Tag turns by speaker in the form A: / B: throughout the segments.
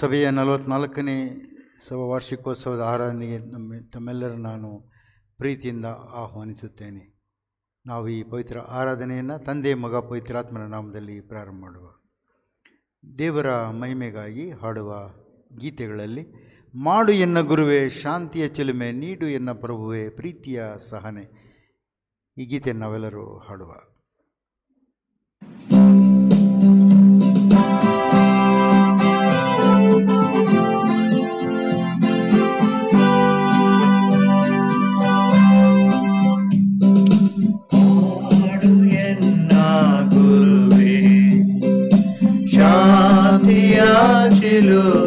A: ಸಭೆಯ ನಲವತ್ತ್ನಾಲ್ಕನೇ ಸಭ ವಾರ್ಷಿಕೋತ್ಸವದ ಆರಾಧನೆಗೆ ನಮ್ಮ ತಮ್ಮೆಲ್ಲರ ನಾನು ಪ್ರೀತಿಯಿಂದ ಆಹ್ವಾನಿಸುತ್ತೇನೆ ನಾವು ಈ ಪವಿತ್ರ ಆರಾಧನೆಯನ್ನು ತಂದೆ ಮಗ ಪವಿತ್ರಾತ್ಮನ ನಾಮದಲ್ಲಿ ಪ್ರಾರಂಭ ಮಾಡುವ ದೇವರ ಮಹಿಮೆಗಾಗಿ ಹಾಡುವ ಗೀತೆಗಳಲ್ಲಿ ಮಾಡು ಎನ್ನ ಗುರುವೆ ಶಾಂತಿಯ ಚಿಲುಮೆ ನೀಡು ಎನ್ನ ಪ್ರಭುವೆ ಪ್ರೀತಿಯ ಸಹನೆ ಈ ಗೀತೆಯನ್ನು ನಾವೆಲ್ಲರೂ ಹಾಡುವ
B: you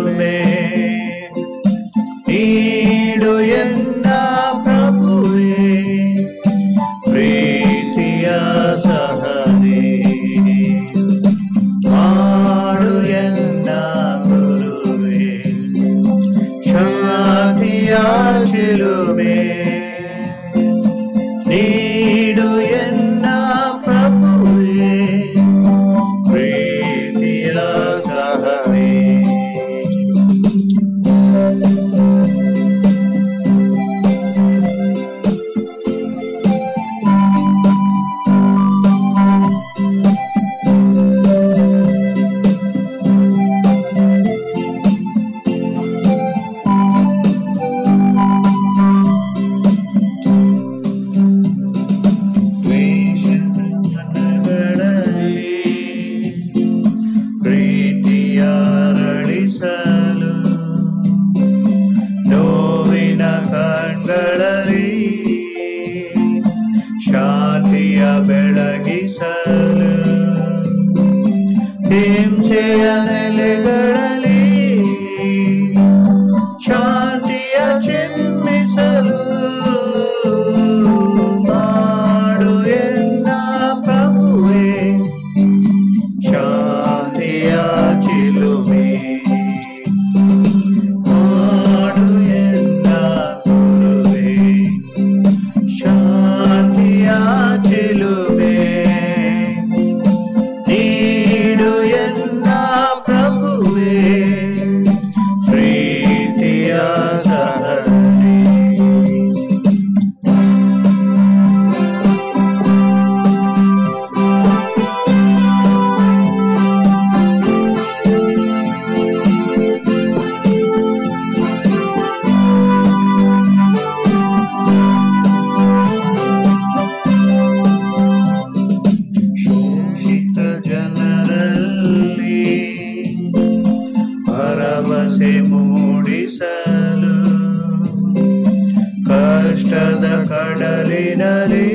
B: ಕಷ್ಟದ ಕಡಲಿನಲ್ಲಿ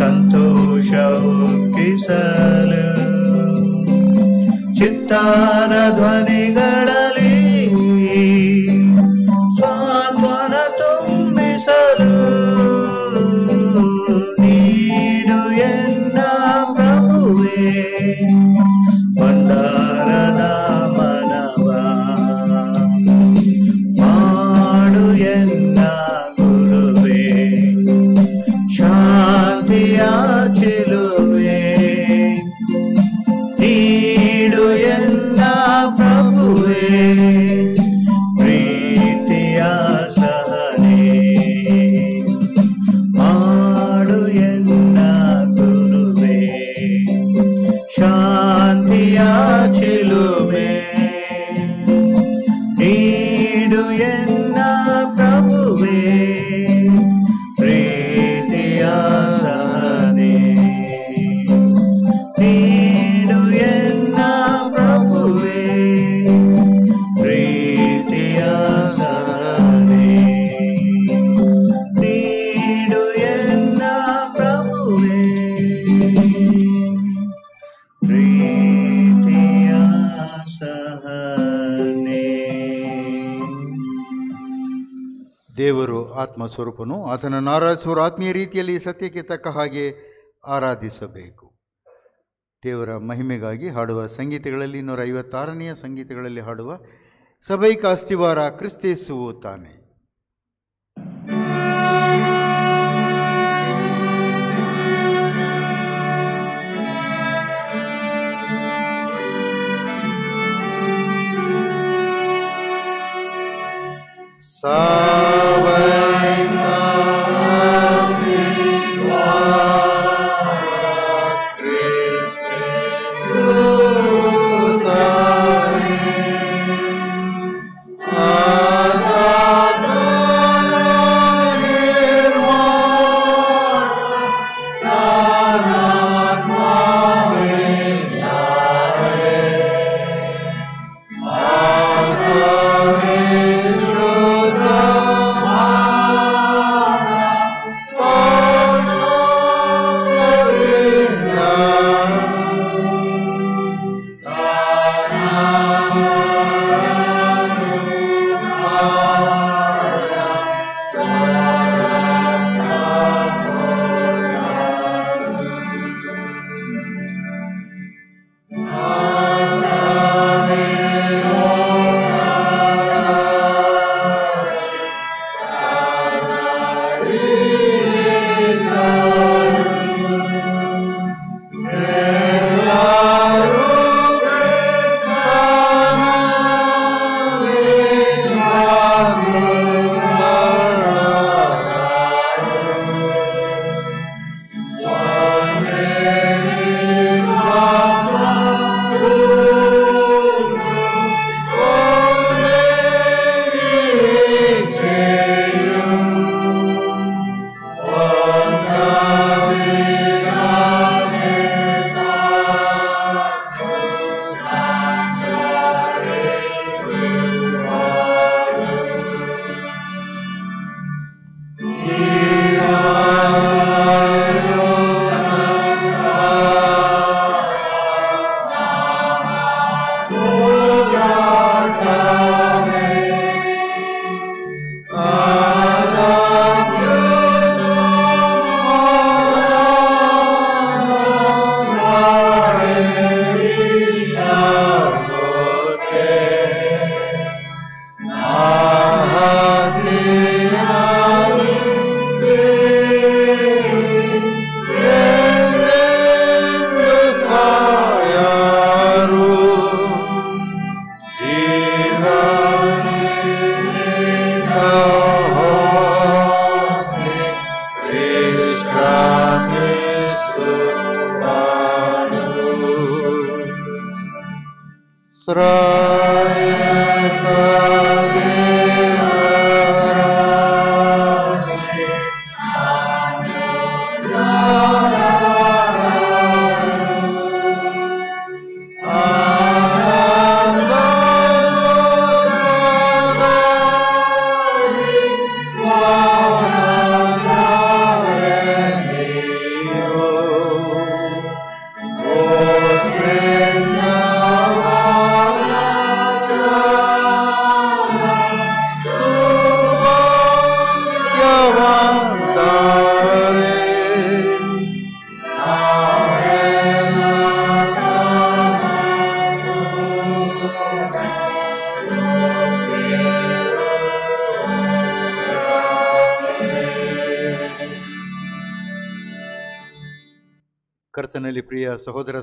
B: ಸಂತೋಷ ಹುಟ್ಟಿಸಲು ಚಿತ್ತಾರ ಧ್ವನಿಗಳ
A: ಸ್ವರೂಪನು ಆತನನ್ನು ಆರಾಧಿಸುವರು ಆತ್ಮೀಯ ರೀತಿಯಲ್ಲಿ ಸತ್ಯಕ್ಕೆ ತಕ್ಕ ಹಾಗೆ ಆರಾಧಿಸಬೇಕು ದೇವರ ಮಹಿಮೆಗಾಗಿ ಹಾಡುವ ಸಂಗೀತಗಳಲ್ಲಿ ಇನ್ನೂರ ಐವತ್ತಾರನೆಯ ಸಂಗೀತಗಳಲ್ಲಿ ಹಾಡುವ ಸಭೈಕ ಕಾಸ್ತಿವಾರ ಕ್ರಿಸ್ತಿಸುವು ತಾನೆ
C: ಸಾ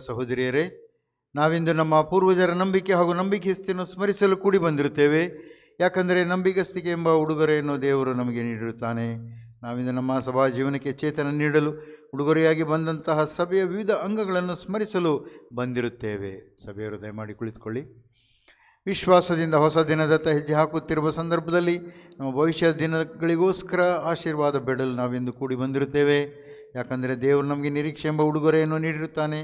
A: ಸಹೋದರಿಯರೇ ನಾವಿಂದು ನಮ್ಮ ಪೂರ್ವಜರ ನಂಬಿಕೆ ಹಾಗೂ ನಂಬಿಕೆ ನಂಬಿಕೆಸ್ತಿಯನ್ನು ಸ್ಮರಿಸಲು ಕೂಡಿ ಬಂದಿರುತ್ತೇವೆ ಯಾಕಂದರೆ ನಂಬಿಕಸ್ತಿಕೆ ಎಂಬ ಉಡುಗೊರೆಯನ್ನು ದೇವರು ನಮಗೆ ನೀಡಿರುತ್ತಾನೆ ನಾವಿಂದು ನಮ್ಮ ಸಭಾ ಜೀವನಕ್ಕೆ ಚೇತನ ನೀಡಲು ಉಡುಗೊರೆಯಾಗಿ ಬಂದಂತಹ ಸಭೆಯ ವಿವಿಧ ಅಂಗಗಳನ್ನು ಸ್ಮರಿಸಲು ಬಂದಿರುತ್ತೇವೆ ಸಭೆಯರು ದಯಮಾಡಿ ಕುಳಿತುಕೊಳ್ಳಿ ವಿಶ್ವಾಸದಿಂದ ಹೊಸ ದಿನದತ್ತ ಹೆಜ್ಜೆ ಹಾಕುತ್ತಿರುವ ಸಂದರ್ಭದಲ್ಲಿ ನಮ್ಮ ಭವಿಷ್ಯದ ದಿನಗಳಿಗೋಸ್ಕರ ಆಶೀರ್ವಾದ ಬೇಡಲು ನಾವಿಂದು ಕೂಡಿ ಬಂದಿರುತ್ತೇವೆ ಯಾಕಂದರೆ ದೇವರು ನಮಗೆ ನಿರೀಕ್ಷೆ ಎಂಬ ಉಡುಗೊರೆಯನ್ನು ನೀಡಿರುತ್ತಾನೆ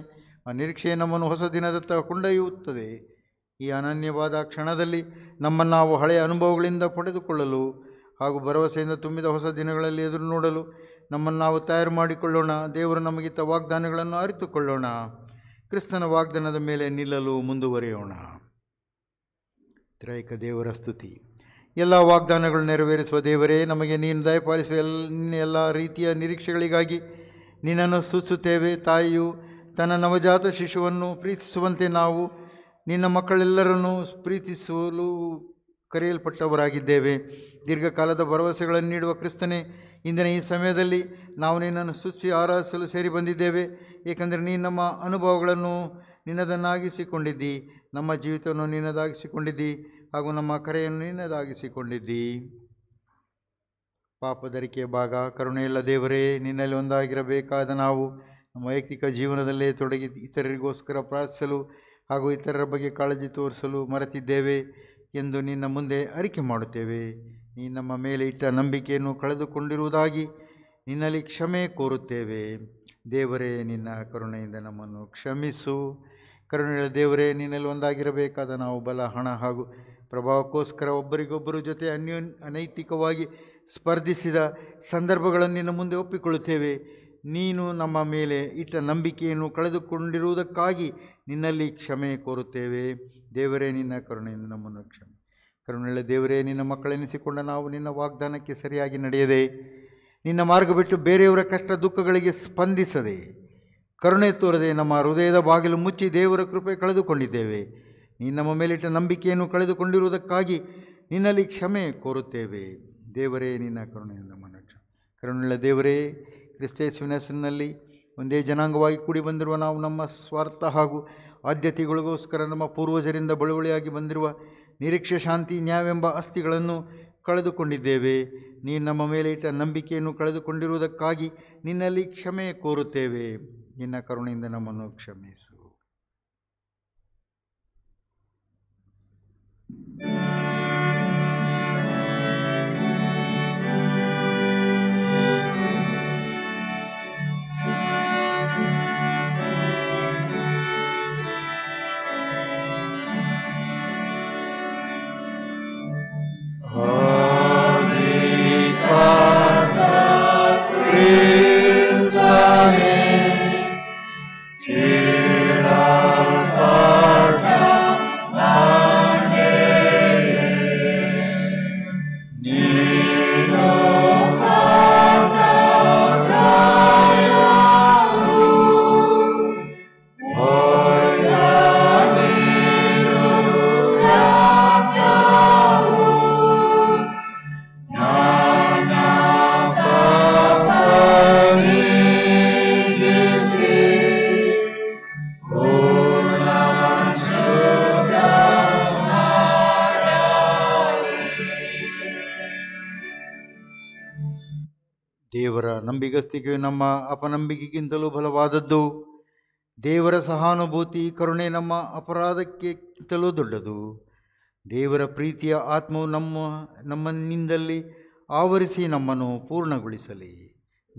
A: ಆ ನಿರೀಕ್ಷೆ ನಮ್ಮನ್ನು ಹೊಸ ದಿನದತ್ತ ಕೊಂಡೊಯ್ಯುತ್ತದೆ ಈ ಅನನ್ಯವಾದ ಕ್ಷಣದಲ್ಲಿ ನಮ್ಮನ್ನು ನಾವು ಹಳೆಯ ಅನುಭವಗಳಿಂದ ಪಡೆದುಕೊಳ್ಳಲು ಹಾಗೂ ಭರವಸೆಯಿಂದ ತುಂಬಿದ ಹೊಸ ದಿನಗಳಲ್ಲಿ ಎದುರು ನೋಡಲು ನಮ್ಮನ್ನು ನಾವು ತಯಾರು ಮಾಡಿಕೊಳ್ಳೋಣ ದೇವರು ನಮಗಿತ್ತ ವಾಗ್ದಾನಗಳನ್ನು ಅರಿತುಕೊಳ್ಳೋಣ ಕ್ರಿಸ್ತನ ವಾಗ್ದಾನದ ಮೇಲೆ ನಿಲ್ಲಲು ಮುಂದುವರಿಯೋಣ ತ್ರೈಕ ದೇವರ ಸ್ತುತಿ ಎಲ್ಲ ವಾಗ್ದಾನಗಳು ನೆರವೇರಿಸುವ ದೇವರೇ ನಮಗೆ ನೀನು ದಯಪಾಲಿಸುವ ಎಲ್ಲ ಎಲ್ಲ ರೀತಿಯ ನಿರೀಕ್ಷೆಗಳಿಗಾಗಿ ನಿನ್ನನ್ನು ಸೂಚಿಸುತ್ತೇವೆ ತಾಯಿಯು ತನ್ನ ನವಜಾತ ಶಿಶುವನ್ನು ಪ್ರೀತಿಸುವಂತೆ ನಾವು ನಿನ್ನ ಮಕ್ಕಳೆಲ್ಲರನ್ನು ಪ್ರೀತಿಸಲು ಕರೆಯಲ್ಪಟ್ಟವರಾಗಿದ್ದೇವೆ ದೀರ್ಘಕಾಲದ ಭರವಸೆಗಳನ್ನು ನೀಡುವ ಕ್ರಿಸ್ತನೇ ಇಂದಿನ ಈ ಸಮಯದಲ್ಲಿ ನಾವು ನಿನ್ನನ್ನು ಸ್ತುತಿ ಆರಾಧಿಸಲು ಸೇರಿ ಬಂದಿದ್ದೇವೆ ಏಕೆಂದರೆ ನೀನು ನಮ್ಮ ಅನುಭವಗಳನ್ನು ನಿನ್ನದನ್ನಾಗಿಸಿಕೊಂಡಿದ್ದಿ ನಮ್ಮ ಜೀವಿತವನ್ನು ನಿನ್ನದಾಗಿಸಿಕೊಂಡಿದ್ದಿ ಹಾಗೂ ನಮ್ಮ ಕರೆಯನ್ನು ನಿನ್ನದಾಗಿಸಿಕೊಂಡಿದ್ದಿ ಪಾಪದರಿಕೆ ಭಾಗ ಕರುಣೆಯಿಲ್ಲ ದೇವರೇ ನಿನ್ನಲ್ಲಿ ಒಂದಾಗಿರಬೇಕಾದ ನಾವು ನಮ್ಮ ವೈಯಕ್ತಿಕ ಜೀವನದಲ್ಲೇ ತೊಡಗಿ ಇತರರಿಗೋಸ್ಕರ ಪ್ರಾರ್ಥಿಸಲು ಹಾಗೂ ಇತರರ ಬಗ್ಗೆ ಕಾಳಜಿ ತೋರಿಸಲು ಮರೆತಿದ್ದೇವೆ ಎಂದು ನಿನ್ನ ಮುಂದೆ ಅರಿಕೆ ಮಾಡುತ್ತೇವೆ ನೀ ನಮ್ಮ ಮೇಲೆ ಇಟ್ಟ ನಂಬಿಕೆಯನ್ನು ಕಳೆದುಕೊಂಡಿರುವುದಾಗಿ ನಿನ್ನಲ್ಲಿ ಕ್ಷಮೆ ಕೋರುತ್ತೇವೆ ದೇವರೇ ನಿನ್ನ ಕರುಣೆಯಿಂದ ನಮ್ಮನ್ನು ಕ್ಷಮಿಸು ಕರುಣೆಯ ದೇವರೇ ನಿನ್ನಲ್ಲಿ ಒಂದಾಗಿರಬೇಕಾದ ನಾವು ಬಲ ಹಣ ಹಾಗೂ ಪ್ರಭಾವಕ್ಕೋಸ್ಕರ ಒಬ್ಬರಿಗೊಬ್ಬರು ಜೊತೆ ಅನ್ಯೋನ್ ಅನೈತಿಕವಾಗಿ ಸ್ಪರ್ಧಿಸಿದ ಸಂದರ್ಭಗಳನ್ನು ನಿನ್ನ ಮುಂದೆ ಒಪ್ಪಿಕೊಳ್ಳುತ್ತೇವೆ ನೀನು ನಮ್ಮ ಮೇಲೆ ಇಟ್ಟ ನಂಬಿಕೆಯನ್ನು ಕಳೆದುಕೊಂಡಿರುವುದಕ್ಕಾಗಿ ನಿನ್ನಲ್ಲಿ ಕ್ಷಮೆ ಕೋರುತ್ತೇವೆ ದೇವರೇ ನಿನ್ನ ಕರುಣೆಯಿಂದ ನಮ್ಮನ್ನು ಕ್ಷಮೆ ಕರುಣಳ್ಳ ದೇವರೇ ನಿನ್ನ ಮಕ್ಕಳೆನಿಸಿಕೊಂಡ ನಾವು ನಿನ್ನ ವಾಗ್ದಾನಕ್ಕೆ ಸರಿಯಾಗಿ ನಡೆಯದೆ ನಿನ್ನ ಮಾರ್ಗ ಬಿಟ್ಟು ಬೇರೆಯವರ ಕಷ್ಟ ದುಃಖಗಳಿಗೆ ಸ್ಪಂದಿಸದೆ ಕರುಣೆ ತೋರದೆ ನಮ್ಮ ಹೃದಯದ ಬಾಗಿಲು ಮುಚ್ಚಿ ದೇವರ ಕೃಪೆ ಕಳೆದುಕೊಂಡಿದ್ದೇವೆ ನೀ ನಮ್ಮ ಮೇಲಿಟ್ಟ ನಂಬಿಕೆಯನ್ನು ಕಳೆದುಕೊಂಡಿರುವುದಕ್ಕಾಗಿ ನಿನ್ನಲ್ಲಿ ಕ್ಷಮೆ ಕೋರುತ್ತೇವೆ ದೇವರೇ ನಿನ್ನ ಕರುಣೆಯಿಂದ ಮನಕ್ಷ ಕರುಣೆಳ್ಳ ದೇವರೇ ಕ್ರಿಸ್ತೇಸುವಿನ ಹೆಸರಿನಲ್ಲಿ ಒಂದೇ ಜನಾಂಗವಾಗಿ ಕೂಡಿ ಬಂದಿರುವ ನಾವು ನಮ್ಮ ಸ್ವಾರ್ಥ ಹಾಗೂ ಆದ್ಯತೆಗಳಿಗೋಸ್ಕರ ನಮ್ಮ ಪೂರ್ವಜರಿಂದ ಬಳುವಳಿಯಾಗಿ ಬಂದಿರುವ ನಿರೀಕ್ಷೆ ಶಾಂತಿ ನ್ಯಾಯವೆಂಬ ಆಸ್ತಿಗಳನ್ನು ಕಳೆದುಕೊಂಡಿದ್ದೇವೆ ನೀನು ನಮ್ಮ ಮೇಲೆ ಇಟ್ಟ ನಂಬಿಕೆಯನ್ನು ಕಳೆದುಕೊಂಡಿರುವುದಕ್ಕಾಗಿ ನಿನ್ನಲ್ಲಿ ಕ್ಷಮೆ ಕೋರುತ್ತೇವೆ ನಿನ್ನ ಕರುಣೆಯಿಂದ ನಮ್ಮನ್ನು ಕ್ಷಮಿಸು ವ್ಯವಸ್ಥೆಯು ನಮ್ಮ ಅಪನಂಬಿಕೆಗಿಂತಲೂ ಬಲವಾದದ್ದು ದೇವರ ಸಹಾನುಭೂತಿ ಕರುಣೆ ನಮ್ಮ ಅಪರಾಧಕ್ಕಿಂತಲೂ ದೊಡ್ಡದು ದೇವರ ಪ್ರೀತಿಯ ಆತ್ಮವು ನಮ್ಮ ನಮ್ಮನಿಂದಲ್ಲಿ ಆವರಿಸಿ ನಮ್ಮನ್ನು ಪೂರ್ಣಗೊಳಿಸಲಿ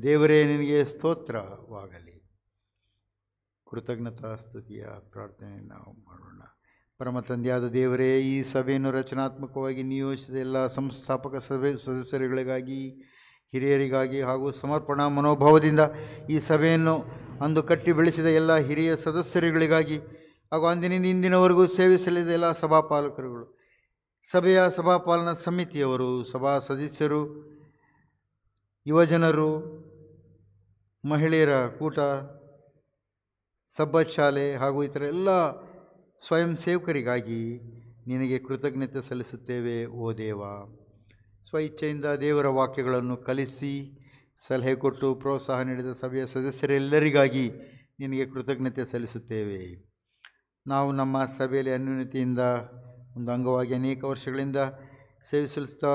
A: ದೇವರೇ ನಿನಗೆ ಸ್ತೋತ್ರವಾಗಲಿ ಕೃತಜ್ಞತಾ ಸ್ತುತಿಯ ಪ್ರಾರ್ಥನೆ ನಾವು ಮಾಡೋಣ ಪರಮ ತಂದೆಯಾದ ದೇವರೇ ಈ ಸಭೆಯನ್ನು ರಚನಾತ್ಮಕವಾಗಿ ನಿಯೋಜಿಸಿದ ಎಲ್ಲ ಸಂಸ್ಥಾಪಕ ಸಭೆ ಸದಸ್ಯರುಗಳಿಗಾಗಿ ಹಿರಿಯರಿಗಾಗಿ ಹಾಗೂ ಸಮರ್ಪಣಾ ಮನೋಭಾವದಿಂದ ಈ ಸಭೆಯನ್ನು ಅಂದು ಕಟ್ಟಿ ಬೆಳೆಸಿದ ಎಲ್ಲ ಹಿರಿಯ ಸದಸ್ಯರುಗಳಿಗಾಗಿ ಹಾಗೂ ಅಂದಿನಿಂದ ಇಂದಿನವರೆಗೂ ಸಲ್ಲಿದ ಎಲ್ಲ ಸಭಾಪಾಲಕರುಗಳು ಸಭೆಯ ಸಭಾಪಾಲನಾ ಸಮಿತಿಯವರು ಸಭಾ ಸದಸ್ಯರು ಯುವಜನರು ಮಹಿಳೆಯರ ಕೂಟ ಸಬ್ಬತ್ ಶಾಲೆ ಹಾಗೂ ಇತರ ಎಲ್ಲ ಸ್ವಯಂ ಸೇವಕರಿಗಾಗಿ ನಿನಗೆ ಕೃತಜ್ಞತೆ ಸಲ್ಲಿಸುತ್ತೇವೆ ಓ ದೇವ ಸ್ವಇಚ್ಛೆಯಿಂದ ದೇವರ ವಾಕ್ಯಗಳನ್ನು ಕಲಿಸಿ ಸಲಹೆ ಕೊಟ್ಟು ಪ್ರೋತ್ಸಾಹ ನೀಡಿದ ಸಭೆಯ ಸದಸ್ಯರೆಲ್ಲರಿಗಾಗಿ ನಿನಗೆ ಕೃತಜ್ಞತೆ ಸಲ್ಲಿಸುತ್ತೇವೆ ನಾವು ನಮ್ಮ ಸಭೆಯಲ್ಲಿ ಅನ್ಯೂನ್ಯತೆಯಿಂದ ಒಂದು ಅಂಗವಾಗಿ ಅನೇಕ ವರ್ಷಗಳಿಂದ ಸೇವೆ ಸಲ್ಲಿಸ್ತಾ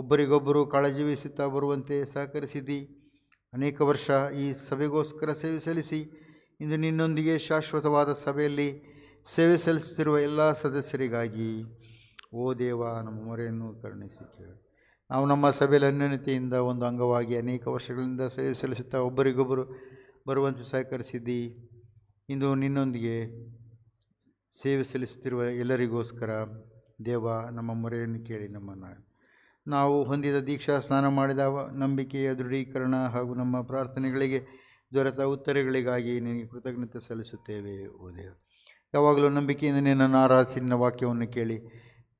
A: ಒಬ್ಬರಿಗೊಬ್ಬರು ಕಾಳಜಿ ವಹಿಸುತ್ತಾ ಬರುವಂತೆ ಸಹಕರಿಸಿದ್ದಿ ಅನೇಕ ವರ್ಷ ಈ ಸಭೆಗೋಸ್ಕರ ಸೇವೆ ಸಲ್ಲಿಸಿ ಇಂದು ನಿನ್ನೊಂದಿಗೆ ಶಾಶ್ವತವಾದ ಸಭೆಯಲ್ಲಿ ಸೇವೆ ಸಲ್ಲಿಸುತ್ತಿರುವ ಎಲ್ಲ ಸದಸ್ಯರಿಗಾಗಿ ಓ ದೇವ ನಮ್ಮ ಮೊರೆಯನ್ನು ಕರುಣಿಸಿ ಕೇಳಿ ನಾವು ನಮ್ಮ ಸಭೆಯಲ್ಲಿ ಅನ್ಯೂನತೆಯಿಂದ ಒಂದು ಅಂಗವಾಗಿ ಅನೇಕ ವರ್ಷಗಳಿಂದ ಸೇವೆ ಸಲ್ಲಿಸುತ್ತಾ ಒಬ್ಬರಿಗೊಬ್ಬರು ಬರುವಂತೆ ಸಹಕರಿಸಿದ್ದಿ ಇಂದು ನಿನ್ನೊಂದಿಗೆ ಸೇವೆ ಸಲ್ಲಿಸುತ್ತಿರುವ ಎಲ್ಲರಿಗೋಸ್ಕರ ದೇವ ನಮ್ಮ ಮೊರೆಯನ್ನು ಕೇಳಿ ನಮ್ಮನ್ನು ನಾವು ಹೊಂದಿದ ದೀಕ್ಷಾ ಸ್ನಾನ ಮಾಡಿದ ನಂಬಿಕೆಯ ದೃಢೀಕರಣ ಹಾಗೂ ನಮ್ಮ ಪ್ರಾರ್ಥನೆಗಳಿಗೆ ದೊರೆತ ಉತ್ತರಗಳಿಗಾಗಿ ನಿನಗೆ ಕೃತಜ್ಞತೆ ಸಲ್ಲಿಸುತ್ತೇವೆ ಓ ಯಾವಾಗಲೂ ನಂಬಿಕೆಯಿಂದ ನಿನ್ನನ್ನು ಆರಾಧಿಸಿ ವಾಕ್ಯವನ್ನು ಕೇಳಿ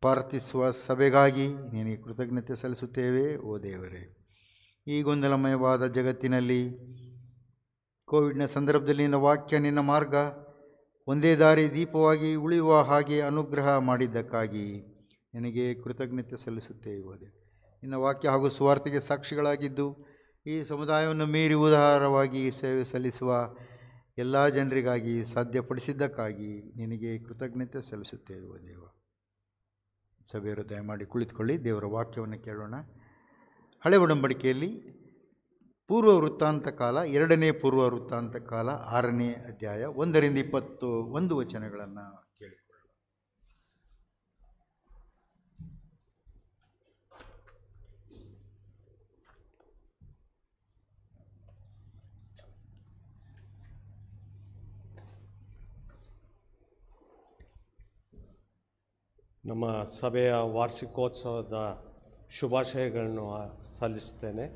A: ಪ್ರಾರ್ಥಿಸುವ ಸಭೆಗಾಗಿ ನಿನಗೆ ಕೃತಜ್ಞತೆ ಸಲ್ಲಿಸುತ್ತೇವೆ ಓ ದೇವರೇ ಈ ಗೊಂದಲಮಯವಾದ ಜಗತ್ತಿನಲ್ಲಿ ಕೋವಿಡ್ನ ಸಂದರ್ಭದಲ್ಲಿ ನಿನ್ನ ವಾಕ್ಯ ನಿನ್ನ ಮಾರ್ಗ ಒಂದೇ ದಾರಿ ದೀಪವಾಗಿ ಉಳಿಯುವ ಹಾಗೆ ಅನುಗ್ರಹ ಮಾಡಿದ್ದಕ್ಕಾಗಿ ನಿನಗೆ ಕೃತಜ್ಞತೆ ಸಲ್ಲಿಸುತ್ತೇವೆ ನಿನ್ನ ವಾಕ್ಯ ಹಾಗೂ ಸುವಾರ್ತೆಗೆ ಸಾಕ್ಷಿಗಳಾಗಿದ್ದು ಈ ಸಮುದಾಯವನ್ನು ಮೀರಿ ಉದಾರವಾಗಿ ಸೇವೆ ಸಲ್ಲಿಸುವ ಎಲ್ಲ ಜನರಿಗಾಗಿ ಸಾಧ್ಯಪಡಿಸಿದ್ದಕ್ಕಾಗಿ ನಿನಗೆ ಕೃತಜ್ಞತೆ ಸಲ್ಲಿಸುತ್ತೇವೆ ದೇವರೇ ಸಭೆಯರು ದಯಮಾಡಿ ಕುಳಿತುಕೊಳ್ಳಿ ದೇವರ ವಾಕ್ಯವನ್ನು ಕೇಳೋಣ ಹಳೆ ಒಡಂಬಡಿಕೆಯಲ್ಲಿ ಪೂರ್ವ ವೃತ್ತಾಂತ ಕಾಲ ಎರಡನೇ ಪೂರ್ವ ವೃತ್ತಾಂತ ಕಾಲ ಆರನೇ ಅಧ್ಯಾಯ ಒಂದರಿಂದ ಇಪ್ಪತ್ತು ಒಂದು ವಚನಗಳನ್ನು
D: ನಮ್ಮ ಸಭೆಯ ವಾರ್ಷಿಕೋತ್ಸವದ ಶುಭಾಶಯಗಳನ್ನು ಸಲ್ಲಿಸುತ್ತೇನೆ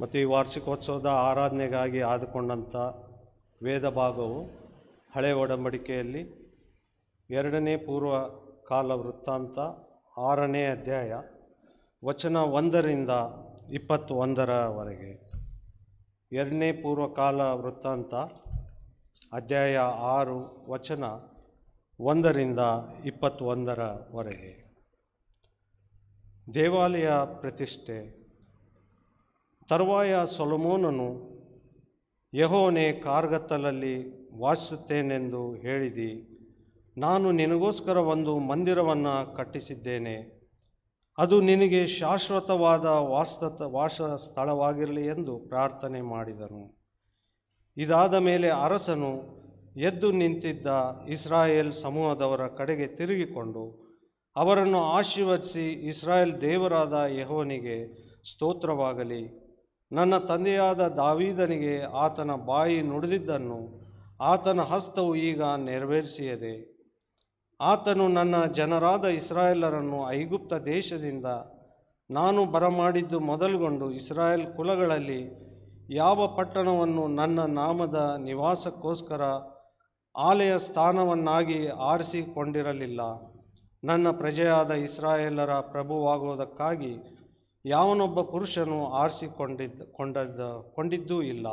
D: ಮತ್ತು ಈ ವಾರ್ಷಿಕೋತ್ಸವದ ಆರಾಧನೆಗಾಗಿ ಆದುಕೊಂಡಂಥ ವೇದ ಭಾಗವು ಹಳೆ ಒಡಂಬಡಿಕೆಯಲ್ಲಿ ಎರಡನೇ ಪೂರ್ವ ಕಾಲ ವೃತ್ತಾಂತ ಆರನೇ ಅಧ್ಯಾಯ ವಚನ ಒಂದರಿಂದ ಇಪ್ಪತ್ತೊಂದರವರೆಗೆ ಎರಡನೇ ಪೂರ್ವಕಾಲ ವೃತ್ತಾಂತ ಅಧ್ಯಾಯ ಆರು ವಚನ ಒಂದರಿಂದ ಇಪ್ಪತ್ತೊಂದರವರೆಗೆ ದೇವಾಲಯ ಪ್ರತಿಷ್ಠೆ ತರುವಾಯ ಸೊಲಮೋನನು ಯಹೋನೆ ಕಾರ್ಗತ್ತಲಲ್ಲಿ ವಾಸಿಸುತ್ತೇನೆಂದು ಹೇಳಿದಿ ನಾನು ನಿನಗೋಸ್ಕರ ಒಂದು ಮಂದಿರವನ್ನು ಕಟ್ಟಿಸಿದ್ದೇನೆ ಅದು ನಿನಗೆ ಶಾಶ್ವತವಾದ ವಾಸತ ವಾಸ ಸ್ಥಳವಾಗಿರಲಿ ಎಂದು ಪ್ರಾರ್ಥನೆ ಮಾಡಿದನು ಇದಾದ ಮೇಲೆ ಅರಸನು ಎದ್ದು ನಿಂತಿದ್ದ ಇಸ್ರಾಯೇಲ್ ಸಮೂಹದವರ ಕಡೆಗೆ ತಿರುಗಿಕೊಂಡು ಅವರನ್ನು ಆಶೀರ್ವದಿಸಿ ಇಸ್ರಾಯೇಲ್ ದೇವರಾದ ಯಹೋವನಿಗೆ ಸ್ತೋತ್ರವಾಗಲಿ ನನ್ನ ತಂದೆಯಾದ ದಾವೀದನಿಗೆ ಆತನ ಬಾಯಿ ನುಡಿದಿದ್ದನ್ನು ಆತನ ಹಸ್ತವು ಈಗ ನೆರವೇರಿಸಿಯದೆ ಆತನು ನನ್ನ ಜನರಾದ ಇಸ್ರಾಯೇಲರನ್ನು ಐಗುಪ್ತ ದೇಶದಿಂದ ನಾನು ಬರಮಾಡಿದ್ದು ಮೊದಲುಗೊಂಡು ಇಸ್ರಾಯೇಲ್ ಕುಲಗಳಲ್ಲಿ ಯಾವ ಪಟ್ಟಣವನ್ನು ನನ್ನ ನಾಮದ ನಿವಾಸಕ್ಕೋಸ್ಕರ ಆಲೆಯ ಸ್ಥಾನವನ್ನಾಗಿ ಆರಿಸಿಕೊಂಡಿರಲಿಲ್ಲ ನನ್ನ ಪ್ರಜೆಯಾದ ಇಸ್ರಾಯೇಲರ ಪ್ರಭುವಾಗುವುದಕ್ಕಾಗಿ ಯಾವನೊಬ್ಬ ಪುರುಷನು ಆರಿಸಿಕೊಂಡಿದ್ದ ಕೊಂಡದ್ದ ಕೊಂಡಿದ್ದೂ ಇಲ್ಲ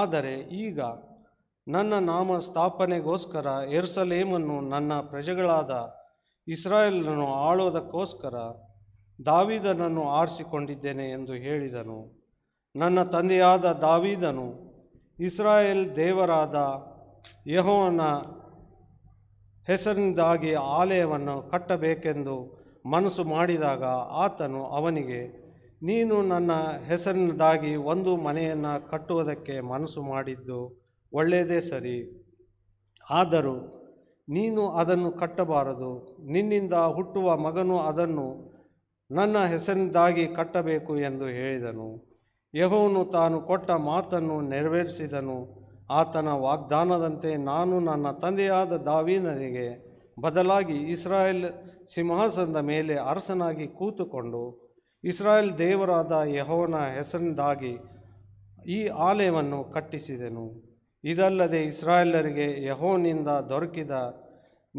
D: ಆದರೆ ಈಗ ನನ್ನ ನಾಮ ಸ್ಥಾಪನೆಗೋಸ್ಕರ ಎರ್ಸಲೇಮನ್ನು ನನ್ನ ಪ್ರಜೆಗಳಾದ ಇಸ್ರಾಯೇಲನ್ನು ಆಳೋದಕ್ಕೋಸ್ಕರ ದಾವಿದನನ್ನು ಆರಿಸಿಕೊಂಡಿದ್ದೇನೆ ಎಂದು ಹೇಳಿದನು ನನ್ನ ತಂದೆಯಾದ ದಾವಿದನು ಇಸ್ರಾಯೇಲ್ ದೇವರಾದ ಯಹೋವನ ಹೆಸರಿನಿಂದಾಗಿ ಆಲಯವನ್ನು ಕಟ್ಟಬೇಕೆಂದು ಮನಸ್ಸು ಮಾಡಿದಾಗ ಆತನು ಅವನಿಗೆ ನೀನು ನನ್ನ ಹೆಸರಿನದಾಗಿ ಒಂದು ಮನೆಯನ್ನು ಕಟ್ಟುವುದಕ್ಕೆ ಮನಸ್ಸು ಮಾಡಿದ್ದು ಒಳ್ಳೆಯದೇ ಸರಿ ಆದರೂ ನೀನು ಅದನ್ನು ಕಟ್ಟಬಾರದು ನಿನ್ನಿಂದ ಹುಟ್ಟುವ ಮಗನು ಅದನ್ನು ನನ್ನ ಹೆಸರಿನದಾಗಿ ಕಟ್ಟಬೇಕು ಎಂದು ಹೇಳಿದನು ಯಹೋನು ತಾನು ಕೊಟ್ಟ ಮಾತನ್ನು ನೆರವೇರಿಸಿದನು ಆತನ ವಾಗ್ದಾನದಂತೆ ನಾನು ನನ್ನ ತಂದೆಯಾದ ದಾವಿನನಿಗೆ ಬದಲಾಗಿ ಇಸ್ರಾಯೇಲ್ ಸಿಂಹಾಸನದ ಮೇಲೆ ಅರಸನಾಗಿ ಕೂತುಕೊಂಡು ಇಸ್ರಾಯೇಲ್ ದೇವರಾದ ಯಹೋನ ಹೆಸರಿನದಾಗಿ ಈ ಆಲಯವನ್ನು ಕಟ್ಟಿಸಿದೆನು ಇದಲ್ಲದೆ ಇಸ್ರಾಯೇಲರಿಗೆ ಯಹೋನಿಂದ ದೊರಕಿದ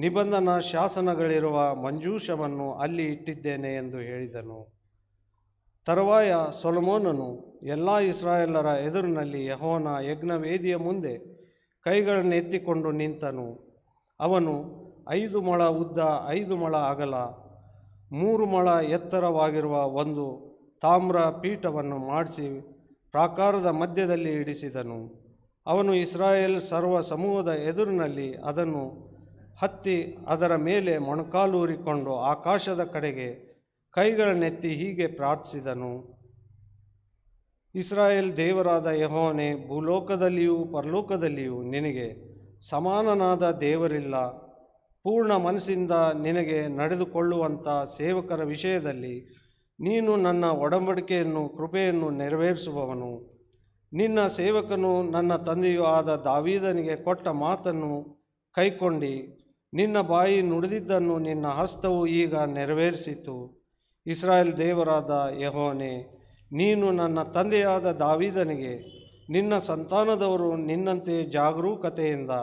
D: ನಿಬಂಧನ ಶಾಸನಗಳಿರುವ ಮಂಜೂಷವನ್ನು ಅಲ್ಲಿ ಇಟ್ಟಿದ್ದೇನೆ ಎಂದು ಹೇಳಿದನು ತರುವಾಯ ಸೊಲಮೋನನು ಎಲ್ಲ ಇಸ್ರಾಯೇಲರ ಎದುರಿನಲ್ಲಿ ಯಹೋನ ಯಜ್ಞವೇದಿಯ ಮುಂದೆ ಕೈಗಳನ್ನು ಎತ್ತಿಕೊಂಡು ನಿಂತನು ಅವನು ಐದು ಮೊಳ ಉದ್ದ ಐದು ಮೊಳ ಅಗಲ ಮೂರು ಮೊಳ ಎತ್ತರವಾಗಿರುವ ಒಂದು ತಾಮ್ರ ಪೀಠವನ್ನು ಮಾಡಿಸಿ ಪ್ರಾಕಾರದ ಮಧ್ಯದಲ್ಲಿ ಇಡಿಸಿದನು ಅವನು ಇಸ್ರಾಯೇಲ್ ಸರ್ವ ಸಮೂಹದ ಎದುರಿನಲ್ಲಿ ಅದನ್ನು ಹತ್ತಿ ಅದರ ಮೇಲೆ ಮೊಣಕಾಲೂರಿಕೊಂಡು ಆಕಾಶದ ಕಡೆಗೆ ಕೈಗಳನ್ನೆತ್ತಿ ಹೀಗೆ ಪ್ರಾರ್ಥಿಸಿದನು ಇಸ್ರಾಯೇಲ್ ದೇವರಾದ ಯಹೋನೆ ಭೂಲೋಕದಲ್ಲಿಯೂ ಪರಲೋಕದಲ್ಲಿಯೂ ನಿನಗೆ ಸಮಾನನಾದ ದೇವರಿಲ್ಲ ಪೂರ್ಣ ಮನಸ್ಸಿಂದ ನಿನಗೆ ನಡೆದುಕೊಳ್ಳುವಂಥ ಸೇವಕರ ವಿಷಯದಲ್ಲಿ ನೀನು ನನ್ನ ಒಡಂಬಡಿಕೆಯನ್ನು ಕೃಪೆಯನ್ನು ನೆರವೇರಿಸುವವನು ನಿನ್ನ ಸೇವಕನು ನನ್ನ ತಂದೆಯೂ ಆದ ದಾವೀದನಿಗೆ ಕೊಟ್ಟ ಮಾತನ್ನು ಕೈಕೊಂಡು ನಿನ್ನ ಬಾಯಿ ನುಡಿದಿದ್ದನ್ನು ನಿನ್ನ ಹಸ್ತವು ಈಗ ನೆರವೇರಿಸಿತು ಇಸ್ರಾಯೇಲ್ ದೇವರಾದ ಯಹೋನೆ ನೀನು ನನ್ನ ತಂದೆಯಾದ ದಾವಿದನಿಗೆ ನಿನ್ನ ಸಂತಾನದವರು ನಿನ್ನಂತೆ ಜಾಗರೂಕತೆಯಿಂದ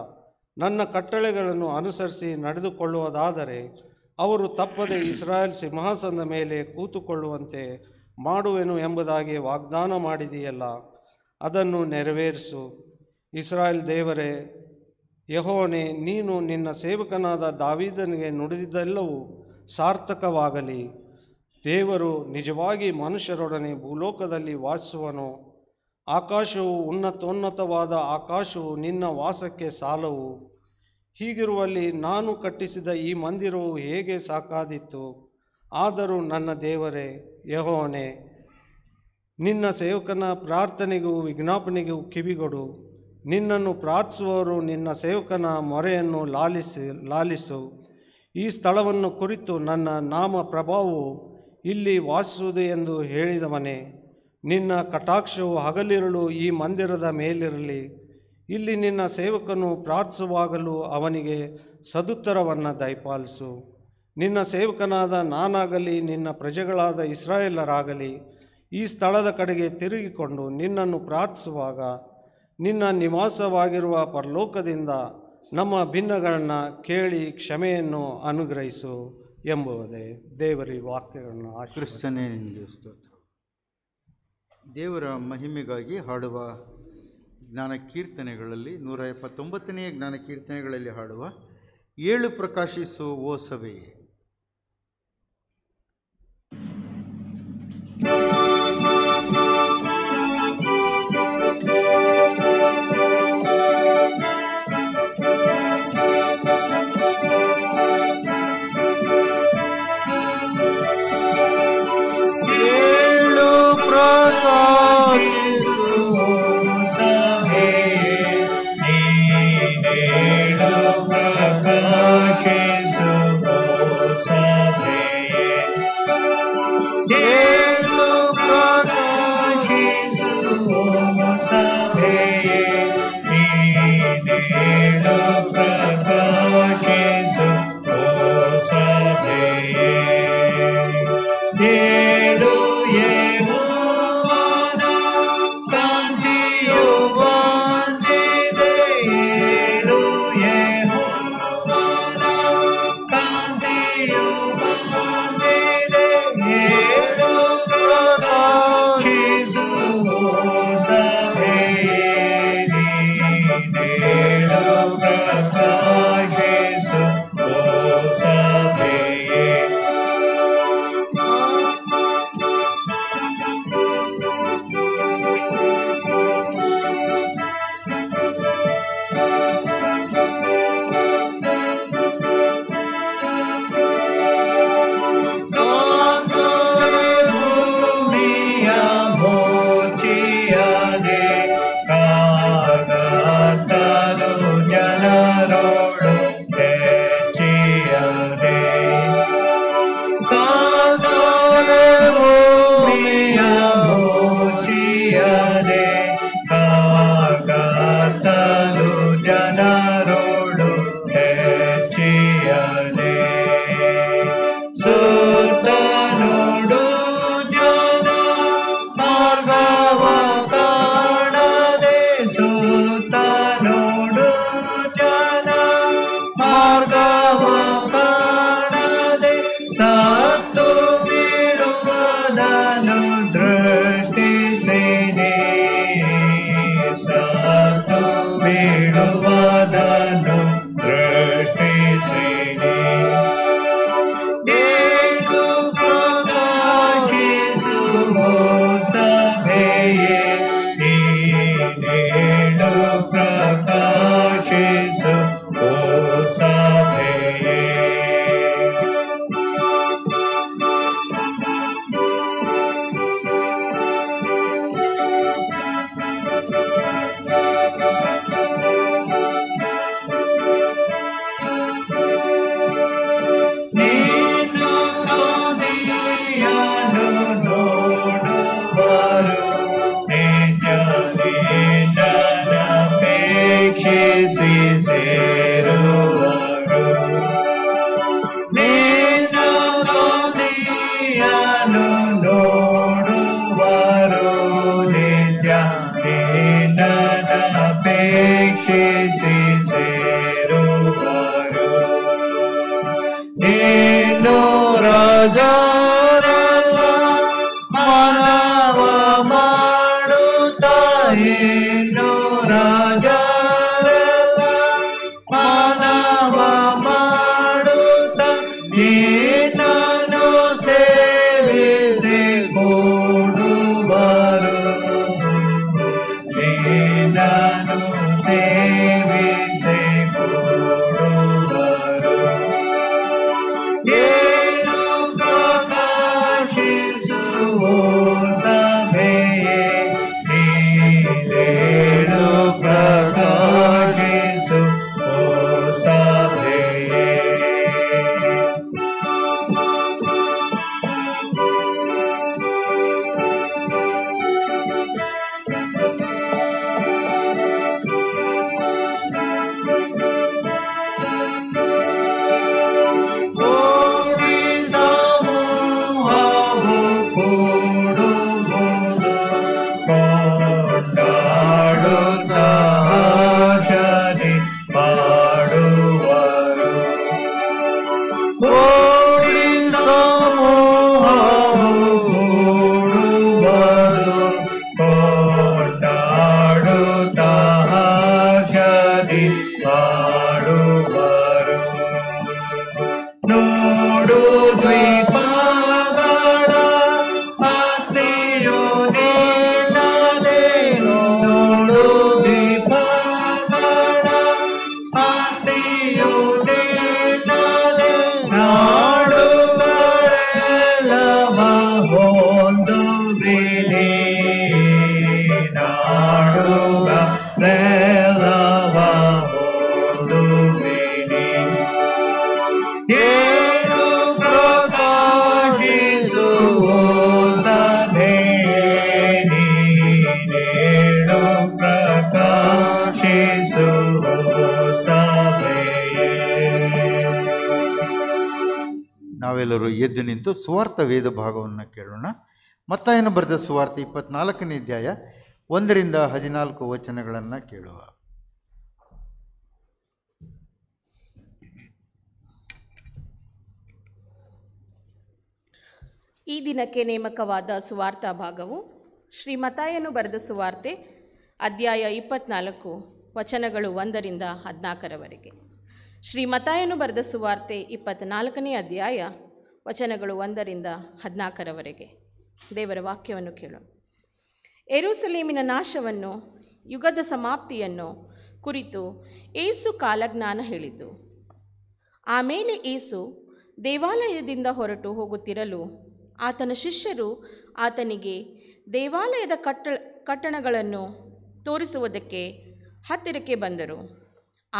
D: ನನ್ನ ಕಟ್ಟಳೆಗಳನ್ನು ಅನುಸರಿಸಿ ನಡೆದುಕೊಳ್ಳುವುದಾದರೆ ಅವರು ತಪ್ಪದೆ ಇಸ್ರಾಯೇಲ್ ಸಿಂಹಾಸನದ ಮೇಲೆ ಕೂತುಕೊಳ್ಳುವಂತೆ ಮಾಡುವೆನು ಎಂಬುದಾಗಿ ವಾಗ್ದಾನ ಮಾಡಿದೆಯಲ್ಲ ಅದನ್ನು ನೆರವೇರಿಸು ಇಸ್ರಾಯೇಲ್ ದೇವರೇ ಯಹೋನೆ ನೀನು ನಿನ್ನ ಸೇವಕನಾದ ದಾವಿದನಿಗೆ ನುಡಿದಿದ್ದೆಲ್ಲವೂ ಸಾರ್ಥಕವಾಗಲಿ ದೇವರು ನಿಜವಾಗಿ ಮನುಷ್ಯರೊಡನೆ ಭೂಲೋಕದಲ್ಲಿ ವಾಸಿಸುವನು ಆಕಾಶವು ಉನ್ನತೋನ್ನತವಾದ ಆಕಾಶವು ನಿನ್ನ ವಾಸಕ್ಕೆ ಸಾಲವು ಹೀಗಿರುವಲ್ಲಿ ನಾನು ಕಟ್ಟಿಸಿದ ಈ ಮಂದಿರವು ಹೇಗೆ ಸಾಕಾದಿತ್ತು ಆದರೂ ನನ್ನ ದೇವರೇ ಯಹೋನೆ ನಿನ್ನ ಸೇವಕನ ಪ್ರಾರ್ಥನೆಗೂ ವಿಜ್ಞಾಪನೆಗೂ ಕಿವಿಗೊಡು ನಿನ್ನನ್ನು ಪ್ರಾರ್ಥಿಸುವವರು ನಿನ್ನ ಸೇವಕನ ಮೊರೆಯನ್ನು ಲಾಲಿಸಿ ಲಾಲಿಸು ಈ ಸ್ಥಳವನ್ನು ಕುರಿತು ನನ್ನ ನಾಮ ಪ್ರಭಾವವು ಇಲ್ಲಿ ವಾಸಿಸುವುದು ಎಂದು ಹೇಳಿದವನೇ ನಿನ್ನ ಕಟಾಕ್ಷವು ಹಗಲಿರಲು ಈ ಮಂದಿರದ ಮೇಲಿರಲಿ ಇಲ್ಲಿ ನಿನ್ನ ಸೇವಕನು ಪ್ರಾರ್ಥಿಸುವಾಗಲೂ ಅವನಿಗೆ ಸದುತ್ತರವನ್ನು ದಯಪಾಲಿಸು ನಿನ್ನ ಸೇವಕನಾದ ನಾನಾಗಲಿ ನಿನ್ನ ಪ್ರಜೆಗಳಾದ ಇಸ್ರಾಯೇಲರಾಗಲಿ ಈ ಸ್ಥಳದ ಕಡೆಗೆ ತಿರುಗಿಕೊಂಡು ನಿನ್ನನ್ನು ಪ್ರಾರ್ಥಿಸುವಾಗ ನಿನ್ನ ನಿವಾಸವಾಗಿರುವ ಪರಲೋಕದಿಂದ ನಮ್ಮ ಭಿನ್ನಗಳನ್ನು ಕೇಳಿ ಕ್ಷಮೆಯನ್ನು ಅನುಗ್ರಹಿಸು ಎಂಬುದೇ ದೇವರಿ ವಾಕ್ಯಗಳನ್ನು ಆಶ್ರಿಸ್ತಾನೆ ದೇವರ ಮಹಿಮೆಗಾಗಿ ಹಾಡುವ
A: ಜ್ಞಾನ ಕೀರ್ತನೆಗಳಲ್ಲಿ ನೂರ ಎಪ್ಪತ್ತೊಂಬತ್ತನೆಯ ಜ್ಞಾನ ಕೀರ್ತನೆಗಳಲ್ಲಿ ಹಾಡುವ ಏಳು ಪ್ರಕಾಶಿಸು ಓ ಸಭೆಯೇ ಎಲ್ಲರೂ ಎದ್ದು ನಿಂತು ಸುವಾರ್ಥ ವೇದ ಭಾಗವನ್ನು ಕೇಳೋಣ ಮತ್ತಾಯನ ಬರೆದ ಸುವಾರ್ಥ ಇಪ್ಪತ್ನಾಲ್ಕನೇ ಅಧ್ಯಾಯ ಒಂದರಿಂದ ಹದಿನಾಲ್ಕು ವಚನಗಳನ್ನು ಕೇಳುವ
E: ಈ ದಿನಕ್ಕೆ ನೇಮಕವಾದ ಸುವಾರ್ಥ ಭಾಗವು ಶ್ರೀಮತಾಯನು ಬರೆದ ಸುವಾರ್ತೆ ಅಧ್ಯಾಯ ಇಪ್ಪತ್ನಾಲ್ಕು ವಚನಗಳು ಒಂದರಿಂದ ಹದಿನಾಲ್ಕರವರೆಗೆ ಮತಾಯನು ಬರೆದ ಸುವಾರ್ತೆ ಇಪ್ಪತ್ನಾಲ್ಕನೇ ಅಧ್ಯಾಯ ವಚನಗಳು ಒಂದರಿಂದ ಹದಿನಾಲ್ಕರವರೆಗೆ ದೇವರ ವಾಕ್ಯವನ್ನು ಕೇಳು ಎರುಸಲೇಮಿನ ನಾಶವನ್ನು ಯುಗದ ಸಮಾಪ್ತಿಯನ್ನು ಕುರಿತು ಏಸು ಕಾಲಜ್ಞಾನ ಹೇಳಿದ್ದು ಆಮೇಲೆ ಏಸು ದೇವಾಲಯದಿಂದ ಹೊರಟು ಹೋಗುತ್ತಿರಲು ಆತನ ಶಿಷ್ಯರು ಆತನಿಗೆ ದೇವಾಲಯದ ಕಟ್ಟ ಕಟ್ಟಣಗಳನ್ನು ತೋರಿಸುವುದಕ್ಕೆ ಹತ್ತಿರಕ್ಕೆ ಬಂದರು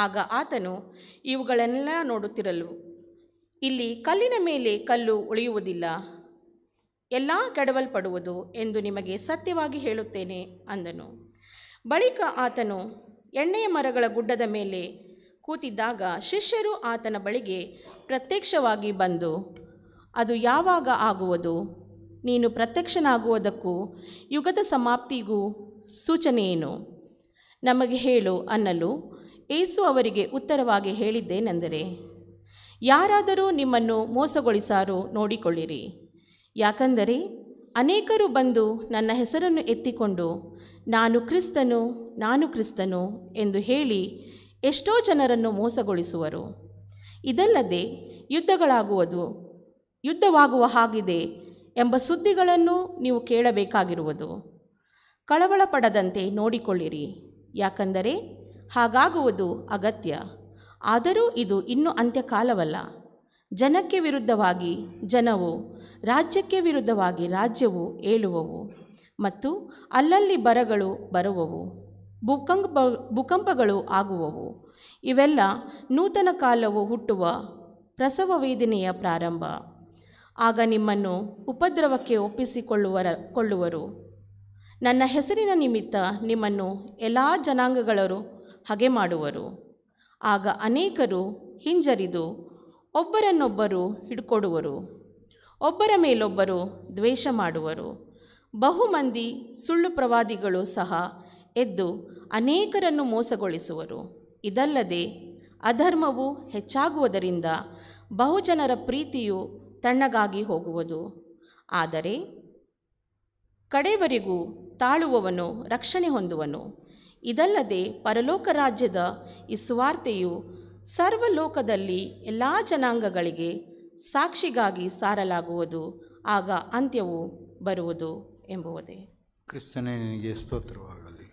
E: ಆಗ ಆತನು ಇವುಗಳನ್ನೆಲ್ಲ ನೋಡುತ್ತಿರಲು ಇಲ್ಲಿ ಕಲ್ಲಿನ ಮೇಲೆ ಕಲ್ಲು ಉಳಿಯುವುದಿಲ್ಲ ಎಲ್ಲ ಕೆಡವಲ್ಪಡುವುದು ಎಂದು ನಿಮಗೆ ಸತ್ಯವಾಗಿ ಹೇಳುತ್ತೇನೆ ಅಂದನು ಬಳಿಕ ಆತನು ಎಣ್ಣೆಯ ಮರಗಳ ಗುಡ್ಡದ ಮೇಲೆ ಕೂತಿದ್ದಾಗ ಶಿಷ್ಯರು ಆತನ ಬಳಿಗೆ ಪ್ರತ್ಯಕ್ಷವಾಗಿ ಬಂದು ಅದು ಯಾವಾಗ ಆಗುವುದು ನೀನು ಪ್ರತ್ಯಕ್ಷನಾಗುವುದಕ್ಕೂ ಯುಗದ ಸಮಾಪ್ತಿಗೂ ಸೂಚನೆಯೇನು ನಮಗೆ ಹೇಳು ಅನ್ನಲು ಏಸು ಅವರಿಗೆ ಉತ್ತರವಾಗಿ ಹೇಳಿದ್ದೇನೆಂದರೆ ಯಾರಾದರೂ ನಿಮ್ಮನ್ನು ಮೋಸಗೊಳಿಸಾರೋ ನೋಡಿಕೊಳ್ಳಿರಿ ಯಾಕಂದರೆ ಅನೇಕರು ಬಂದು ನನ್ನ ಹೆಸರನ್ನು ಎತ್ತಿಕೊಂಡು ನಾನು ಕ್ರಿಸ್ತನು ನಾನು ಕ್ರಿಸ್ತನು ಎಂದು ಹೇಳಿ ಎಷ್ಟೋ ಜನರನ್ನು ಮೋಸಗೊಳಿಸುವರು ಇದಲ್ಲದೆ ಯುದ್ಧಗಳಾಗುವುದು ಯುದ್ಧವಾಗುವ ಹಾಗಿದೆ ಎಂಬ ಸುದ್ದಿಗಳನ್ನು ನೀವು ಕೇಳಬೇಕಾಗಿರುವುದು ಕಳವಳಪಡದಂತೆ ನೋಡಿಕೊಳ್ಳಿರಿ ಯಾಕಂದರೆ ಹಾಗಾಗುವುದು ಅಗತ್ಯ ಆದರೂ ಇದು ಇನ್ನೂ ಅಂತ್ಯಕಾಲವಲ್ಲ ಜನಕ್ಕೆ ವಿರುದ್ಧವಾಗಿ ಜನವು ರಾಜ್ಯಕ್ಕೆ ವಿರುದ್ಧವಾಗಿ ರಾಜ್ಯವು ಏಳುವವು ಮತ್ತು ಅಲ್ಲಲ್ಲಿ ಬರಗಳು ಬರುವವು ಭೂಕಂಪ ಭೂಕಂಪಗಳು ಆಗುವವು ಇವೆಲ್ಲ ನೂತನ ಕಾಲವು ಹುಟ್ಟುವ ಪ್ರಸವ ವೇದನೆಯ ಪ್ರಾರಂಭ ಆಗ ನಿಮ್ಮನ್ನು ಉಪದ್ರವಕ್ಕೆ ಒಪ್ಪಿಸಿಕೊಳ್ಳುವರ ಕೊಳ್ಳುವರು ನನ್ನ ಹೆಸರಿನ ನಿಮಿತ್ತ ನಿಮ್ಮನ್ನು ಎಲ್ಲ ಜನಾಂಗಗಳರು ಹಗೆ ಮಾಡುವರು ಆಗ ಅನೇಕರು ಹಿಂಜರಿದು ಒಬ್ಬರನ್ನೊಬ್ಬರು ಹಿಡ್ಕೊಡುವರು ಒಬ್ಬರ ಮೇಲೊಬ್ಬರು ದ್ವೇಷ ಮಾಡುವರು ಬಹುಮಂದಿ ಸುಳ್ಳು ಪ್ರವಾದಿಗಳು ಸಹ ಎದ್ದು ಅನೇಕರನ್ನು ಮೋಸಗೊಳಿಸುವರು ಇದಲ್ಲದೆ ಅಧರ್ಮವು ಹೆಚ್ಚಾಗುವುದರಿಂದ ಬಹುಜನರ ಪ್ರೀತಿಯು ತಣ್ಣಗಾಗಿ ಹೋಗುವುದು ಆದರೆ ಕಡೆವರೆಗೂ ತಾಳುವವನು ರಕ್ಷಣೆ ಹೊಂದುವನು ಇದಲ್ಲದೆ ಪರಲೋಕ ರಾಜ್ಯದ ಈ ಸುವಾರ್ತೆಯು ಲೋಕದಲ್ಲಿ ಎಲ್ಲ ಜನಾಂಗಗಳಿಗೆ ಸಾಕ್ಷಿಗಾಗಿ ಸಾರಲಾಗುವುದು ಆಗ ಅಂತ್ಯವು ಬರುವುದು ಎಂಬುವುದೇ
A: ಕ್ರಿಸ್ತನೇ ನಿನಗೆ ಸ್ತೋತ್ರವಾಗಲಿ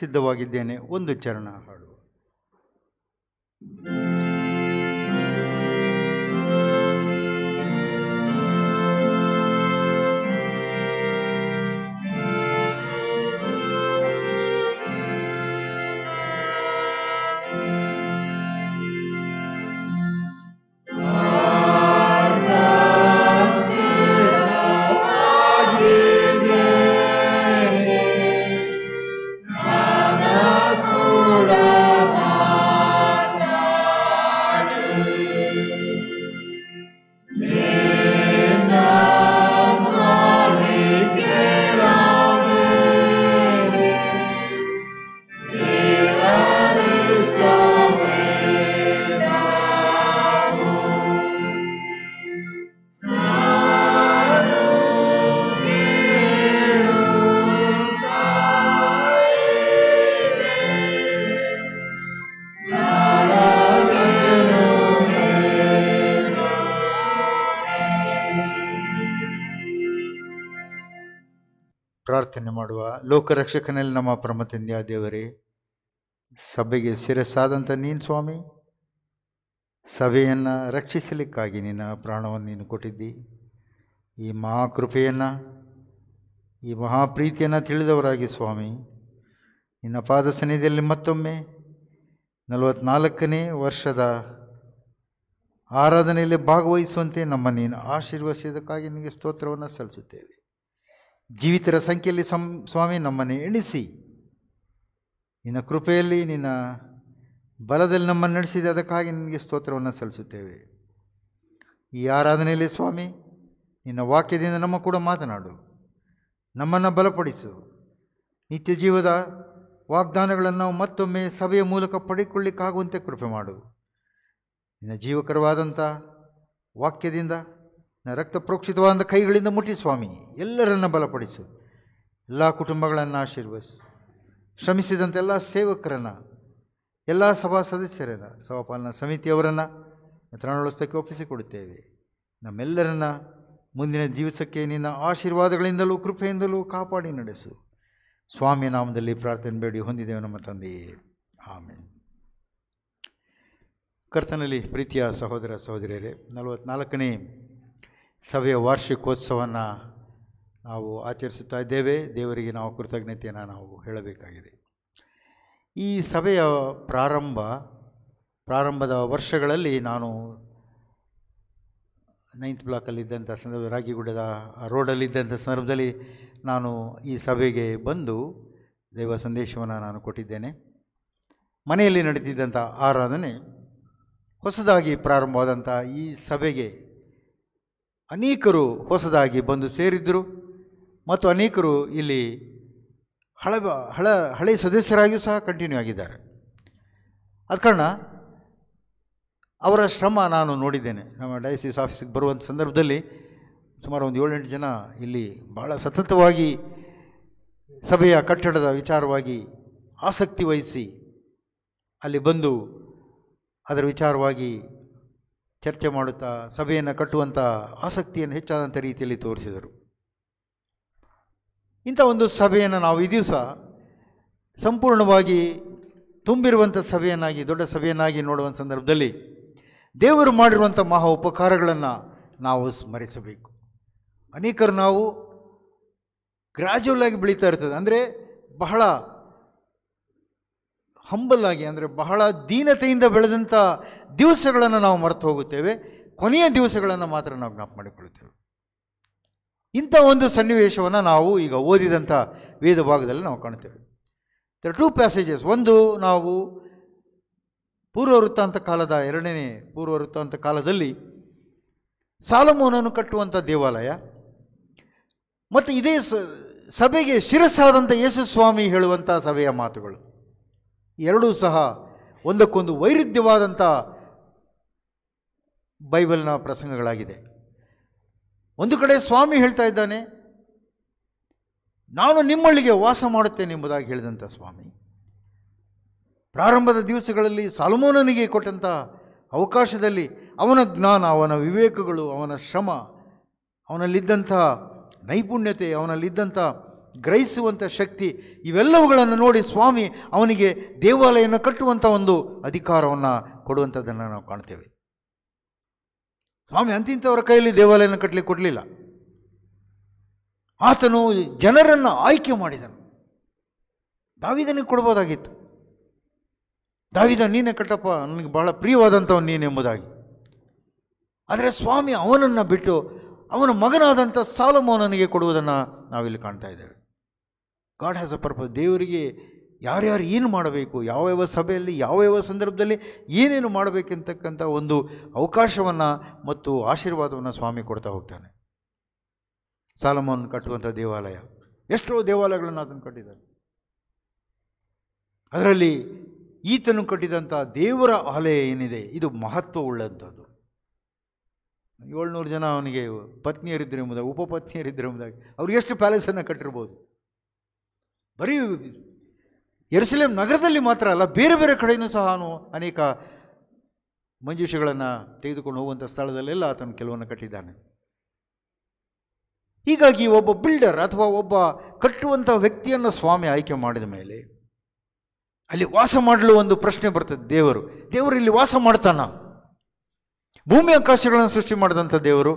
A: ಸಿದ್ಧವಾಗಿದ್ದೇನೆ ಒಂದು ಚರಣ ಹಾಡು ರಕ್ಷಕನಲ್ಲಿ ನಮ್ಮ ಪರಮ ದೇವರೇ ಸಭೆಗೆ ಶಿರಸ್ಸಾದಂಥ ನೀನು ಸ್ವಾಮಿ ಸಭೆಯನ್ನು ರಕ್ಷಿಸಲಿಕ್ಕಾಗಿ ನಿನ್ನ ಪ್ರಾಣವನ್ನು ನೀನು ಕೊಟ್ಟಿದ್ದಿ ಈ ಮಹಾಕೃಪೆಯನ್ನು ಈ ಮಹಾಪ್ರೀತಿಯನ್ನು ತಿಳಿದವರಾಗಿ ಸ್ವಾಮಿ ನಿನ್ನ ಪಾದ ಸನ್ನಿಧಿಯಲ್ಲಿ ಮತ್ತೊಮ್ಮೆ ನಲವತ್ನಾಲ್ಕನೇ ವರ್ಷದ ಆರಾಧನೆಯಲ್ಲಿ ಭಾಗವಹಿಸುವಂತೆ ನಮ್ಮ ನೀನು ಆಶೀರ್ವಸಿದಕ್ಕಾಗಿ ನಿನಗೆ ಸ್ತೋತ್ರವನ್ನು ಸಲ್ಲಿಸುತ್ತೇವೆ ಜೀವಿತರ ಸಂಖ್ಯೆಯಲ್ಲಿ ಸಂ ಸ್ವಾಮಿ ನಮ್ಮನ್ನು ಎಣಿಸಿ ನಿನ್ನ ಕೃಪೆಯಲ್ಲಿ ನಿನ್ನ ಬಲದಲ್ಲಿ ನಮ್ಮನ್ನು ನಡೆಸಿದೆ ಅದಕ್ಕಾಗಿ ನಿನಗೆ ಸ್ತೋತ್ರವನ್ನು ಸಲ್ಲಿಸುತ್ತೇವೆ ಈ ಆರಾಧನೆಯಲ್ಲಿ ಸ್ವಾಮಿ ನಿನ್ನ ವಾಕ್ಯದಿಂದ ನಮ್ಮ ಕೂಡ ಮಾತನಾಡು ನಮ್ಮನ್ನು ಬಲಪಡಿಸು ನಿತ್ಯ ಜೀವದ ವಾಗ್ದಾನಗಳನ್ನು ನಾವು ಮತ್ತೊಮ್ಮೆ ಸಭೆಯ ಮೂಲಕ ಪಡೆಕೊಳ್ಳಿಕ್ಕಾಗುವಂತೆ ಕೃಪೆ ಮಾಡು ನಿನ್ನ ಜೀವಕರವಾದಂಥ ವಾಕ್ಯದಿಂದ ರಕ್ತ ಪ್ರೋಕ್ಷಿತವಾದ ಕೈಗಳಿಂದ ಮುಟ್ಟಿ ಸ್ವಾಮಿ ಎಲ್ಲರನ್ನು ಬಲಪಡಿಸು ಎಲ್ಲ ಕುಟುಂಬಗಳನ್ನು ಆಶೀರ್ವದಿಸು ಶ್ರಮಿಸಿದಂಥ ಎಲ್ಲ ಸೇವಕರನ್ನು ಎಲ್ಲ ಸಭಾ ಸದಸ್ಯರನ್ನು ಸಭಾಪಾಲನಾ ಸಮಿತಿಯವರನ್ನು ಯತ್ನಾಳೋತ್ಸವಕ್ಕೆ ಒಪ್ಪಿಸಿಕೊಡುತ್ತೇವೆ ನಮ್ಮೆಲ್ಲರನ್ನ ಮುಂದಿನ ದಿವಸಕ್ಕೆ ನಿನ್ನ ಆಶೀರ್ವಾದಗಳಿಂದಲೂ ಕೃಪೆಯಿಂದಲೂ ಕಾಪಾಡಿ ನಡೆಸು ಸ್ವಾಮಿ ನಾಮದಲ್ಲಿ ಪ್ರಾರ್ಥನೆ ಬೇಡಿ ಹೊಂದಿದ್ದೇವೆ ನಮ್ಮ ತಂದೆಯೇ ಆಮೇಲೆ ಕರ್ತನಲ್ಲಿ ಪ್ರೀತಿಯ ಸಹೋದರ ಸಹೋದರಿಯರೇ ನಲವತ್ನಾಲ್ಕನೇ ಸಭೆಯ ವಾರ್ಷಿಕೋತ್ಸವವನ್ನು ನಾವು ಆಚರಿಸುತ್ತಾ ಇದ್ದೇವೆ ದೇವರಿಗೆ ನಾವು ಕೃತಜ್ಞತೆಯನ್ನು ನಾವು ಹೇಳಬೇಕಾಗಿದೆ ಈ ಸಭೆಯ ಪ್ರಾರಂಭ ಪ್ರಾರಂಭದ ವರ್ಷಗಳಲ್ಲಿ ನಾನು ನೈನ್ತ್ ಬ್ಲಾಕಲ್ಲಿದ್ದಂಥ ಸಂದರ್ಭ ರಾಗಿಗುಡದ ರೋಡಲ್ಲಿದ್ದಂಥ ಸಂದರ್ಭದಲ್ಲಿ ನಾನು ಈ ಸಭೆಗೆ ಬಂದು ದೈವ ಸಂದೇಶವನ್ನು ನಾನು ಕೊಟ್ಟಿದ್ದೇನೆ ಮನೆಯಲ್ಲಿ ನಡೀತಿದ್ದಂಥ ಆರಾಧನೆ ಹೊಸದಾಗಿ ಪ್ರಾರಂಭವಾದಂಥ ಈ ಸಭೆಗೆ ಅನೇಕರು ಹೊಸದಾಗಿ ಬಂದು ಸೇರಿದ್ದರು ಮತ್ತು ಅನೇಕರು ಇಲ್ಲಿ ಹಳ ಹಳ ಹಳೆಯ ಸದಸ್ಯರಾಗಿಯೂ ಸಹ ಕಂಟಿನ್ಯೂ ಆಗಿದ್ದಾರೆ ಆದ ಕಾರಣ ಅವರ ಶ್ರಮ ನಾನು ನೋಡಿದ್ದೇನೆ ನಮ್ಮ ಡಯಸಿಸ್ ಆಫೀಸಿಗೆ ಬರುವಂಥ ಸಂದರ್ಭದಲ್ಲಿ ಸುಮಾರು ಒಂದು ಏಳೆಂಟು ಜನ ಇಲ್ಲಿ ಭಾಳ ಸತತವಾಗಿ ಸಭೆಯ ಕಟ್ಟಡದ ವಿಚಾರವಾಗಿ ಆಸಕ್ತಿ ವಹಿಸಿ ಅಲ್ಲಿ ಬಂದು ಅದರ ವಿಚಾರವಾಗಿ ಚರ್ಚೆ ಮಾಡುತ್ತಾ ಸಭೆಯನ್ನು ಕಟ್ಟುವಂಥ ಆಸಕ್ತಿಯನ್ನು ಹೆಚ್ಚಾದಂಥ ರೀತಿಯಲ್ಲಿ ತೋರಿಸಿದರು ಇಂಥ ಒಂದು ಸಭೆಯನ್ನು ನಾವು ಈ ದಿವಸ ಸಂಪೂರ್ಣವಾಗಿ ತುಂಬಿರುವಂಥ ಸಭೆಯನ್ನಾಗಿ ದೊಡ್ಡ ಸಭೆಯನ್ನಾಗಿ ನೋಡುವಂಥ ಸಂದರ್ಭದಲ್ಲಿ ದೇವರು ಮಾಡಿರುವಂಥ ಮಹಾ ಉಪಕಾರಗಳನ್ನು ನಾವು ಸ್ಮರಿಸಬೇಕು ಅನೇಕರು ನಾವು ಗ್ರ್ಯಾಜುವಲ್ ಆಗಿ ಬೆಳೀತಾ ಇರ್ತದೆ ಅಂದರೆ ಬಹಳ ಹಂಬಲಾಗಿ ಅಂದರೆ ಬಹಳ ದೀನತೆಯಿಂದ ಬೆಳೆದಂಥ ದಿವಸಗಳನ್ನು ನಾವು ಮರೆತು ಹೋಗುತ್ತೇವೆ ಕೊನೆಯ ದಿವಸಗಳನ್ನು ಮಾತ್ರ ನಾವು ಜ್ಞಾಪ ಮಾಡಿಕೊಳ್ಳುತ್ತೇವೆ ಇಂಥ ಒಂದು ಸನ್ನಿವೇಶವನ್ನು ನಾವು ಈಗ ಓದಿದಂಥ ವೇದ ಭಾಗದಲ್ಲಿ ನಾವು ಕಾಣುತ್ತೇವೆ ದರ್ ಟೂ ಪ್ಯಾಸೇಜಸ್ ಒಂದು ನಾವು ಪೂರ್ವ ವೃತ್ತಾಂತ ಕಾಲದ ಎರಡನೇ ಪೂರ್ವ ವೃತ್ತಾಂತ ಕಾಲದಲ್ಲಿ ಸಾಲಮೋನನ್ನು ಕಟ್ಟುವಂಥ ದೇವಾಲಯ ಮತ್ತು ಇದೇ ಸಭೆಗೆ ಶಿರಸ್ಸಾದಂಥ ಯೇಸುಸ್ವಾಮಿ ಹೇಳುವಂಥ ಸಭೆಯ ಮಾತುಗಳು ಎರಡೂ ಸಹ ಒಂದಕ್ಕೊಂದು ವೈರುಧ್ಯವಾದಂಥ ಬೈಬಲ್ನ ಪ್ರಸಂಗಗಳಾಗಿದೆ ಒಂದು ಕಡೆ ಸ್ವಾಮಿ ಹೇಳ್ತಾ ಇದ್ದಾನೆ ನಾನು ನಿಮ್ಮಲ್ಲಿಗೆ ವಾಸ ಮಾಡುತ್ತೇನೆ ಎಂಬುದಾಗಿ ಹೇಳಿದಂಥ ಸ್ವಾಮಿ ಪ್ರಾರಂಭದ ದಿವಸಗಳಲ್ಲಿ ಸಾಲಮೋನನಿಗೆ ಕೊಟ್ಟಂಥ ಅವಕಾಶದಲ್ಲಿ ಅವನ ಜ್ಞಾನ ಅವನ ವಿವೇಕಗಳು ಅವನ ಶ್ರಮ ಅವನಲ್ಲಿದ್ದಂಥ ನೈಪುಣ್ಯತೆ ಅವನಲ್ಲಿದ್ದಂಥ ಗ್ರಹಿಸುವಂಥ ಶಕ್ತಿ ಇವೆಲ್ಲವುಗಳನ್ನು ನೋಡಿ ಸ್ವಾಮಿ ಅವನಿಗೆ ದೇವಾಲಯವನ್ನು ಕಟ್ಟುವಂಥ ಒಂದು ಅಧಿಕಾರವನ್ನು ಕೊಡುವಂಥದ್ದನ್ನು ನಾವು ಕಾಣ್ತೇವೆ ಸ್ವಾಮಿ ಅಂತಿಂಥವರ ಕೈಯಲ್ಲಿ ದೇವಾಲಯನ ಕಟ್ಟಲಿಕ್ಕೆ ಕೊಡಲಿಲ್ಲ ಆತನು ಜನರನ್ನು ಆಯ್ಕೆ ಮಾಡಿದನು ದಾವಿದನಿಗೆ ಕೊಡ್ಬೋದಾಗಿತ್ತು ದಾವಿದ ನೀನೇ ಕಟ್ಟಪ್ಪ ನನಗೆ ಬಹಳ ಪ್ರಿಯವಾದಂಥವನು ನೀನೆಂಬುದಾಗಿ ಆದರೆ ಸ್ವಾಮಿ ಅವನನ್ನು ಬಿಟ್ಟು ಅವನ ಮಗನಾದಂಥ ಸಾಲಮೋನನಿಗೆ ಕೊಡುವುದನ್ನು ನಾವಿಲ್ಲಿ ಕಾಣ್ತಾ ಇದ್ದೇವೆ ಗಾಡ್ ಹ್ಯಾಸ್ ಅ ಪರ್ಪಸ್ ದೇವರಿಗೆ ಯಾರ್ಯಾರು ಏನು ಮಾಡಬೇಕು ಯಾವ್ಯಾವ ಸಭೆಯಲ್ಲಿ ಯಾವ್ಯಾವ ಸಂದರ್ಭದಲ್ಲಿ ಏನೇನು ಮಾಡಬೇಕೆಂತಕ್ಕಂಥ ಒಂದು ಅವಕಾಶವನ್ನು ಮತ್ತು ಆಶೀರ್ವಾದವನ್ನು ಸ್ವಾಮಿ ಕೊಡ್ತಾ ಹೋಗ್ತಾನೆ ಸಾಲಮೋನ್ ಕಟ್ಟುವಂಥ ದೇವಾಲಯ ಎಷ್ಟೋ ದೇವಾಲಯಗಳನ್ನು ಅದನ್ನು ಕಟ್ಟಿದ್ದಾರೆ ಅದರಲ್ಲಿ ಈತನು ಕಟ್ಟಿದಂಥ ದೇವರ ಆಲಯ ಏನಿದೆ ಇದು ಮಹತ್ವ ಉಳ್ಳಂಥದ್ದು ಏಳ್ನೂರು ಜನ ಅವನಿಗೆ ಪತ್ನಿಯರಿದ್ದರು ಎಂಬುದಾಗಿ ಉಪಪತ್ನಿಯರಿದ್ದರು ಎಂಬುದಾಗಿ ಅವ್ರು ಎಷ್ಟು ಪ್ಯಾಲೇಸನ್ನು ಕಟ್ಟಿರ್ಬೋದು ಬರೀ ಎರಸಲೇಮ್ ನಗರದಲ್ಲಿ ಮಾತ್ರ ಅಲ್ಲ ಬೇರೆ ಬೇರೆ ಕಡೆಯೂ ಸಹ ಅನೇಕ ಮಂಜುಷಗಳನ್ನು ತೆಗೆದುಕೊಂಡು ಹೋಗುವಂಥ ಸ್ಥಳದಲ್ಲೆಲ್ಲ ಆತನು ಕೆಲವನ್ನು ಕಟ್ಟಿದ್ದಾನೆ ಹೀಗಾಗಿ ಒಬ್ಬ ಬಿಲ್ಡರ್ ಅಥವಾ ಒಬ್ಬ ಕಟ್ಟುವಂಥ ವ್ಯಕ್ತಿಯನ್ನು ಸ್ವಾಮಿ ಆಯ್ಕೆ ಮಾಡಿದ ಮೇಲೆ ಅಲ್ಲಿ ವಾಸ ಮಾಡಲು ಒಂದು ಪ್ರಶ್ನೆ ಬರ್ತದೆ ದೇವರು ದೇವರು ಇಲ್ಲಿ ವಾಸ ಮಾಡ್ತಾನ ಭೂಮಿ ಆಕಾಶಗಳನ್ನು ಸೃಷ್ಟಿ ಮಾಡಿದಂಥ ದೇವರು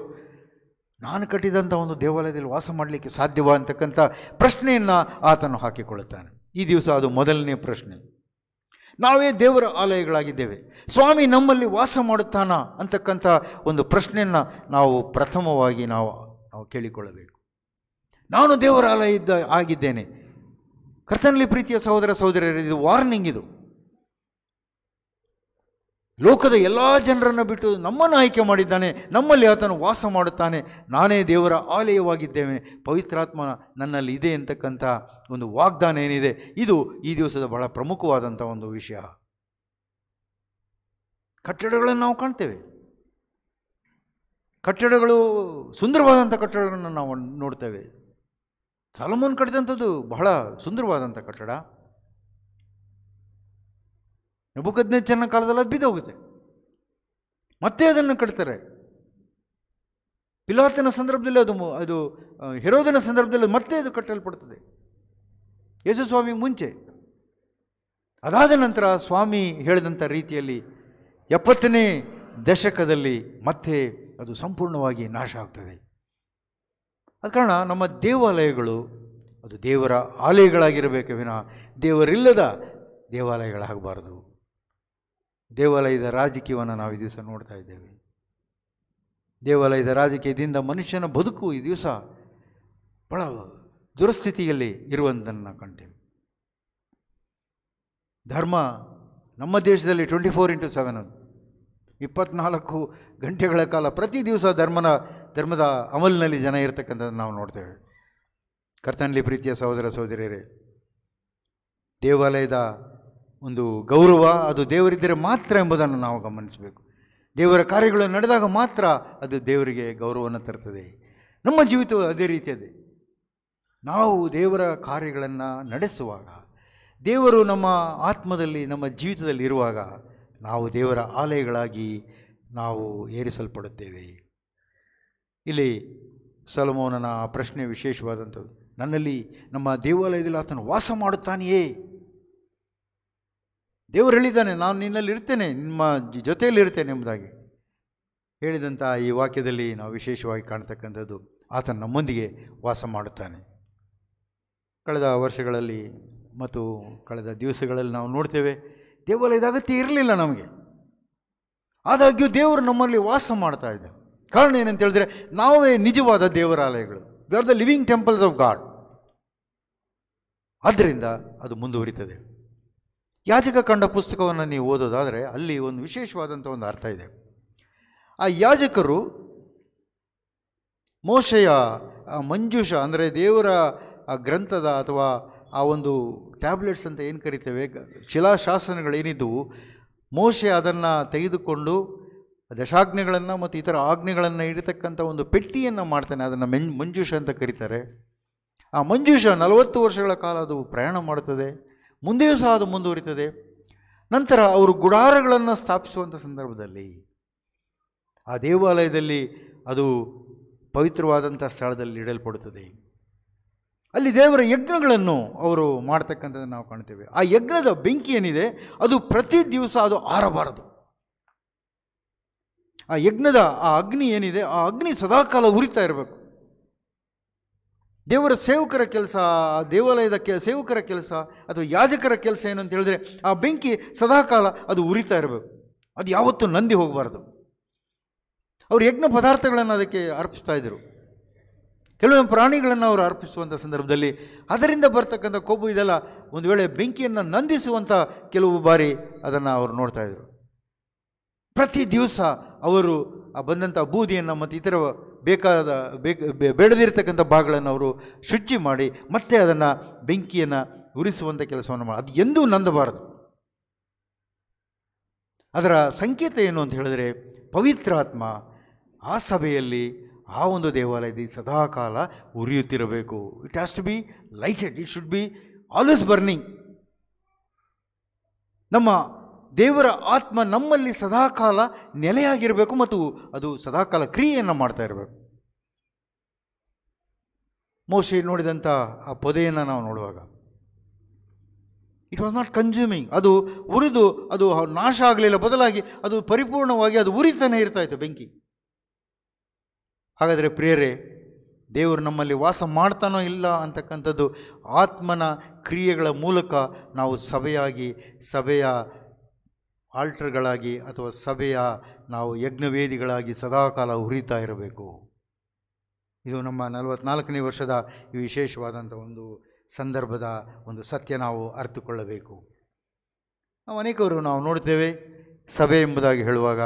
A: ನಾನು ಕಟ್ಟಿದಂಥ ಒಂದು ದೇವಾಲಯದಲ್ಲಿ ವಾಸ ಮಾಡಲಿಕ್ಕೆ ಸಾಧ್ಯವಾ ಅಂತಕ್ಕಂಥ ಪ್ರಶ್ನೆಯನ್ನು ಆತನು ಹಾಕಿಕೊಳ್ಳುತ್ತಾನೆ ಈ ದಿವಸ ಅದು ಮೊದಲನೇ ಪ್ರಶ್ನೆ ನಾವೇ ದೇವರ ಆಲಯಗಳಾಗಿದ್ದೇವೆ ಸ್ವಾಮಿ ನಮ್ಮಲ್ಲಿ ವಾಸ ಮಾಡುತ್ತಾನ ಅಂತಕ್ಕಂಥ ಒಂದು ಪ್ರಶ್ನೆಯನ್ನು ನಾವು ಪ್ರಥಮವಾಗಿ ನಾವು ನಾವು ಕೇಳಿಕೊಳ್ಳಬೇಕು ನಾನು ದೇವರ ಆಲಯ ಇದ್ದ ಆಗಿದ್ದೇನೆ ಕರ್ತನಲ್ಲಿ ಪ್ರೀತಿಯ ಸಹೋದರ ಸಹೋದರರು ಇದು ವಾರ್ನಿಂಗ್ ಇದು ಲೋಕದ ಎಲ್ಲ ಜನರನ್ನು ಬಿಟ್ಟು ನಮ್ಮನ್ನು ಆಯ್ಕೆ ಮಾಡಿದ್ದಾನೆ ನಮ್ಮಲ್ಲಿ ಆತನು ವಾಸ ಮಾಡುತ್ತಾನೆ ನಾನೇ ದೇವರ ಆಲಯವಾಗಿದ್ದೇನೆ ಪವಿತ್ರಾತ್ಮ ನನ್ನಲ್ಲಿ ಇದೆ ಅಂತಕ್ಕಂಥ ಒಂದು ವಾಗ್ದಾನ ಏನಿದೆ ಇದು ಈ ದಿವಸದ ಬಹಳ ಪ್ರಮುಖವಾದಂಥ ಒಂದು ವಿಷಯ ಕಟ್ಟಡಗಳನ್ನು ನಾವು ಕಾಣ್ತೇವೆ ಕಟ್ಟಡಗಳು ಸುಂದರವಾದಂಥ ಕಟ್ಟಡಗಳನ್ನು ನಾವು ನೋಡ್ತೇವೆ ಸಾಲಮೋನ್ ಕಟ್ಟಿದಂಥದ್ದು ಬಹಳ ಸುಂದರವಾದಂಥ ಕಟ್ಟಡ ನಬುಕದ್ನೇಚರನ ಕಾಲದಲ್ಲಿ ಅದು ಬಿದ್ದೋಗುತ್ತೆ ಮತ್ತೆ ಅದನ್ನು ಕಟ್ತಾರೆ ಪಿಲಾತನ ಸಂದರ್ಭದಲ್ಲಿ ಅದು ಅದು ಹೆರೋದನ ಸಂದರ್ಭದಲ್ಲಿ ಮತ್ತೆ ಅದು ಕಟ್ಟಲ್ಪಡ್ತದೆ ಸ್ವಾಮಿ ಮುಂಚೆ ಅದಾದ ನಂತರ ಸ್ವಾಮಿ ಹೇಳಿದಂಥ ರೀತಿಯಲ್ಲಿ ಎಪ್ಪತ್ತನೇ ದಶಕದಲ್ಲಿ ಮತ್ತೆ ಅದು ಸಂಪೂರ್ಣವಾಗಿ ನಾಶ ಆಗ್ತದೆ ಅದ ಕಾರಣ ನಮ್ಮ ದೇವಾಲಯಗಳು ಅದು ದೇವರ ಆಲಯಗಳಾಗಿರಬೇಕು ವಿನ ದೇವರಿಲ್ಲದ ದೇವಾಲಯಗಳಾಗಬಾರ್ದು ದೇವಾಲಯದ ರಾಜಕೀಯವನ್ನು ನಾವು ಈ ದಿವಸ ನೋಡ್ತಾ ಇದ್ದೇವೆ ದೇವಾಲಯದ ರಾಜಕೀಯದಿಂದ ಮನುಷ್ಯನ ಬದುಕು ಈ ದಿವಸ ಬಹಳ ದುರಸ್ಥಿತಿಯಲ್ಲಿ ಇರುವಂತನ್ನು ನಾವು ಕಾಣ್ತೇವೆ ಧರ್ಮ ನಮ್ಮ ದೇಶದಲ್ಲಿ ಟ್ವೆಂಟಿ ಫೋರ್ ಇಂಟು ಸೆವೆನ್ ಇಪ್ಪತ್ನಾಲ್ಕು ಗಂಟೆಗಳ ಕಾಲ ಪ್ರತಿ ದಿವಸ ಧರ್ಮನ ಧರ್ಮದ ಅಮಲಿನಲ್ಲಿ ಜನ ಇರತಕ್ಕಂಥದ್ದು ನಾವು ನೋಡ್ತೇವೆ ಕರ್ತನಲ್ಲಿ ಪ್ರೀತಿಯ ಸಹೋದರ ಸಹೋದರಿಯರೇ ದೇವಾಲಯದ ಒಂದು ಗೌರವ ಅದು ದೇವರಿದ್ದರೆ ಮಾತ್ರ ಎಂಬುದನ್ನು ನಾವು ಗಮನಿಸಬೇಕು ದೇವರ ಕಾರ್ಯಗಳು ನಡೆದಾಗ ಮಾತ್ರ ಅದು ದೇವರಿಗೆ ಗೌರವವನ್ನು ತರ್ತದೆ ನಮ್ಮ ಜೀವಿತವು ಅದೇ ರೀತಿಯದೆ ನಾವು ದೇವರ ಕಾರ್ಯಗಳನ್ನು ನಡೆಸುವಾಗ ದೇವರು ನಮ್ಮ ಆತ್ಮದಲ್ಲಿ ನಮ್ಮ ಜೀವಿತದಲ್ಲಿ ಇರುವಾಗ ನಾವು ದೇವರ ಆಲಯಗಳಾಗಿ ನಾವು ಏರಿಸಲ್ಪಡುತ್ತೇವೆ ಇಲ್ಲಿ ಸಲಮೋನನ ಪ್ರಶ್ನೆ ವಿಶೇಷವಾದಂಥದ್ದು ನನ್ನಲ್ಲಿ ನಮ್ಮ ದೇವಾಲಯದಲ್ಲಿ ಆತನು ವಾಸ ಮಾಡುತ್ತಾನೆಯೇ ದೇವರು ಹೇಳಿದ್ದಾನೆ ನಾನು ನಿನ್ನಲ್ಲಿ ಇರ್ತೇನೆ ನಿಮ್ಮ ಜೊತೆಯಲ್ಲಿ ಎಂಬುದಾಗಿ ಹೇಳಿದಂಥ ಈ ವಾಕ್ಯದಲ್ಲಿ ನಾವು ವಿಶೇಷವಾಗಿ ಕಾಣ್ತಕ್ಕಂಥದ್ದು ಆತನ ನಮ್ಮೊಂದಿಗೆ ವಾಸ ಮಾಡುತ್ತಾನೆ ಕಳೆದ ವರ್ಷಗಳಲ್ಲಿ ಮತ್ತು ಕಳೆದ ದಿವಸಗಳಲ್ಲಿ ನಾವು ನೋಡ್ತೇವೆ ದೇವಾಲಯದ ಅಗತ್ಯ ಇರಲಿಲ್ಲ ನಮಗೆ ಆದಾಗ್ಯೂ ದೇವರು ನಮ್ಮಲ್ಲಿ ವಾಸ ಮಾಡ್ತಾ ಇದ್ದ ಕಾರಣ ಏನಂತ ಹೇಳಿದ್ರೆ ನಾವೇ ನಿಜವಾದ ದೇವರಾಲಯಗಳು we are the living temples of God ಆದ್ದರಿಂದ ಅದು ಮುಂದುವರಿತದೆ ಯಾಜಕ ಕಂಡ ಪುಸ್ತಕವನ್ನು ನೀವು ಓದೋದಾದರೆ ಅಲ್ಲಿ ಒಂದು ವಿಶೇಷವಾದಂಥ ಒಂದು ಅರ್ಥ ಇದೆ ಆ ಯಾಜಕರು ಮೋಶೆಯ ಮಂಜೂಷ ಅಂದರೆ ದೇವರ ಗ್ರಂಥದ ಅಥವಾ ಆ ಒಂದು ಟ್ಯಾಬ್ಲೆಟ್ಸ್ ಅಂತ ಏನು ಕರಿತೇವೆ ಶಿಲಾಶಾಸನಗಳೇನಿದ್ದವು ಮೋಶೆ ಅದನ್ನು ತೆಗೆದುಕೊಂಡು ದಶಾಗ್ನಿಗಳನ್ನು ಮತ್ತು ಇತರ ಆಜ್ಞೆಗಳನ್ನು ಇಡತಕ್ಕಂಥ ಒಂದು ಪೆಟ್ಟಿಯನ್ನು ಮಾಡ್ತಾನೆ ಅದನ್ನು ಮೆಂಜ್ ಮಂಜೂಷ ಅಂತ ಕರೀತಾರೆ ಆ ಮಂಜುಷ ನಲವತ್ತು ವರ್ಷಗಳ ಕಾಲ ಅದು ಪ್ರಯಾಣ ಮಾಡ್ತದೆ ಮುಂದೆಯೂ ಸಹ ಅದು ಮುಂದುವರಿತದೆ ನಂತರ ಅವರು ಗುಡಾರಗಳನ್ನು ಸ್ಥಾಪಿಸುವಂಥ ಸಂದರ್ಭದಲ್ಲಿ ಆ ದೇವಾಲಯದಲ್ಲಿ ಅದು ಪವಿತ್ರವಾದಂಥ ಸ್ಥಳದಲ್ಲಿ ಇಡಲ್ಪಡುತ್ತದೆ ಅಲ್ಲಿ ದೇವರ ಯಜ್ಞಗಳನ್ನು ಅವರು ಮಾಡ್ತಕ್ಕಂಥದ್ದನ್ನು ನಾವು ಕಾಣ್ತೇವೆ ಆ ಯಜ್ಞದ ಬೆಂಕಿ ಏನಿದೆ ಅದು ಪ್ರತಿ ದಿವಸ ಅದು ಆರಬಾರದು ಆ ಯಜ್ಞದ ಆ ಅಗ್ನಿ ಏನಿದೆ ಆ ಅಗ್ನಿ ಸದಾಕಾಲ ಉರಿತಾ ಇರಬೇಕು ದೇವರ ಸೇವಕರ ಕೆಲಸ ದೇವಾಲಯದ ಕೆ ಸೇವಕರ ಕೆಲಸ ಅಥವಾ ಯಾಜಕರ ಕೆಲಸ ಏನಂತ ಹೇಳಿದ್ರೆ ಆ ಬೆಂಕಿ ಸದಾಕಾಲ ಅದು ಉರಿತಾ ಇರಬೇಕು ಅದು ಯಾವತ್ತೂ ನಂದಿ ಹೋಗಬಾರ್ದು ಅವರು ಯಜ್ಞ ಪದಾರ್ಥಗಳನ್ನು ಅದಕ್ಕೆ ಅರ್ಪಿಸ್ತಾ ಇದ್ದರು ಕೆಲವೊಂದು ಪ್ರಾಣಿಗಳನ್ನು ಅವರು ಅರ್ಪಿಸುವಂಥ ಸಂದರ್ಭದಲ್ಲಿ ಅದರಿಂದ ಬರ್ತಕ್ಕಂಥ ಕೊಬ್ಬು ಇದೆಲ್ಲ ಒಂದು ವೇಳೆ ಬೆಂಕಿಯನ್ನು ನಂದಿಸುವಂಥ ಕೆಲವು ಬಾರಿ ಅದನ್ನು ಅವರು ನೋಡ್ತಾಯಿದ್ರು ಪ್ರತಿ ದಿವಸ ಅವರು ಆ ಬಂದಂಥ ಬೂದಿಯನ್ನು ಮತ್ತು ಇತರ ಬೇಕಾದ ಬೆಳೆದಿರ್ತಕ್ಕಂಥ ಭಾಗಗಳನ್ನು ಅವರು ಶುಚಿ ಮಾಡಿ ಮತ್ತೆ ಅದನ್ನು ಬೆಂಕಿಯನ್ನು ಉರಿಸುವಂಥ ಕೆಲಸವನ್ನು ಮಾಡಿ ಅದು ಎಂದೂ ನಂದಬಾರದು ಅದರ ಸಂಕೇತ ಏನು ಅಂತ ಹೇಳಿದ್ರೆ ಪವಿತ್ರಾತ್ಮ ಆ ಸಭೆಯಲ್ಲಿ ಆ ಒಂದು ದೇವಾಲಯದಲ್ಲಿ ಸದಾಕಾಲ ಉರಿಯುತ್ತಿರಬೇಕು it has to be lighted it should be always burning ನಮ್ಮ ದೇವರ ಆತ್ಮ ನಮ್ಮಲ್ಲಿ ಸದಾಕಾಲ ನೆಲೆಯಾಗಿರಬೇಕು ಮತ್ತು ಅದು ಸದಾಕಾಲ ಕ್ರಿಯೆಯನ್ನು ಮಾಡ್ತಾ ಇರಬೇಕು ಮೋಶಿ ನೋಡಿದಂಥ ಆ ಪೊದೆಯನ್ನು ನಾವು ನೋಡುವಾಗ ಇಟ್ ವಾಸ್ ನಾಟ್ ಕನ್ಸ್ಯೂಮಿಂಗ್ ಅದು ಉರಿದು ಅದು ನಾಶ ಆಗಲಿಲ್ಲ ಬದಲಾಗಿ ಅದು ಪರಿಪೂರ್ಣವಾಗಿ ಅದು ಉರಿತಾನೆ ಇರ್ತಾ ಇತ್ತು ಬೆಂಕಿ ಹಾಗಾದರೆ ಪ್ರಿಯರೇ ದೇವರು ನಮ್ಮಲ್ಲಿ ವಾಸ ಮಾಡ್ತಾನೋ ಇಲ್ಲ ಅಂತಕ್ಕಂಥದ್ದು ಆತ್ಮನ ಕ್ರಿಯೆಗಳ ಮೂಲಕ ನಾವು ಸಭೆಯಾಗಿ ಸಭೆಯ ಆಲ್ಟರ್ಗಳಾಗಿ ಅಥವಾ ಸಭೆಯ ನಾವು ಯಜ್ಞವೇದಿಗಳಾಗಿ ಸದಾಕಾಲ ಉರಿತಾ ಇರಬೇಕು ಇದು ನಮ್ಮ ನಲವತ್ನಾಲ್ಕನೇ ವರ್ಷದ ವಿಶೇಷವಾದಂಥ ಒಂದು ಸಂದರ್ಭದ ಒಂದು ಸತ್ಯ ನಾವು ಅರಿತುಕೊಳ್ಳಬೇಕು ನಾವು ಅನೇಕವರು ನಾವು ನೋಡ್ತೇವೆ ಸಭೆ ಎಂಬುದಾಗಿ ಹೇಳುವಾಗ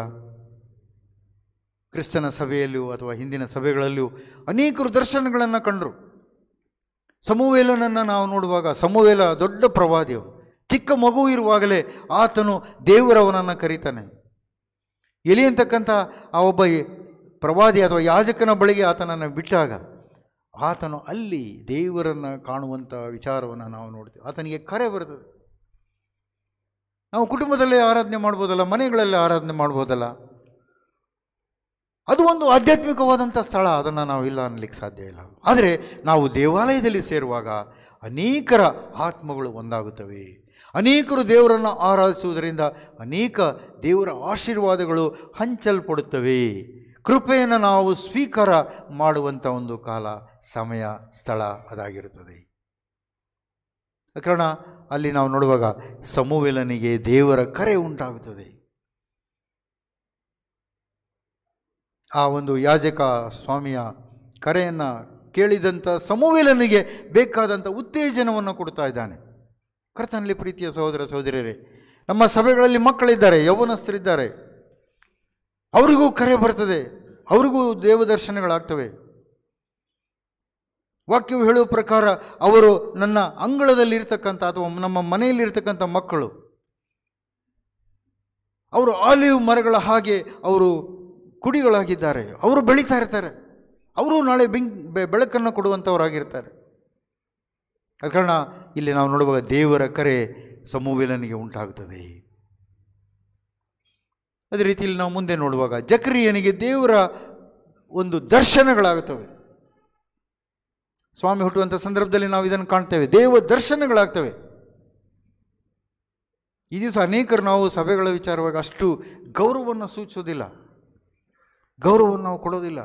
A: ಕ್ರಿಸ್ತನ ಸಭೆಯಲ್ಲಿಯೂ ಅಥವಾ ಹಿಂದಿನ ಸಭೆಗಳಲ್ಲಿಯೂ ಅನೇಕರು ದರ್ಶನಗಳನ್ನು ಕಂಡರು ಸಮೂವೇಲನನ್ನು ನಾವು ನೋಡುವಾಗ ಸಮೂವೇಲ ದೊಡ್ಡ ಪ್ರವಾದಿಯವರು ಚಿಕ್ಕ ಮಗು ಇರುವಾಗಲೇ ಆತನು ದೇವರವನನ್ನು ಕರೀತಾನೆ ಎಲಿ ಅಂತಕ್ಕಂಥ ಆ ಒಬ್ಬ ಪ್ರವಾದಿ ಅಥವಾ ಯಾಜಕನ ಬಳಿಗೆ ಆತನನ್ನು ಬಿಟ್ಟಾಗ ಆತನು ಅಲ್ಲಿ ದೇವರನ್ನು ಕಾಣುವಂಥ ವಿಚಾರವನ್ನು ನಾವು ನೋಡ್ತೀವಿ ಆತನಿಗೆ ಕರೆ ಬರ್ತದೆ ನಾವು ಕುಟುಂಬದಲ್ಲೇ ಆರಾಧನೆ ಮಾಡ್ಬೋದಲ್ಲ ಮನೆಗಳಲ್ಲೇ ಆರಾಧನೆ ಮಾಡ್ಬೋದಲ್ಲ ಅದು ಒಂದು ಆಧ್ಯಾತ್ಮಿಕವಾದಂಥ ಸ್ಥಳ ಅದನ್ನು ನಾವು ಇಲ್ಲ ಅನ್ನಲಿಕ್ಕೆ ಸಾಧ್ಯ ಇಲ್ಲ ಆದರೆ ನಾವು ದೇವಾಲಯದಲ್ಲಿ ಸೇರುವಾಗ ಅನೇಕರ ಆತ್ಮಗಳು ಒಂದಾಗುತ್ತವೆ ಅನೇಕರು ದೇವರನ್ನು ಆರಾಧಿಸುವುದರಿಂದ ಅನೇಕ ದೇವರ ಆಶೀರ್ವಾದಗಳು ಹಂಚಲ್ಪಡುತ್ತವೆ ಕೃಪೆಯನ್ನು ನಾವು ಸ್ವೀಕಾರ ಮಾಡುವಂಥ ಒಂದು ಕಾಲ ಸಮಯ ಸ್ಥಳ ಅದಾಗಿರುತ್ತದೆ ಕಾರಣ ಅಲ್ಲಿ ನಾವು ನೋಡುವಾಗ ಸಮೂವೆಲನಿಗೆ ದೇವರ ಕರೆ ಉಂಟಾಗುತ್ತದೆ ಆ ಒಂದು ಯಾಜಕ ಸ್ವಾಮಿಯ ಕರೆಯನ್ನು ಕೇಳಿದಂಥ ಸಮೂವೆಲನಿಗೆ ಬೇಕಾದಂಥ ಉತ್ತೇಜನವನ್ನು ಕೊಡ್ತಾ ಇದ್ದಾನೆ ಕರ್ತನಲ್ಲಿ ಪ್ರೀತಿಯ ಸಹೋದರ ಸಹೋದರಿಯರೇ ನಮ್ಮ ಸಭೆಗಳಲ್ಲಿ ಮಕ್ಕಳಿದ್ದಾರೆ ಯೌವನಸ್ಥರಿದ್ದಾರೆ ಅವರಿಗೂ ಕರೆ ಬರ್ತದೆ ಅವರಿಗೂ ದೇವದರ್ಶನಗಳಾಗ್ತವೆ ವಾಕ್ಯವು ಹೇಳುವ ಪ್ರಕಾರ ಅವರು ನನ್ನ ಅಂಗಳದಲ್ಲಿರ್ತಕ್ಕಂಥ ಅಥವಾ ನಮ್ಮ ಮನೆಯಲ್ಲಿರ್ತಕ್ಕಂಥ ಮಕ್ಕಳು ಅವರು ಆಲಿವ್ ಮರಗಳ ಹಾಗೆ ಅವರು ಕುಡಿಗಳಾಗಿದ್ದಾರೆ ಅವರು ಬೆಳೀತಾ ಇರ್ತಾರೆ ಅವರು ನಾಳೆ ಬೆಂಕ್ ಬೆಳಕನ್ನು ಕೊಡುವಂಥವರಾಗಿರ್ತಾರೆ ಕಾರಣ ಇಲ್ಲಿ ನಾವು ನೋಡುವಾಗ ದೇವರ ಕರೆ ಸಮೂವಿಲನಿಗೆ ಉಂಟಾಗುತ್ತದೆ ಅದೇ ರೀತಿಯಲ್ಲಿ ನಾವು ಮುಂದೆ ನೋಡುವಾಗ ಜಕ್ರಿಯನಿಗೆ ದೇವರ ಒಂದು ದರ್ಶನಗಳಾಗುತ್ತವೆ ಸ್ವಾಮಿ ಹುಟ್ಟುವಂಥ ಸಂದರ್ಭದಲ್ಲಿ ನಾವು ಇದನ್ನು ಕಾಣ್ತೇವೆ ದೇವ ದರ್ಶನಗಳಾಗ್ತವೆ ಈ ದಿವಸ ಅನೇಕರು ನಾವು ಸಭೆಗಳ ವಿಚಾರವಾಗಿ ಅಷ್ಟು ಗೌರವವನ್ನು ಸೂಚಿಸೋದಿಲ್ಲ ಗೌರವವನ್ನು ನಾವು ಕೊಡೋದಿಲ್ಲ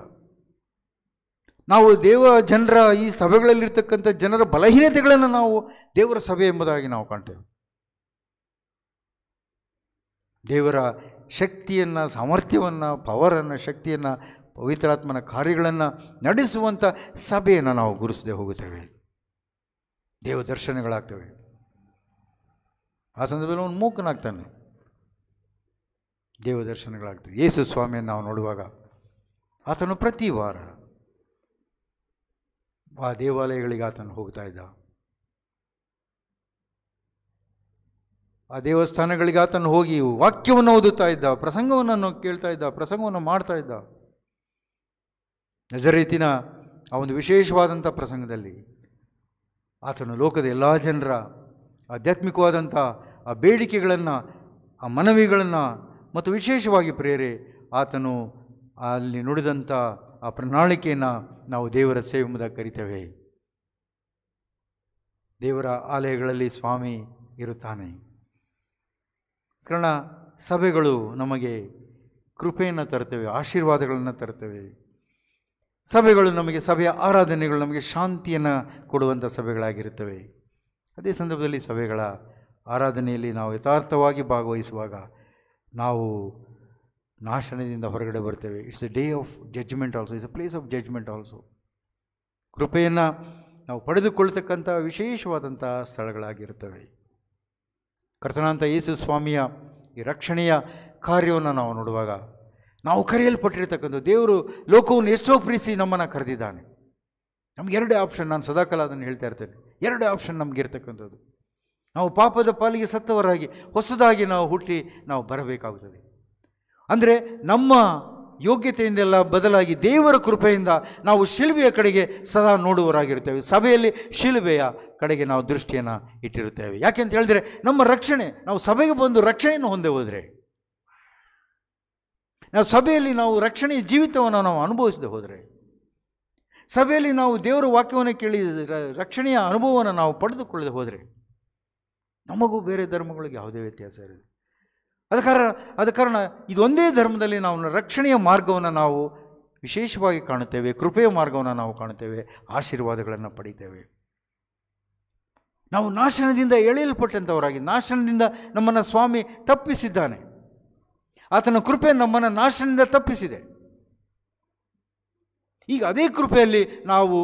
A: ನಾವು ದೇವ ಜನರ ಈ ಸಭೆಗಳಲ್ಲಿರ್ತಕ್ಕಂಥ ಜನರ ಬಲಹೀನತೆಗಳನ್ನು ನಾವು ದೇವರ ಸಭೆ ಎಂಬುದಾಗಿ ನಾವು ಕಾಣ್ತೇವೆ ದೇವರ ಶಕ್ತಿಯನ್ನು ಸಾಮರ್ಥ್ಯವನ್ನು ಪವರನ್ನು ಶಕ್ತಿಯನ್ನು ಪವಿತ್ರಾತ್ಮನ ಕಾರ್ಯಗಳನ್ನು ನಡೆಸುವಂಥ ಸಭೆಯನ್ನು ನಾವು ಗುರುಸದೆ ಹೋಗುತ್ತೇವೆ ದೇವ ದರ್ಶನಗಳಾಗ್ತವೆ ಆ ಸಂದರ್ಭದಲ್ಲಿ ಅವನು ಮೂಕನಾಗ್ತಾನೆ ದೇವ ದರ್ಶನಗಳಾಗ್ತವೆ ಯೇಸು ಸ್ವಾಮಿಯನ್ನು ನಾವು ನೋಡುವಾಗ ಆತನು ಪ್ರತಿ ವಾರ ಆ ದೇವಾಲಯಗಳಿಗೆ ಆತನು ಹೋಗ್ತಾ ಇದ್ದ ಆ ದೇವಸ್ಥಾನಗಳಿಗೆ ಆತನು ಹೋಗಿ ವಾಕ್ಯವನ್ನು ಓದುತ್ತಾ ಇದ್ದ ಪ್ರಸಂಗವನ್ನು ಕೇಳ್ತಾ ಇದ್ದ ಪ್ರಸಂಗವನ್ನು ಮಾಡ್ತಾ ಇದ್ದ ರೀತಿನ ಆ ಒಂದು ವಿಶೇಷವಾದಂಥ ಪ್ರಸಂಗದಲ್ಲಿ ಆತನು ಲೋಕದ ಎಲ್ಲ ಜನರ ಆಧ್ಯಾತ್ಮಿಕವಾದಂಥ ಆ ಬೇಡಿಕೆಗಳನ್ನು ಆ ಮನವಿಗಳನ್ನು ಮತ್ತು ವಿಶೇಷವಾಗಿ ಪ್ರೇರೆ ಆತನು ಅಲ್ಲಿ ನುಡಿದಂಥ ಆ ಪ್ರಣಾಳಿಕೆಯನ್ನು ನಾವು ದೇವರ ಸೇವೆ ಮೂಲಕ ಕರಿತೇವೆ ದೇವರ ಆಲಯಗಳಲ್ಲಿ ಸ್ವಾಮಿ ಇರುತ್ತಾನೆ ಕಾರಣ ಸಭೆಗಳು ನಮಗೆ ಕೃಪೆಯನ್ನು ತರ್ತವೆ ಆಶೀರ್ವಾದಗಳನ್ನು ತರ್ತವೆ ಸಭೆಗಳು ನಮಗೆ ಸಭೆಯ ಆರಾಧನೆಗಳು ನಮಗೆ ಶಾಂತಿಯನ್ನು ಕೊಡುವಂಥ ಸಭೆಗಳಾಗಿರುತ್ತವೆ ಅದೇ ಸಂದರ್ಭದಲ್ಲಿ ಸಭೆಗಳ ಆರಾಧನೆಯಲ್ಲಿ ನಾವು ಯಥಾರ್ಥವಾಗಿ ಭಾಗವಹಿಸುವಾಗ ನಾವು ನಾಶನದಿಂದ ಹೊರಗಡೆ ಬರ್ತೇವೆ it's a day of judgement also it's a place of judgement also ಕೃಪೆಯನ್ನು ನಾವು ಪಡೆದುಕೊಳ್ತಕ್ಕಂಥ ವಿಶೇಷವಾದಂಥ ಸ್ಥಳಗಳಾಗಿರುತ್ತವೆ ಕರ್ತನಾಂತ ಯೇಸು ಸ್ವಾಮಿಯ ಈ ರಕ್ಷಣೆಯ ಕಾರ್ಯವನ್ನು ನಾವು ನೋಡುವಾಗ ನಾವು ಕರೆಯಲ್ಪಟ್ಟಿರ್ತಕ್ಕಂಥ ದೇವರು ಲೋಕವನ್ನು ಎಷ್ಟೋ ಪ್ರೀತಿ ನಮ್ಮನ್ನು ಕರೆದಿದ್ದಾನೆ ನಮ್ಗೆ ಎರಡೇ ಆಪ್ಷನ್ ನಾನು ಸದಾಕಾಲ ಅದನ್ನು ಹೇಳ್ತಾ ಇರ್ತೇನೆ ಎರಡೇ ಆಪ್ಷನ್ ನಮಗಿರ್ತಕ್ಕಂಥದ್ದು ನಾವು ಪಾಪದ ಪಾಲಿಗೆ ಸತ್ತವರಾಗಿ ಹೊಸದಾಗಿ ನಾವು ಹುಟ್ಟಿ ನಾವು ಬರಬೇಕಾಗುತ್ತದೆ ಅಂದರೆ ನಮ್ಮ ಯೋಗ್ಯತೆಯಿಂದೆಲ್ಲ ಬದಲಾಗಿ ದೇವರ ಕೃಪೆಯಿಂದ ನಾವು ಶಿಲುಬೆಯ ಕಡೆಗೆ ಸದಾ ನೋಡುವರಾಗಿರ್ತೇವೆ ಸಭೆಯಲ್ಲಿ ಶಿಲುಬೆಯ ಕಡೆಗೆ ನಾವು ದೃಷ್ಟಿಯನ್ನು ಇಟ್ಟಿರುತ್ತೇವೆ ಅಂತ ಹೇಳಿದ್ರೆ ನಮ್ಮ ರಕ್ಷಣೆ ನಾವು ಸಭೆಗೆ ಬಂದು ರಕ್ಷಣೆಯನ್ನು ಹೊಂದೆ ಹೋದರೆ ನಾವು ಸಭೆಯಲ್ಲಿ ನಾವು ರಕ್ಷಣೆಯ ಜೀವಿತವನ್ನು ನಾವು ಅನುಭವಿಸದೆ ಹೋದರೆ ಸಭೆಯಲ್ಲಿ ನಾವು ದೇವರ ವಾಕ್ಯವನ್ನು ಕೇಳಿ ರಕ್ಷಣೆಯ ಅನುಭವವನ್ನು ನಾವು ಪಡೆದುಕೊಳ್ಳದೆ ಹೋದರೆ ನಮಗೂ ಬೇರೆ ಧರ್ಮಗಳಿಗೆ ಯಾವುದೇ ವ್ಯತ್ಯಾಸ ಇರಲಿ ಅದ ಕಾರಣ ಅದ ಕಾರಣ ಇದೊಂದೇ ಧರ್ಮದಲ್ಲಿ ನಾವು ರಕ್ಷಣೆಯ ಮಾರ್ಗವನ್ನು ನಾವು ವಿಶೇಷವಾಗಿ ಕಾಣುತ್ತೇವೆ ಕೃಪೆಯ ಮಾರ್ಗವನ್ನು ನಾವು ಕಾಣುತ್ತೇವೆ ಆಶೀರ್ವಾದಗಳನ್ನು ಪಡಿತೇವೆ ನಾವು ನಾಶನದಿಂದ ಎಳೆಯಲ್ಪಟ್ಟಂಥವರಾಗಿ ನಾಶನದಿಂದ ನಮ್ಮನ್ನು ಸ್ವಾಮಿ ತಪ್ಪಿಸಿದ್ದಾನೆ ಆತನ ಕೃಪೆ ನಮ್ಮನ್ನು ನಾಶನದಿಂದ ತಪ್ಪಿಸಿದೆ ಈಗ ಅದೇ ಕೃಪೆಯಲ್ಲಿ ನಾವು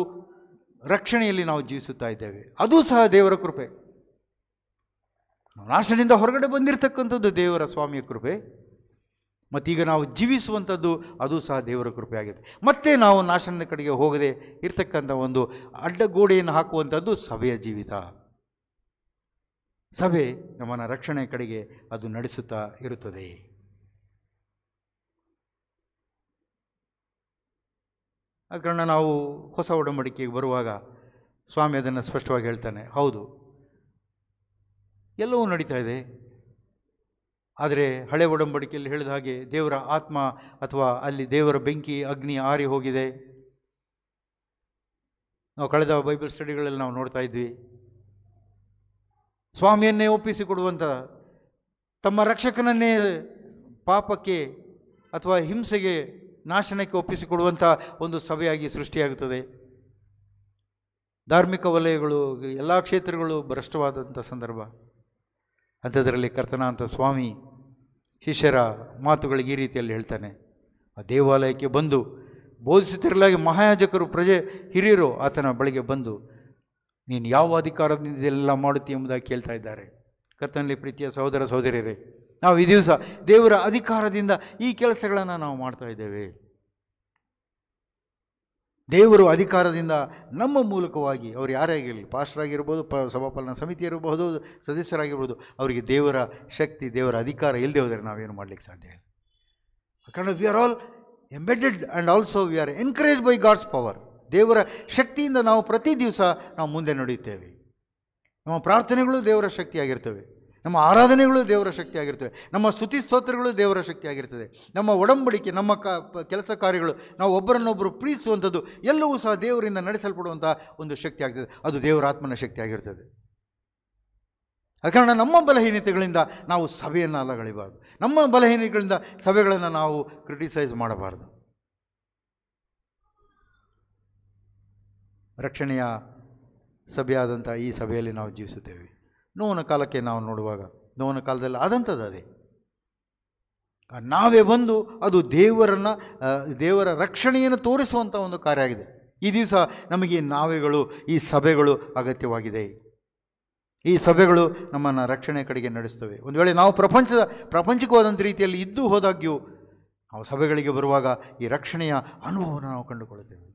A: ರಕ್ಷಣೆಯಲ್ಲಿ ನಾವು ಜೀವಿಸುತ್ತಾ ಇದ್ದೇವೆ ಅದೂ ಸಹ ದೇವರ ಕೃಪೆ ನಾಶದಿಂದ ಹೊರಗಡೆ ಬಂದಿರತಕ್ಕಂಥದ್ದು ದೇವರ ಸ್ವಾಮಿಯ ಕೃಪೆ ಮತ್ತೀಗ ನಾವು ಜೀವಿಸುವಂಥದ್ದು ಅದು ಸಹ ದೇವರ ಕೃಪೆಯಾಗಿದೆ ಮತ್ತೆ ನಾವು ನಾಶನದ ಕಡೆಗೆ ಹೋಗದೆ ಇರತಕ್ಕಂಥ ಒಂದು ಅಡ್ಡಗೋಡೆಯನ್ನು ಹಾಕುವಂಥದ್ದು ಸಭೆಯ ಜೀವಿತ ಸಭೆ ನಮ್ಮನ್ನು ರಕ್ಷಣೆ ಕಡೆಗೆ ಅದು ನಡೆಸುತ್ತಾ ಇರುತ್ತದೆ ಆ ಕಾರಣ ನಾವು ಹೊಸ ಒಡಂಬಡಿಕೆಗೆ ಬರುವಾಗ ಸ್ವಾಮಿ ಅದನ್ನು ಸ್ಪಷ್ಟವಾಗಿ ಹೇಳ್ತಾನೆ ಹೌದು ಎಲ್ಲವೂ ನಡೀತಾ ಇದೆ ಆದರೆ ಹಳೆ ಒಡಂಬಡಿಕೆಯಲ್ಲಿ ಹೇಳಿದ ಹಾಗೆ ದೇವರ ಆತ್ಮ ಅಥವಾ ಅಲ್ಲಿ ದೇವರ ಬೆಂಕಿ ಅಗ್ನಿ ಆರಿ ಹೋಗಿದೆ ನಾವು ಕಳೆದ ಬೈಬಲ್ ಸ್ಟಡಿಗಳಲ್ಲಿ ನಾವು ನೋಡ್ತಾ ಇದ್ವಿ ಸ್ವಾಮಿಯನ್ನೇ ಒಪ್ಪಿಸಿಕೊಡುವಂಥ ತಮ್ಮ ರಕ್ಷಕನನ್ನೇ ಪಾಪಕ್ಕೆ ಅಥವಾ ಹಿಂಸೆಗೆ ನಾಶನಕ್ಕೆ ಒಪ್ಪಿಸಿಕೊಡುವಂಥ ಒಂದು ಸಭೆಯಾಗಿ ಸೃಷ್ಟಿಯಾಗುತ್ತದೆ ಧಾರ್ಮಿಕ ವಲಯಗಳು ಎಲ್ಲ ಕ್ಷೇತ್ರಗಳು ಭ್ರಷ್ಟವಾದಂಥ ಸಂದರ್ಭ ಅಂಥದ್ರಲ್ಲಿ ಕರ್ತನಾಂತ ಸ್ವಾಮಿ ಶಿಷ್ಯರ ಮಾತುಗಳಿಗೆ ಈ ರೀತಿಯಲ್ಲಿ ಹೇಳ್ತಾನೆ ಆ ದೇವಾಲಯಕ್ಕೆ ಬಂದು ಬೋಧಿಸುತ್ತಿರಲಾಗಿ ಮಹಾಯಾಜಕರು ಪ್ರಜೆ ಹಿರಿಯರು ಆತನ ಬಳಿಗೆ ಬಂದು ನೀನು ಯಾವ ಅಧಿಕಾರದಿಂದ ಇದೆಲ್ಲ ಮಾಡುತ್ತಿ ಎಂಬುದಾಗಿ ಕೇಳ್ತಾ ಇದ್ದಾರೆ ಕರ್ತನಲ್ಲಿ ಪ್ರೀತಿಯ ಸಹೋದರ ಸಹೋದರಿಯರೇ ನಾವು ಈ ದಿವಸ ದೇವರ ಅಧಿಕಾರದಿಂದ ಈ ಕೆಲಸಗಳನ್ನು ನಾವು ಮಾಡ್ತಾ ಇದ್ದೇವೆ ದೇವರು ಅಧಿಕಾರದಿಂದ ನಮ್ಮ ಮೂಲಕವಾಗಿ ಅವರು ಯಾರೇ ಆಗಿರಲಿ ಪಾಸ್ಟರ್ ಆಗಿರ್ಬೋದು ಪ ಸಭಾಪಾಲನಾ ಸಮಿತಿ ಇರಬಹುದು ಸದಸ್ಯರಾಗಿರ್ಬೋದು ಅವರಿಗೆ ದೇವರ ಶಕ್ತಿ ದೇವರ ಅಧಿಕಾರ ಇಲ್ಲದೆ ಹೋದರೆ ನಾವೇನು ಮಾಡಲಿಕ್ಕೆ ಸಾಧ್ಯ ಇಲ್ಲ ಯಾಕಂದರೆ we are all embedded and also we are encourage by God's power ದೇವರ ಶಕ್ತಿಯಿಂದ ನಾವು ಪ್ರತಿ ದಿವಸ ನಾವು ಮುಂದೆ ನಡೆಯುತ್ತೇವೆ ನಮ್ಮ ಪ್ರಾರ್ಥನೆಗಳು ದೇವರ ಶಕ್ತಿಯಾಗಿರ್ತವೆ ನಮ್ಮ ಆರಾಧನೆಗಳು ದೇವರ ಶಕ್ತಿಯಾಗಿರ್ತವೆ ನಮ್ಮ ಸ್ತುತಿ ಸ್ತೋತ್ರಗಳು ದೇವರ ಶಕ್ತಿಯಾಗಿರ್ತದೆ ನಮ್ಮ ಒಡಂಬಡಿಕೆ ನಮ್ಮ ಕ ಕೆಲಸ ಕಾರ್ಯಗಳು ನಾವು ಒಬ್ಬರನ್ನೊಬ್ಬರು ಪ್ರೀತಿಸುವಂಥದ್ದು ಎಲ್ಲವೂ ಸಹ ದೇವರಿಂದ ನಡೆಸಲ್ಪಡುವಂಥ ಒಂದು ಶಕ್ತಿ ಆಗ್ತದೆ ಅದು ದೇವರ ಆತ್ಮನ ಶಕ್ತಿಯಾಗಿರ್ತದೆ ಅದ ಕಾರಣ ನಮ್ಮ ಬಲಹೀನತೆಗಳಿಂದ ನಾವು ಸಭೆಯನ್ನು ಅಲ್ಲಗಳಿಬಾರ್ದು ನಮ್ಮ ಬಲಹೀನತೆಗಳಿಂದ ಸಭೆಗಳನ್ನು ನಾವು ಕ್ರಿಟಿಸೈಸ್ ಮಾಡಬಾರ್ದು ರಕ್ಷಣೆಯ ಸಭೆಯಾದಂಥ ಈ ಸಭೆಯಲ್ಲಿ ನಾವು ಜೀವಿಸುತ್ತೇವೆ ನೋವನ ಕಾಲಕ್ಕೆ ನಾವು ನೋಡುವಾಗ ನೋವನ ಕಾಲದಲ್ಲಿ ಆದಂಥದ್ದು ಅದೇ ನಾವೇ ಬಂದು ಅದು ದೇವರನ್ನು ದೇವರ ರಕ್ಷಣೆಯನ್ನು ತೋರಿಸುವಂಥ ಒಂದು ಕಾರ್ಯ ಆಗಿದೆ ಈ ದಿವಸ ನಮಗೆ ಈ ನಾವೆಗಳು ಈ ಸಭೆಗಳು ಅಗತ್ಯವಾಗಿದೆ ಈ ಸಭೆಗಳು ನಮ್ಮನ್ನು ರಕ್ಷಣೆ ಕಡೆಗೆ ನಡೆಸ್ತವೆ ಒಂದು ವೇಳೆ ನಾವು ಪ್ರಪಂಚದ ಪ್ರಪಂಚಕ್ಕವಾದಂಥ ರೀತಿಯಲ್ಲಿ ಇದ್ದು ಹೋದಾಗ್ಯೂ ನಾವು ಸಭೆಗಳಿಗೆ ಬರುವಾಗ ಈ ರಕ್ಷಣೆಯ ಅನುಭವವನ್ನು ನಾವು ಕಂಡುಕೊಳ್ಳುತ್ತೇವೆ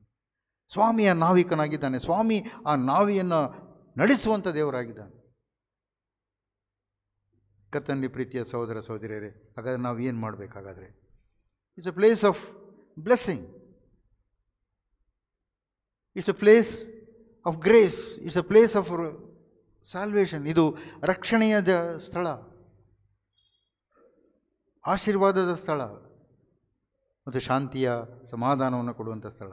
A: ಸ್ವಾಮಿಯ ನಾವಿಕನಾಗಿದ್ದಾನೆ ಸ್ವಾಮಿ ಆ ನಾವಿಯನ್ನು ನಡೆಸುವಂಥ ದೇವರಾಗಿದ್ದಾನೆ ಕತ್ತಂಡಿ ಪ್ರೀತಿಯ ಸಹೋದರ ಸಹೋದರಿಯರೇ ಹಾಗಾದರೆ ನಾವು ಏನು ಮಾಡಬೇಕಾಗಾದರೆ it's a place of blessing it's a place of grace it's a place of salvation ಇದು ರಕ್ಷಣೆಯ ಜ ಸ್ಥಳ ಆಶೀರ್ವಾದದ ಸ್ಥಳ ಮತ್ತು ಶಾಂತಿಯ ಸಮಾಧಾನವನ್ನು ಕೊಡುವಂಥ ಸ್ಥಳ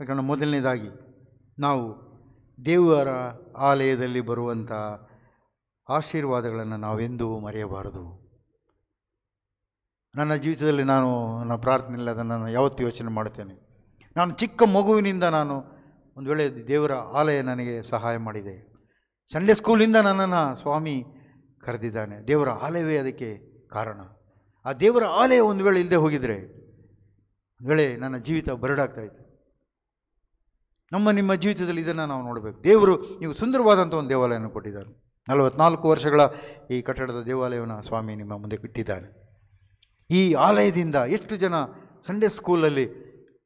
A: ಯಾಕಂದರೆ ಮೊದಲನೇದಾಗಿ ನಾವು ದೇವರ ಆಲಯದಲ್ಲಿ ಬರುವಂಥ ಆಶೀರ್ವಾದಗಳನ್ನು ನಾವೆಂದೂ ಮರೆಯಬಾರದು ನನ್ನ ಜೀವಿತದಲ್ಲಿ ನಾನು ನನ್ನ ಇಲ್ಲ ಅದನ್ನು ನಾನು ಯಾವತ್ತೂ ಯೋಚನೆ ಮಾಡ್ತೇನೆ ನಾನು ಚಿಕ್ಕ ಮಗುವಿನಿಂದ ನಾನು ಒಂದು ವೇಳೆ ದೇವರ ಆಲಯ ನನಗೆ ಸಹಾಯ ಮಾಡಿದೆ ಸಂಡೇ ಸ್ಕೂಲಿಂದ ನನ್ನನ್ನು ಸ್ವಾಮಿ ಕರೆದಿದ್ದಾನೆ ದೇವರ ಆಲಯವೇ ಅದಕ್ಕೆ ಕಾರಣ ಆ ದೇವರ ಆಲಯ ಒಂದು ವೇಳೆ ಇಲ್ಲದೆ ಹೋಗಿದರೆ ಒಂದು ವೇಳೆ ನನ್ನ ಜೀವಿತ ಬರಡಾಗ್ತಾಯಿತ್ತು ನಮ್ಮ ನಿಮ್ಮ ಜೀವಿತದಲ್ಲಿ ಇದನ್ನು ನಾವು ನೋಡಬೇಕು ದೇವರು ನೀವು ಸುಂದರವಾದಂಥ ಒಂದು ದೇವಾಲಯವನ್ನು ಕೊಟ್ಟಿದ್ದಾರೆ ನಲವತ್ನಾಲ್ಕು ವರ್ಷಗಳ ಈ ಕಟ್ಟಡದ ದೇವಾಲಯವನ್ನು ಸ್ವಾಮಿ ನಿಮ್ಮ ಮುಂದೆ ಇಟ್ಟಿದ್ದಾನೆ ಈ ಆಲಯದಿಂದ ಎಷ್ಟು ಜನ ಸಂಡೇ ಸ್ಕೂಲಲ್ಲಿ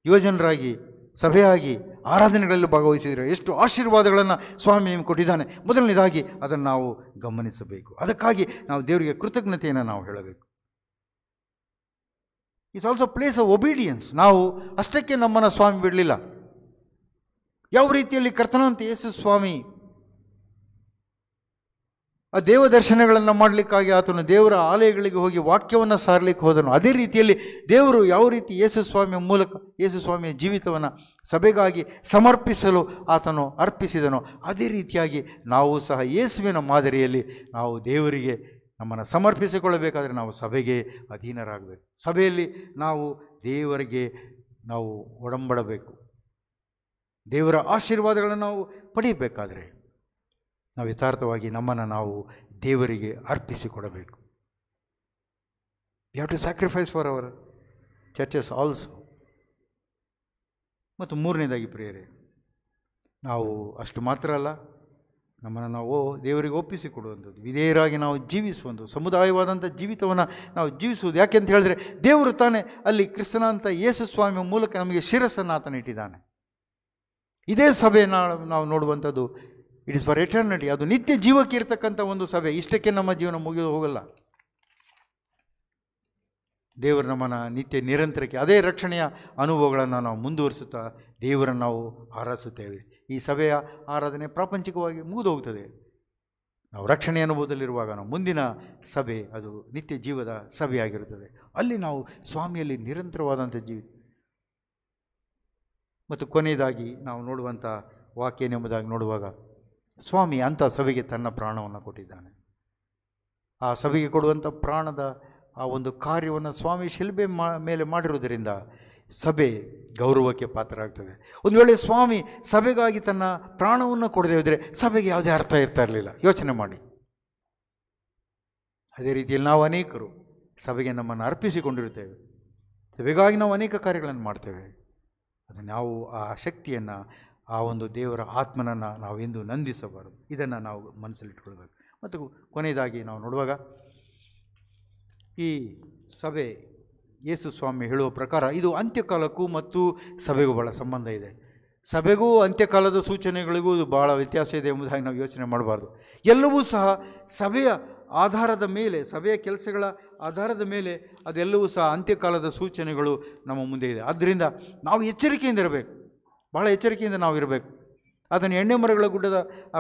A: ಯುವಜನರಾಗಿ ಸಭೆಯಾಗಿ ಆರಾಧನೆಗಳಲ್ಲಿ ಭಾಗವಹಿಸಿದರೆ ಎಷ್ಟು ಆಶೀರ್ವಾದಗಳನ್ನು ಸ್ವಾಮಿ ನಿಮ್ಗೆ ಕೊಟ್ಟಿದ್ದಾನೆ ಮೊದಲನೇದಾಗಿ ಅದನ್ನು ನಾವು ಗಮನಿಸಬೇಕು ಅದಕ್ಕಾಗಿ ನಾವು ದೇವರಿಗೆ ಕೃತಜ್ಞತೆಯನ್ನು ನಾವು ಹೇಳಬೇಕು it's also place of obedience ನಾವು ಅಷ್ಟಕ್ಕೆ ನಮ್ಮನ್ನು ಸ್ವಾಮಿ ಬಿಡಲಿಲ್ಲ ಯಾವ ರೀತಿಯಲ್ಲಿ ಕರ್ತನಂತ ಯೇಸು ಸ್ವಾಮಿ ಆ ದೇವ ದರ್ಶನಗಳನ್ನು ಮಾಡಲಿಕ್ಕಾಗಿ ಆತನು ದೇವರ ಆಲಯಗಳಿಗೆ ಹೋಗಿ ವಾಕ್ಯವನ್ನು ಸಾರಲಿಕ್ಕೆ ಹೋದನು ಅದೇ ರೀತಿಯಲ್ಲಿ ದೇವರು ಯಾವ ರೀತಿ ಯೇಸು ಸ್ವಾಮಿಯ ಮೂಲಕ ಯೇಸು ಸ್ವಾಮಿಯ ಜೀವಿತವನ್ನು ಸಭೆಗಾಗಿ ಸಮರ್ಪಿಸಲು ಆತನು ಅರ್ಪಿಸಿದನು ಅದೇ ರೀತಿಯಾಗಿ ನಾವು ಸಹ ಯೇಸುವಿನ ಮಾದರಿಯಲ್ಲಿ ನಾವು ದೇವರಿಗೆ ನಮ್ಮನ್ನು ಸಮರ್ಪಿಸಿಕೊಳ್ಳಬೇಕಾದರೆ ನಾವು ಸಭೆಗೆ ಅಧೀನರಾಗಬೇಕು ಸಭೆಯಲ್ಲಿ ನಾವು ದೇವರಿಗೆ ನಾವು ಒಡಂಬಡಬೇಕು ದೇವರ ಆಶೀರ್ವಾದಗಳನ್ನು ನಾವು ಪಡೆಯಬೇಕಾದರೆ ನಾವು ಯಥಾರ್ಥವಾಗಿ ನಮ್ಮನ್ನು ನಾವು ದೇವರಿಗೆ ಅರ್ಪಿಸಿಕೊಡಬೇಕು you have to sacrifice for our churches also ಮತ್ತು ಮೂರನೇದಾಗಿ ಪ್ರೇರೆ ನಾವು ಅಷ್ಟು ಮಾತ್ರ ಅಲ್ಲ ನಮ್ಮನ್ನು ನಾವು ದೇವರಿಗೆ ಒಪ್ಪಿಸಿಕೊಡುವಂಥದ್ದು ವಿಧೇಯರಾಗಿ ನಾವು ಜೀವಿಸುವಂಥ ಸಮುದಾಯವಾದಂಥ ಜೀವಿತವನ್ನು ನಾವು ಜೀವಿಸುವುದು ಯಾಕೆ ಅಂತ ಹೇಳಿದ್ರೆ ದೇವರು ತಾನೇ ಅಲ್ಲಿ ಯೇಸು ಸ್ವಾಮಿಯ ಮೂಲಕ ನಮಗೆ ಶಿರಸ್ಸನ್ನು ಆತನ ಇಟ್ಟಿದ್ದಾನೆ ಇದೇ ಸಭೆ ನಾವು ನೋಡುವಂಥದ್ದು ಇಟ್ ಇಸ್ ಫಾರ್ ಎಟರ್ನಿಟಿ ಅದು ನಿತ್ಯ ಜೀವಕ್ಕೆ ಇರ್ತಕ್ಕಂಥ ಒಂದು ಸಭೆ ಇಷ್ಟಕ್ಕೆ ನಮ್ಮ ಜೀವನ ಮುಗಿದು ಹೋಗಲ್ಲ ದೇವರ ನಮ್ಮನ ನಿತ್ಯ ನಿರಂತರಕ್ಕೆ ಅದೇ ರಕ್ಷಣೆಯ ಅನುಭವಗಳನ್ನು ನಾವು ಮುಂದುವರಿಸುತ್ತಾ ದೇವರನ್ನು ನಾವು ಆರಾಧಿಸುತ್ತೇವೆ ಈ ಸಭೆಯ ಆರಾಧನೆ ಪ್ರಾಪಂಚಿಕವಾಗಿ ಮುಗಿದು ಹೋಗ್ತದೆ ನಾವು ರಕ್ಷಣೆ ಅನುಭವದಲ್ಲಿರುವಾಗ ನಾವು ಮುಂದಿನ ಸಭೆ ಅದು ನಿತ್ಯ ಜೀವದ ಸಭೆಯಾಗಿರುತ್ತದೆ ಅಲ್ಲಿ ನಾವು ಸ್ವಾಮಿಯಲ್ಲಿ ನಿರಂತರವಾದಂಥ ಜೀವಿ ಮತ್ತು ಕೊನೆಯದಾಗಿ ನಾವು ನೋಡುವಂಥ ವಾಕ್ಯನೆಂಬುದಾಗಿ ನೋಡುವಾಗ ಸ್ವಾಮಿ ಅಂಥ ಸಭೆಗೆ ತನ್ನ ಪ್ರಾಣವನ್ನು ಕೊಟ್ಟಿದ್ದಾನೆ ಆ ಸಭೆಗೆ ಕೊಡುವಂಥ ಪ್ರಾಣದ ಆ ಒಂದು ಕಾರ್ಯವನ್ನು ಸ್ವಾಮಿ ಶಿಲ್ಬೆ ಮಾ ಮೇಲೆ ಮಾಡಿರುವುದರಿಂದ ಸಭೆ ಗೌರವಕ್ಕೆ ಪಾತ್ರ ಆಗ್ತದೆ ಒಂದು ವೇಳೆ ಸ್ವಾಮಿ ಸಭೆಗಾಗಿ ತನ್ನ ಪ್ರಾಣವನ್ನು ಕೊಡದೆ ಇದ್ದರೆ ಸಭೆಗೆ ಯಾವುದೇ ಅರ್ಥ ಇರ್ತಾ ಇರಲಿಲ್ಲ ಯೋಚನೆ ಮಾಡಿ ಅದೇ ರೀತಿಯಲ್ಲಿ ನಾವು ಅನೇಕರು ಸಭೆಗೆ ನಮ್ಮನ್ನು ಅರ್ಪಿಸಿಕೊಂಡಿರುತ್ತೇವೆ ಸಭೆಗಾಗಿ ನಾವು ಅನೇಕ ಕಾರ್ಯಗಳನ್ನು ಮಾಡ್ತೇವೆ ಅದು ನಾವು ಆ ಶಕ್ತಿಯನ್ನು ಆ ಒಂದು ದೇವರ ಆತ್ಮನನ್ನು ಎಂದು ನಂದಿಸಬಾರದು ಇದನ್ನು ನಾವು ಮನಸ್ಸಲ್ಲಿಟ್ಕೊಳ್ಬೇಕು ಮತ್ತು ಕೊನೆಯದಾಗಿ ನಾವು ನೋಡುವಾಗ ಈ ಸಭೆ ಯೇಸು ಸ್ವಾಮಿ ಹೇಳುವ ಪ್ರಕಾರ ಇದು ಅಂತ್ಯಕಾಲಕ್ಕೂ ಮತ್ತು ಸಭೆಗೂ ಭಾಳ ಸಂಬಂಧ ಇದೆ ಸಭೆಗೂ ಅಂತ್ಯಕಾಲದ ಸೂಚನೆಗಳಿಗೂ ಇದು ಭಾಳ ವ್ಯತ್ಯಾಸ ಇದೆ ಎಂಬುದಾಗಿ ನಾವು ಯೋಚನೆ ಮಾಡಬಾರ್ದು ಎಲ್ಲವೂ ಸಹ ಸಭೆಯ ಆಧಾರದ ಮೇಲೆ ಸಭೆಯ ಕೆಲಸಗಳ ಆಧಾರದ ಮೇಲೆ ಅದೆಲ್ಲವೂ ಸಹ ಅಂತ್ಯಕಾಲದ ಸೂಚನೆಗಳು ನಮ್ಮ ಮುಂದೆ ಇದೆ ಆದ್ದರಿಂದ ನಾವು ಎಚ್ಚರಿಕೆಯಿಂದ ಇರಬೇಕು ಬಹಳ ಎಚ್ಚರಿಕೆಯಿಂದ ನಾವು ಇರಬೇಕು ಅದನ್ನು ಎಣ್ಣೆ ಮರಗಳ ಗುಡ್ಡದ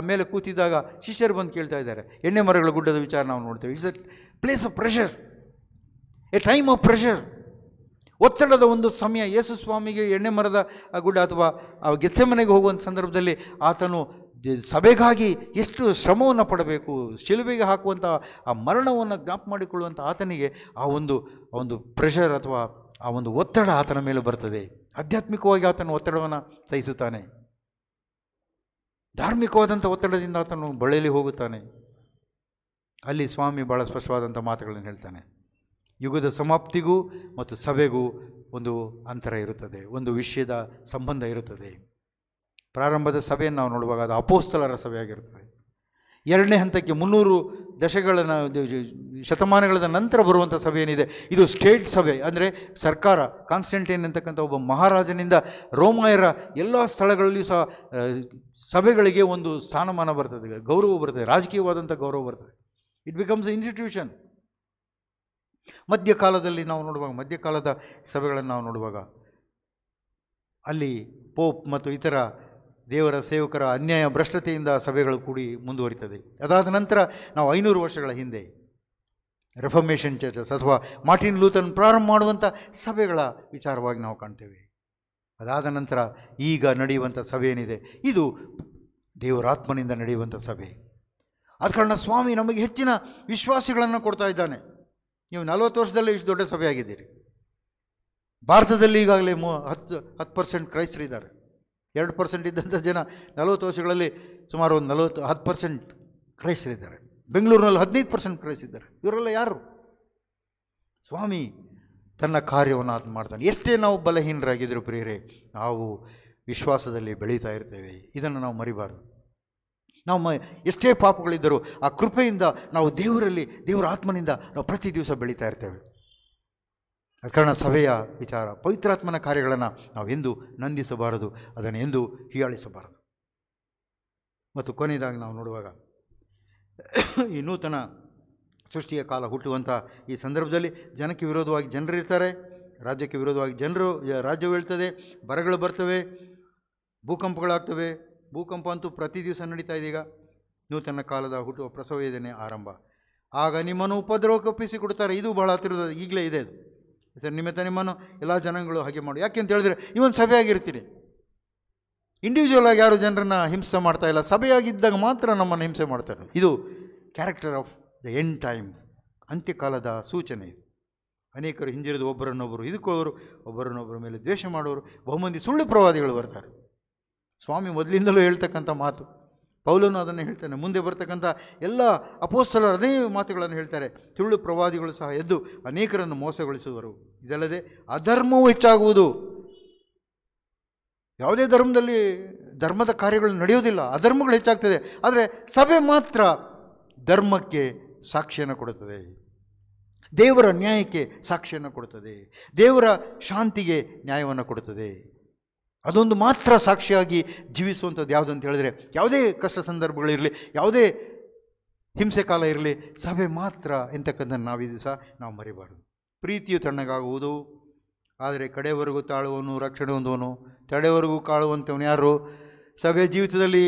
A: ಮೇಲೆ ಕೂತಿದ್ದಾಗ ಶಿಷ್ಯರು ಬಂದು ಕೇಳ್ತಾ ಇದ್ದಾರೆ ಎಣ್ಣೆ ಮರಗಳ ಗುಡ್ಡದ ವಿಚಾರ ನಾವು ನೋಡ್ತೇವೆ it's a place of pressure a time of pressure ಒತ್ತಡದ ಒಂದು ಸಮಯ ಯೇಸು ಸ್ವಾಮಿಗೆ ಎಣ್ಣೆ ಮರದ ಗುಡ್ಡ ಅಥವಾ ಗೆಚ್ಚೆ ಮನೆಗೆ ಹೋಗುವಂಥ ಸಂದರ್ಭದಲ್ಲಿ ಆತನು ಸಭೆಗಾಗಿ ಎಷ್ಟು ಶ್ರಮವನ್ನು ಪಡಬೇಕು ಶಿಲುಬೆಗೆ ಹಾಕುವಂಥ ಆ ಮರಣವನ್ನು ಜ್ಞಾಪ ಮಾಡಿಕೊಳ್ಳುವಂಥ ಆತನಿಗೆ ಆ ಒಂದು ಒಂದು ಪ್ರೆಷರ್ ಅಥವಾ ಆ ಒಂದು ಒತ್ತಡ ಆತನ ಮೇಲೆ ಬರ್ತದೆ ಆಧ್ಯಾತ್ಮಿಕವಾಗಿ ಆತನ ಒತ್ತಡವನ್ನು ಸಹಿಸುತ್ತಾನೆ ಧಾರ್ಮಿಕವಾದಂಥ ಒತ್ತಡದಿಂದ ಆತನು ಬಳಲಿ ಹೋಗುತ್ತಾನೆ ಅಲ್ಲಿ ಸ್ವಾಮಿ ಭಾಳ ಸ್ಪಷ್ಟವಾದಂಥ ಮಾತುಗಳನ್ನು ಹೇಳ್ತಾನೆ ಯುಗದ ಸಮಾಪ್ತಿಗೂ ಮತ್ತು ಸಭೆಗೂ ಒಂದು ಅಂತರ ಇರುತ್ತದೆ ಒಂದು ವಿಷಯದ ಸಂಬಂಧ ಇರುತ್ತದೆ ಪ್ರಾರಂಭದ ಸಭೆಯನ್ನು ನಾವು ನೋಡುವಾಗ ಅದು ಅಪೋಸ್ತಲರ ಸಭೆಯಾಗಿರುತ್ತದೆ ಎರಡನೇ ಹಂತಕ್ಕೆ ಮುನ್ನೂರು ದಶಕಗಳ ಶತಮಾನಗಳ ನಂತರ ಬರುವಂಥ ಸಭೆ ಏನಿದೆ ಇದು ಸ್ಟೇಟ್ ಸಭೆ ಅಂದರೆ ಸರ್ಕಾರ ಕಾನ್ಸ್ಟೆಂಟೈನ್ ಅಂತಕ್ಕಂಥ ಒಬ್ಬ ಮಹಾರಾಜನಿಂದ ರೋಮಾಯರ ಎಲ್ಲ ಸ್ಥಳಗಳಲ್ಲಿಯೂ ಸಹ ಸಭೆಗಳಿಗೆ ಒಂದು ಸ್ಥಾನಮಾನ ಬರ್ತದೆ ಗೌರವ ಬರ್ತದೆ ರಾಜಕೀಯವಾದಂಥ ಗೌರವ ಬರ್ತದೆ ಇಟ್ ಬಿಕಮ್ಸ್ ಇನ್ಸ್ಟಿಟ್ಯೂಷನ್ ಮಧ್ಯಕಾಲದಲ್ಲಿ ನಾವು ನೋಡುವಾಗ ಮಧ್ಯಕಾಲದ ಸಭೆಗಳನ್ನು ನಾವು ನೋಡುವಾಗ ಅಲ್ಲಿ ಪೋಪ್ ಮತ್ತು ಇತರ ದೇವರ ಸೇವಕರ ಅನ್ಯಾಯ ಭ್ರಷ್ಟತೆಯಿಂದ ಸಭೆಗಳು ಕೂಡಿ ಮುಂದುವರಿತದೆ ಅದಾದ ನಂತರ ನಾವು ಐನೂರು ವರ್ಷಗಳ ಹಿಂದೆ ರೆಫಮೇಷನ್ ಚರ್ಚಸ್ ಅಥವಾ ಮಾರ್ಟಿನ್ ಲೂತನ್ ಪ್ರಾರಂಭ ಮಾಡುವಂಥ ಸಭೆಗಳ ವಿಚಾರವಾಗಿ ನಾವು ಕಾಣ್ತೇವೆ ಅದಾದ ನಂತರ ಈಗ ನಡೆಯುವಂಥ ಸಭೆ ಏನಿದೆ ಇದು ದೇವರಾತ್ಮನಿಂದ ನಡೆಯುವಂಥ ಸಭೆ ಆದ ಕಾರಣ ಸ್ವಾಮಿ ನಮಗೆ ಹೆಚ್ಚಿನ ವಿಶ್ವಾಸಿಗಳನ್ನು ಕೊಡ್ತಾ ಇದ್ದಾನೆ ನೀವು ನಲವತ್ತು ವರ್ಷದಲ್ಲೇ ಇಷ್ಟು ದೊಡ್ಡ ಸಭೆ ಆಗಿದ್ದೀರಿ ಭಾರತದಲ್ಲಿ ಈಗಾಗಲೇ ಮೂ ಹತ್ತು ಹತ್ತು ಪರ್ಸೆಂಟ್ ಕ್ರೈಸ್ತರಿದ್ದಾರೆ ಎರಡು ಪರ್ಸೆಂಟ್ ಇದ್ದಂಥ ಜನ ನಲವತ್ತು ವರ್ಷಗಳಲ್ಲಿ ಸುಮಾರು ಒಂದು ನಲವತ್ತು ಹತ್ತು ಪರ್ಸೆಂಟ್ ಕ್ರೈಸ್ತರಿದ್ದಾರೆ ಬೆಂಗಳೂರಿನಲ್ಲಿ ಹದಿನೈದು ಪರ್ಸೆಂಟ್ ಕ್ರೈಸ್ತಿದ್ದಾರೆ ಇವರೆಲ್ಲ ಯಾರು ಸ್ವಾಮಿ ತನ್ನ ಕಾರ್ಯವನ್ನು ಆತ್ಮ ಮಾಡ್ತಾನೆ ಎಷ್ಟೇ ನಾವು ಬಲಹೀನರಾಗಿದ್ದರು ಪ್ರಿಯರೆ ನಾವು ವಿಶ್ವಾಸದಲ್ಲಿ ಬೆಳೀತಾ ಇರ್ತೇವೆ ಇದನ್ನು ನಾವು ಮರಿಬಾರ್ದು ನಾವು ಮ ಎಷ್ಟೇ ಪಾಪಗಳಿದ್ದರೂ ಆ ಕೃಪೆಯಿಂದ ನಾವು ದೇವರಲ್ಲಿ ದೇವರ ಆತ್ಮನಿಂದ ನಾವು ಪ್ರತಿ ದಿವಸ ಬೆಳೀತಾ ಇರ್ತೇವೆ ಅಕರಣ ಕಾರಣ ಸಭೆಯ ವಿಚಾರ ಪವಿತ್ರಾತ್ಮನ ಕಾರ್ಯಗಳನ್ನು ನಾವು ಎಂದು ನಂದಿಸಬಾರದು ಅದನ್ನು ಎಂದು ಹೀಯಾಳಿಸಬಾರದು ಮತ್ತು ಕೊನೆಯದಾಗಿ ನಾವು ನೋಡುವಾಗ ಈ ನೂತನ ಸೃಷ್ಟಿಯ ಕಾಲ ಹುಟ್ಟುವಂಥ ಈ ಸಂದರ್ಭದಲ್ಲಿ ಜನಕ್ಕೆ ವಿರೋಧವಾಗಿ ಜನರಿರ್ತಾರೆ ರಾಜ್ಯಕ್ಕೆ ವಿರೋಧವಾಗಿ ಜನರು ರಾಜ್ಯವು ಹೇಳ್ತದೆ ಬರಗಳು ಬರ್ತವೆ ಭೂಕಂಪಗಳಾಗ್ತವೆ ಭೂಕಂಪ ಅಂತೂ ಪ್ರತಿ ದಿವಸ ನಡೀತಾ ಇದೆ ಈಗ ನೂತನ ಕಾಲದ ಹುಟ್ಟುವ ಪ್ರಸವ ಆರಂಭ ಆಗ ನಿಮ್ಮನ್ನು ಉಪದ್ರವಕ್ಕೆ ಒಪ್ಪಿಸಿಕೊಡ್ತಾರೆ ಇದು ಬಹಳ ಹತ್ತಿರದ ಈಗಲೇ ಇದೆ ಅದು ಸರ್ ನಿಮಿತ್ತ ನಿಮ್ಮನ್ನು ಎಲ್ಲ ಜನಗಳು ಹಾಗೆ ಮಾಡು ಯಾಕೆ ಅಂತ ಹೇಳಿದ್ರೆ ಇವನ್ ಸಭೆಯಾಗಿರ್ತೀರಿ ಇಂಡಿವಿಜುವಲ್ ಆಗಿ ಯಾರು ಜನರನ್ನು ಹಿಂಸೆ ಮಾಡ್ತಾ ಇಲ್ಲ ಸಭೆಯಾಗಿದ್ದಾಗ ಮಾತ್ರ ನಮ್ಮನ್ನು ಹಿಂಸೆ ಮಾಡ್ತಾರೆ ಇದು character of the end times ಅಂತ್ಯಕಾಲದ ಸೂಚನೆ ಇದು ಅನೇಕರು ಹಿಂಜರಿದು ಒಬ್ಬರನ್ನೊಬ್ಬರು ಇದುಕೊಳ್ಳೋರು ಒಬ್ಬರನ್ನೊಬ್ಬರ ಮೇಲೆ ದ್ವೇಷ ಮಾಡೋರು ಬಹುಮಂದಿ ಸುಳ್ಳು ಪ್ರವಾದಿಗಳು ಬರ್ತಾರೆ ಸ್ವಾಮಿ ಮೊದಲಿಂದಲೂ ಹೇಳ್ತಕ್ಕಂಥ ಮಾತು ಪೌಲನು ಅದನ್ನು ಹೇಳ್ತಾನೆ ಮುಂದೆ ಬರ್ತಕ್ಕಂಥ ಎಲ್ಲ ಅಪೋಸ್ತಲರು ಅದೇ ಮಾತುಗಳನ್ನು ಹೇಳ್ತಾರೆ ತುಳು ಪ್ರವಾದಿಗಳು ಸಹ ಎದ್ದು ಅನೇಕರನ್ನು ಮೋಸಗೊಳಿಸುವರು ಇದಲ್ಲದೆ ಅಧರ್ಮವೂ ಹೆಚ್ಚಾಗುವುದು ಯಾವುದೇ ಧರ್ಮದಲ್ಲಿ ಧರ್ಮದ ಕಾರ್ಯಗಳು ನಡೆಯುವುದಿಲ್ಲ ಅಧರ್ಮಗಳು ಹೆಚ್ಚಾಗ್ತದೆ ಆದರೆ ಸಭೆ ಮಾತ್ರ ಧರ್ಮಕ್ಕೆ ಸಾಕ್ಷಿಯನ್ನು ಕೊಡುತ್ತದೆ ದೇವರ ನ್ಯಾಯಕ್ಕೆ ಸಾಕ್ಷಿಯನ್ನು ಕೊಡುತ್ತದೆ ದೇವರ ಶಾಂತಿಗೆ ನ್ಯಾಯವನ್ನು ಕೊಡುತ್ತದೆ ಅದೊಂದು ಮಾತ್ರ ಸಾಕ್ಷಿಯಾಗಿ ಜೀವಿಸುವಂಥದ್ದು ಯಾವುದಂತ ಹೇಳಿದ್ರೆ ಯಾವುದೇ ಕಷ್ಟ ಸಂದರ್ಭಗಳಿರಲಿ ಯಾವುದೇ ಹಿಂಸೆ ಕಾಲ ಇರಲಿ ಸಭೆ ಮಾತ್ರ ಎಂತಕ್ಕಂಥ ನಾವು ಇದು ಸಹ ನಾವು ಮರಿಬಾರ್ದು ಪ್ರೀತಿಯು ತಣ್ಣಗಾಗುವುದು ಆದರೆ ಕಡೆಯವರೆಗೂ ತಾಳುವನು ರಕ್ಷಣೆ ಹೊಂದುವನು ತಡೆಯವರೆಗೂ ಕಾಳುವಂಥವನು ಯಾರು ಸಭೆ ಜೀವಿತದಲ್ಲಿ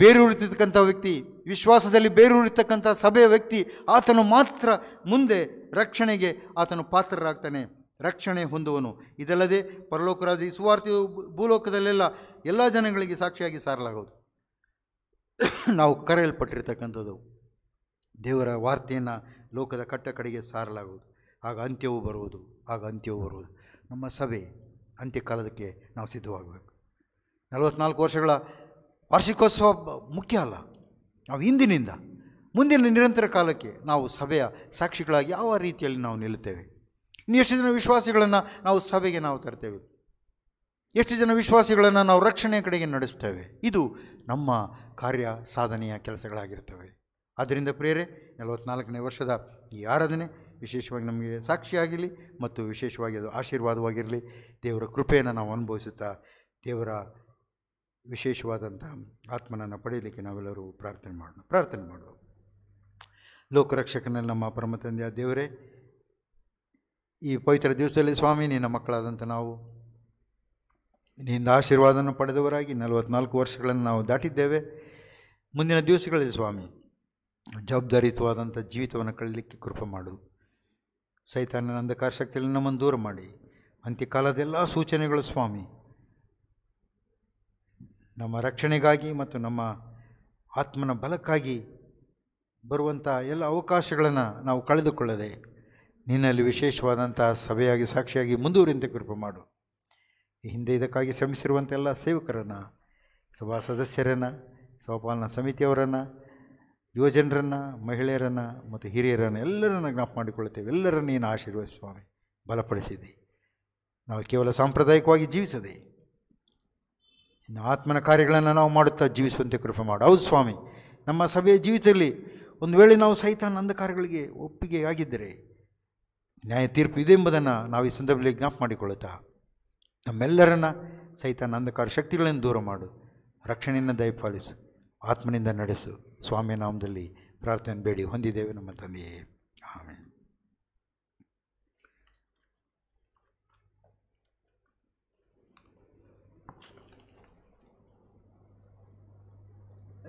A: ಬೇರೂರಿತಕ್ಕಂಥ ವ್ಯಕ್ತಿ ವಿಶ್ವಾಸದಲ್ಲಿ ಬೇರೂರಿತಕ್ಕಂಥ ಸಭೆಯ ವ್ಯಕ್ತಿ ಆತನು ಮಾತ್ರ ಮುಂದೆ ರಕ್ಷಣೆಗೆ ಆತನು ಪಾತ್ರರಾಗ್ತಾನೆ ರಕ್ಷಣೆ ಹೊಂದುವನು ಇದಲ್ಲದೆ ಪರಲೋಕರಾಜ ಈ ಭೂಲೋಕದಲ್ಲೆಲ್ಲ ಎಲ್ಲ ಜನಗಳಿಗೆ ಸಾಕ್ಷಿಯಾಗಿ ಸಾರಲಾಗೋದು ನಾವು ಕರೆಯಲ್ಪಟ್ಟಿರ್ತಕ್ಕಂಥದ್ದು ದೇವರ ವಾರ್ತೆಯನ್ನು ಲೋಕದ ಕಟ್ಟ ಕಡೆಗೆ ಸಾರಲಾಗುವುದು ಆಗ ಅಂತ್ಯವೂ ಬರುವುದು ಆಗ ಅಂತ್ಯವೂ ಬರುವುದು ನಮ್ಮ ಸಭೆ ಅಂತ್ಯಕಾಲದಕ್ಕೆ ನಾವು ಸಿದ್ಧವಾಗಬೇಕು ನಲವತ್ನಾಲ್ಕು ವರ್ಷಗಳ ವಾರ್ಷಿಕೋತ್ಸವ ಮುಖ್ಯ ಅಲ್ಲ ನಾವು ಹಿಂದಿನಿಂದ ಮುಂದಿನ ನಿರಂತರ ಕಾಲಕ್ಕೆ ನಾವು ಸಭೆಯ ಸಾಕ್ಷಿಗಳಾಗಿ ಯಾವ ರೀತಿಯಲ್ಲಿ ನಾವು ನಿಲ್ಲುತ್ತೇವೆ ಇನ್ನು ಎಷ್ಟು ಜನ ವಿಶ್ವಾಸಿಗಳನ್ನು ನಾವು ಸಭೆಗೆ ನಾವು ತರ್ತೇವೆ ಎಷ್ಟು ಜನ ವಿಶ್ವಾಸಿಗಳನ್ನು ನಾವು ರಕ್ಷಣೆಯ ಕಡೆಗೆ ನಡೆಸ್ತೇವೆ ಇದು ನಮ್ಮ ಕಾರ್ಯ ಸಾಧನೆಯ ಕೆಲಸಗಳಾಗಿರ್ತವೆ ಆದ್ದರಿಂದ ಪ್ರೇರೆ ನಲವತ್ನಾಲ್ಕನೇ ವರ್ಷದ ಈ ಆರಾಧನೆ ವಿಶೇಷವಾಗಿ ನಮಗೆ ಸಾಕ್ಷಿಯಾಗಿರಲಿ ಮತ್ತು ವಿಶೇಷವಾಗಿ ಅದು ಆಶೀರ್ವಾದವಾಗಿರಲಿ ದೇವರ ಕೃಪೆಯನ್ನು ನಾವು ಅನುಭವಿಸುತ್ತಾ ದೇವರ ವಿಶೇಷವಾದಂಥ ಆತ್ಮನನ್ನು ಪಡೆಯಲಿಕ್ಕೆ ನಾವೆಲ್ಲರೂ ಪ್ರಾರ್ಥನೆ ಮಾಡೋಣ ಪ್ರಾರ್ಥನೆ ಮಾಡೋಣ ಲೋಕರಕ್ಷಕನಲ್ಲಿ ನಮ್ಮ ಪರಮ ತಂದೆಯ ದೇವರೇ ಈ ಪವಿತ್ರ ದಿವಸದಲ್ಲಿ ಸ್ವಾಮಿ ನಿನ್ನ ಮಕ್ಕಳಾದಂಥ ನಾವು ನಿನ್ನ ಆಶೀರ್ವಾದವನ್ನು ಪಡೆದವರಾಗಿ ನಲವತ್ನಾಲ್ಕು ವರ್ಷಗಳನ್ನು ನಾವು ದಾಟಿದ್ದೇವೆ ಮುಂದಿನ ದಿವಸಗಳಲ್ಲಿ ಸ್ವಾಮಿ ಜವಾಬ್ದಾರಿಯುತವಾದಂಥ ಜೀವಿತವನ್ನು ಕಳಲಿಕ್ಕೆ ಕೃಪೆ ಮಾಡು ಸೈತಾನ ಅಂಧಕಾರ ಶಕ್ತಿಯಲ್ಲಿ ನಮ್ಮನ್ನು ದೂರ ಮಾಡಿ ಅಂತ್ಯಕಾಲದ ಎಲ್ಲ ಸೂಚನೆಗಳು ಸ್ವಾಮಿ ನಮ್ಮ ರಕ್ಷಣೆಗಾಗಿ ಮತ್ತು ನಮ್ಮ ಆತ್ಮನ ಬಲಕ್ಕಾಗಿ ಬರುವಂಥ ಎಲ್ಲ ಅವಕಾಶಗಳನ್ನು ನಾವು ಕಳೆದುಕೊಳ್ಳದೆ ನಿನ್ನಲ್ಲಿ ವಿಶೇಷವಾದಂತಹ ಸಭೆಯಾಗಿ ಸಾಕ್ಷಿಯಾಗಿ ಮುಂದುವರಿಯಂತೆ ಕೃಪೆ ಮಾಡು ಈ ಹಿಂದೆ ಇದಕ್ಕಾಗಿ ಶ್ರಮಿಸಿರುವಂಥ ಎಲ್ಲ ಸೇವಕರನ್ನು ಸಭಾ ಸದಸ್ಯರನ್ನು ಸಭಾಪಾಲನಾ ಸಮಿತಿಯವರನ್ನು ಯುವಜನರನ್ನು ಮಹಿಳೆಯರನ್ನು ಮತ್ತು ಹಿರಿಯರನ್ನು ಎಲ್ಲರನ್ನು ಜ್ಞಾಪ ಮಾಡಿಕೊಳ್ಳುತ್ತೇವೆ ಎಲ್ಲರನ್ನು ನೀನು ಆಶೀರ್ವಾದ ಸ್ವಾಮಿ ಬಲಪಡಿಸಿದೆ ನಾವು ಕೇವಲ ಸಾಂಪ್ರದಾಯಿಕವಾಗಿ ಜೀವಿಸದೆ ಇನ್ನು ಆತ್ಮನ ಕಾರ್ಯಗಳನ್ನು ನಾವು ಮಾಡುತ್ತಾ ಜೀವಿಸುವಂತೆ ಕೃಪೆ ಮಾಡು ಹೌದು ಸ್ವಾಮಿ ನಮ್ಮ ಸಭೆಯ ಜೀವಿತದಲ್ಲಿ ಒಂದು ವೇಳೆ ನಾವು ಸಹಿತ ನಂದ ಕಾರ್ಯಗಳಿಗೆ ಒಪ್ಪಿಗೆ ಆಗಿದ್ದರೆ ನ್ಯಾಯ ತೀರ್ಪು ಇದೆ ಎಂಬುದನ್ನು ನಾವು ಈ ಸಂದರ್ಭದಲ್ಲಿ ಜ್ಞಾಪ ಮಾಡಿಕೊಳ್ಳುತ್ತಾ ನಮ್ಮೆಲ್ಲರನ್ನ ಸಹಿತ ನಂದಕಾರ ಶಕ್ತಿಗಳನ್ನು ದೂರ ಮಾಡು ರಕ್ಷಣೆಯನ್ನು ದಯಪಾಲಿಸು ಆತ್ಮನಿಂದ ನಡೆಸು ಸ್ವಾಮಿಯ ನಾಮದಲ್ಲಿ ಪ್ರಾರ್ಥನೆ ಬೇಡಿ ಹೊಂದಿದ್ದೇವೆ ನಮ್ಮ ತಂದೆಯೇ ಆಮೇಲೆ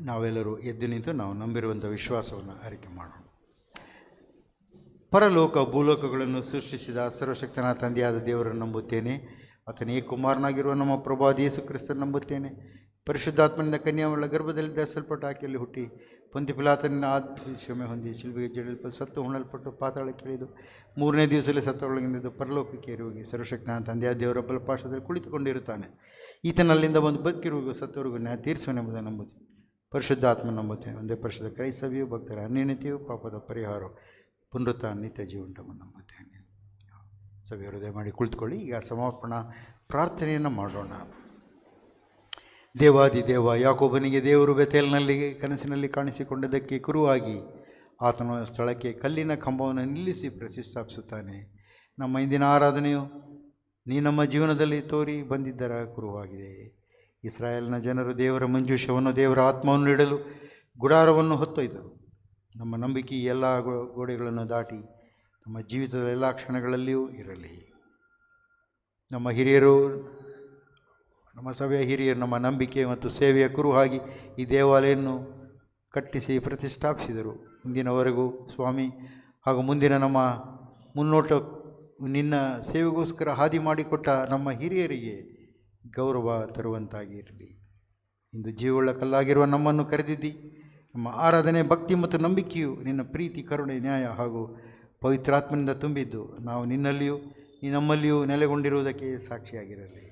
A: ನಾವೆಲ್ಲರೂ ಎದ್ದು ನಿಂತು ನಾವು ನಂಬಿರುವಂಥ ವಿಶ್ವಾಸವನ್ನು ಅರಿಕೆ ಮಾಡೋಣ ಪರಲೋಕ ಭೂಲೋಕಗಳನ್ನು ಸೃಷ್ಟಿಸಿದ ಸರ್ವಶಕ್ತನ ತಂದೆಯಾದ ದೇವರನ್ನು ನಂಬುತ್ತೇನೆ ಆತನೇ ಕುಮಾರನಾಗಿರುವ ನಮ್ಮ ದೇಸು ಕ್ರಿಸ್ತನ ನಂಬುತ್ತೇನೆ ಪರಿಶುದ್ಧಾತ್ಮನಿಂದ ಕನ್ಯಾಮಳ ಗರ್ಭದಲ್ಲಿ ದಸಲ್ಪಟ್ಟು ಆಕೆಯಲ್ಲಿ ಹುಟ್ಟಿ ಆ ಕ್ಷಮೆ ಹೊಂದಿ ಶಿಲ್ಬಿಗೆ ಜಡಲ್ಪ ಸತ್ತು ಹುಣಲ್ಪಟ್ಟು ಪಾತಾಳ ಕೇಳಿದು ಮೂರನೇ ದಿವಸದಲ್ಲಿ ಸತ್ತೊಳಗಿಂದ ಪರಲೋಕಕ್ಕೆ ಹೋಗಿ ಸರ್ವಶಕ್ತನ ತಂದೆಯಾದ ದೇವರ ಬಲಪಾಶದಲ್ಲಿ ಕುಳಿತುಕೊಂಡಿರುತ್ತಾನೆ ಈತನಲ್ಲಿಂದ ಒಂದು ಬದುಕಿರುವಿಗೆ ಸತ್ತವರಿಗೂ ನ್ಯಾಯ ಎಂಬುದನ್ನು ನಂಬುತ್ತೆ ಪರಿಶುದ್ಧಾತ್ಮ ನಂಬುತ್ತೇನೆ ಒಂದೇ ಪರಿಶುದ್ಧ ಕ್ರೈಸವಿಯು ಭಕ್ತರ ಅನ್ಯತೆಯು ಪಾಪದ ಪರಿಹಾರ ಪುನರುತ್ಥ ನಿತ್ಯ ಜೀವನವನ್ನು ನಂಬುತ್ತೇನೆ ಸಭೆ ಹೃದಯ ಮಾಡಿ ಕುಳಿತುಕೊಳ್ಳಿ ಈಗ ಸಮರ್ಪಣಾ ಪ್ರಾರ್ಥನೆಯನ್ನು ಮಾಡೋಣ ದೇವಾದಿ ದೇವ ಯಾಕೋಬನಿಗೆ ದೇವರು ಬೆತೇಲ್ನಲ್ಲಿ ಕನಸಿನಲ್ಲಿ ಕಾಣಿಸಿಕೊಂಡಿದ್ದಕ್ಕೆ ಕುರುವಾಗಿ ಆತನ ಸ್ಥಳಕ್ಕೆ ಕಲ್ಲಿನ ಕಂಬವನ್ನು ನಿಲ್ಲಿಸಿ ಪ್ರತಿಷ್ಠಾಪಿಸುತ್ತಾನೆ ನಮ್ಮ ಇಂದಿನ ಆರಾಧನೆಯು ನೀ ನಮ್ಮ ಜೀವನದಲ್ಲಿ ತೋರಿ ಬಂದಿದ್ದರ ಕುರುವಾಗಿದೆ ಇಸ್ರಾಯೇಲ್ನ ಜನರು ದೇವರ ಮಂಜುಷವನ್ನು ದೇವರ ಆತ್ಮವನ್ನು ನೀಡಲು ಗುಡಾರವನ್ನು ಹೊತ್ತೊಯ್ದರು ನಮ್ಮ ನಂಬಿಕೆ ಎಲ್ಲ ಗೋಡೆಗಳನ್ನು ದಾಟಿ ನಮ್ಮ ಜೀವಿತದ ಎಲ್ಲ ಕ್ಷಣಗಳಲ್ಲಿಯೂ ಇರಲಿ ನಮ್ಮ ಹಿರಿಯರು ನಮ್ಮ ಸಭೆಯ ಹಿರಿಯರು ನಮ್ಮ ನಂಬಿಕೆ ಮತ್ತು ಸೇವೆಯ ಕುರುಹಾಗಿ ಈ ದೇವಾಲಯವನ್ನು ಕಟ್ಟಿಸಿ ಪ್ರತಿಷ್ಠಾಪಿಸಿದರು ಇಂದಿನವರೆಗೂ ಸ್ವಾಮಿ ಹಾಗೂ ಮುಂದಿನ ನಮ್ಮ ಮುನ್ನೋಟ ನಿನ್ನ ಸೇವೆಗೋಸ್ಕರ ಹಾದಿ ಮಾಡಿಕೊಟ್ಟ ನಮ್ಮ ಹಿರಿಯರಿಗೆ ಗೌರವ ತರುವಂತಾಗಿರಲಿ ಇಂದು ಜೀವಳ ಕಲ್ಲಾಗಿರುವ ನಮ್ಮನ್ನು ಕರೆದಿದ್ದಿ ನಮ್ಮ ಆರಾಧನೆ ಭಕ್ತಿ ಮತ್ತು ನಂಬಿಕೆಯು ನಿನ್ನ ಪ್ರೀತಿ ಕರುಣೆ ನ್ಯಾಯ ಹಾಗೂ ಪವಿತ್ರಾತ್ಮನಿಂದ ತುಂಬಿದ್ದು ನಾವು ನಿನ್ನಲ್ಲಿಯೂ ನೀ ನಮ್ಮಲ್ಲಿಯೂ ನೆಲೆಗೊಂಡಿರುವುದಕ್ಕೆ ಸಾಕ್ಷಿಯಾಗಿರಲಿ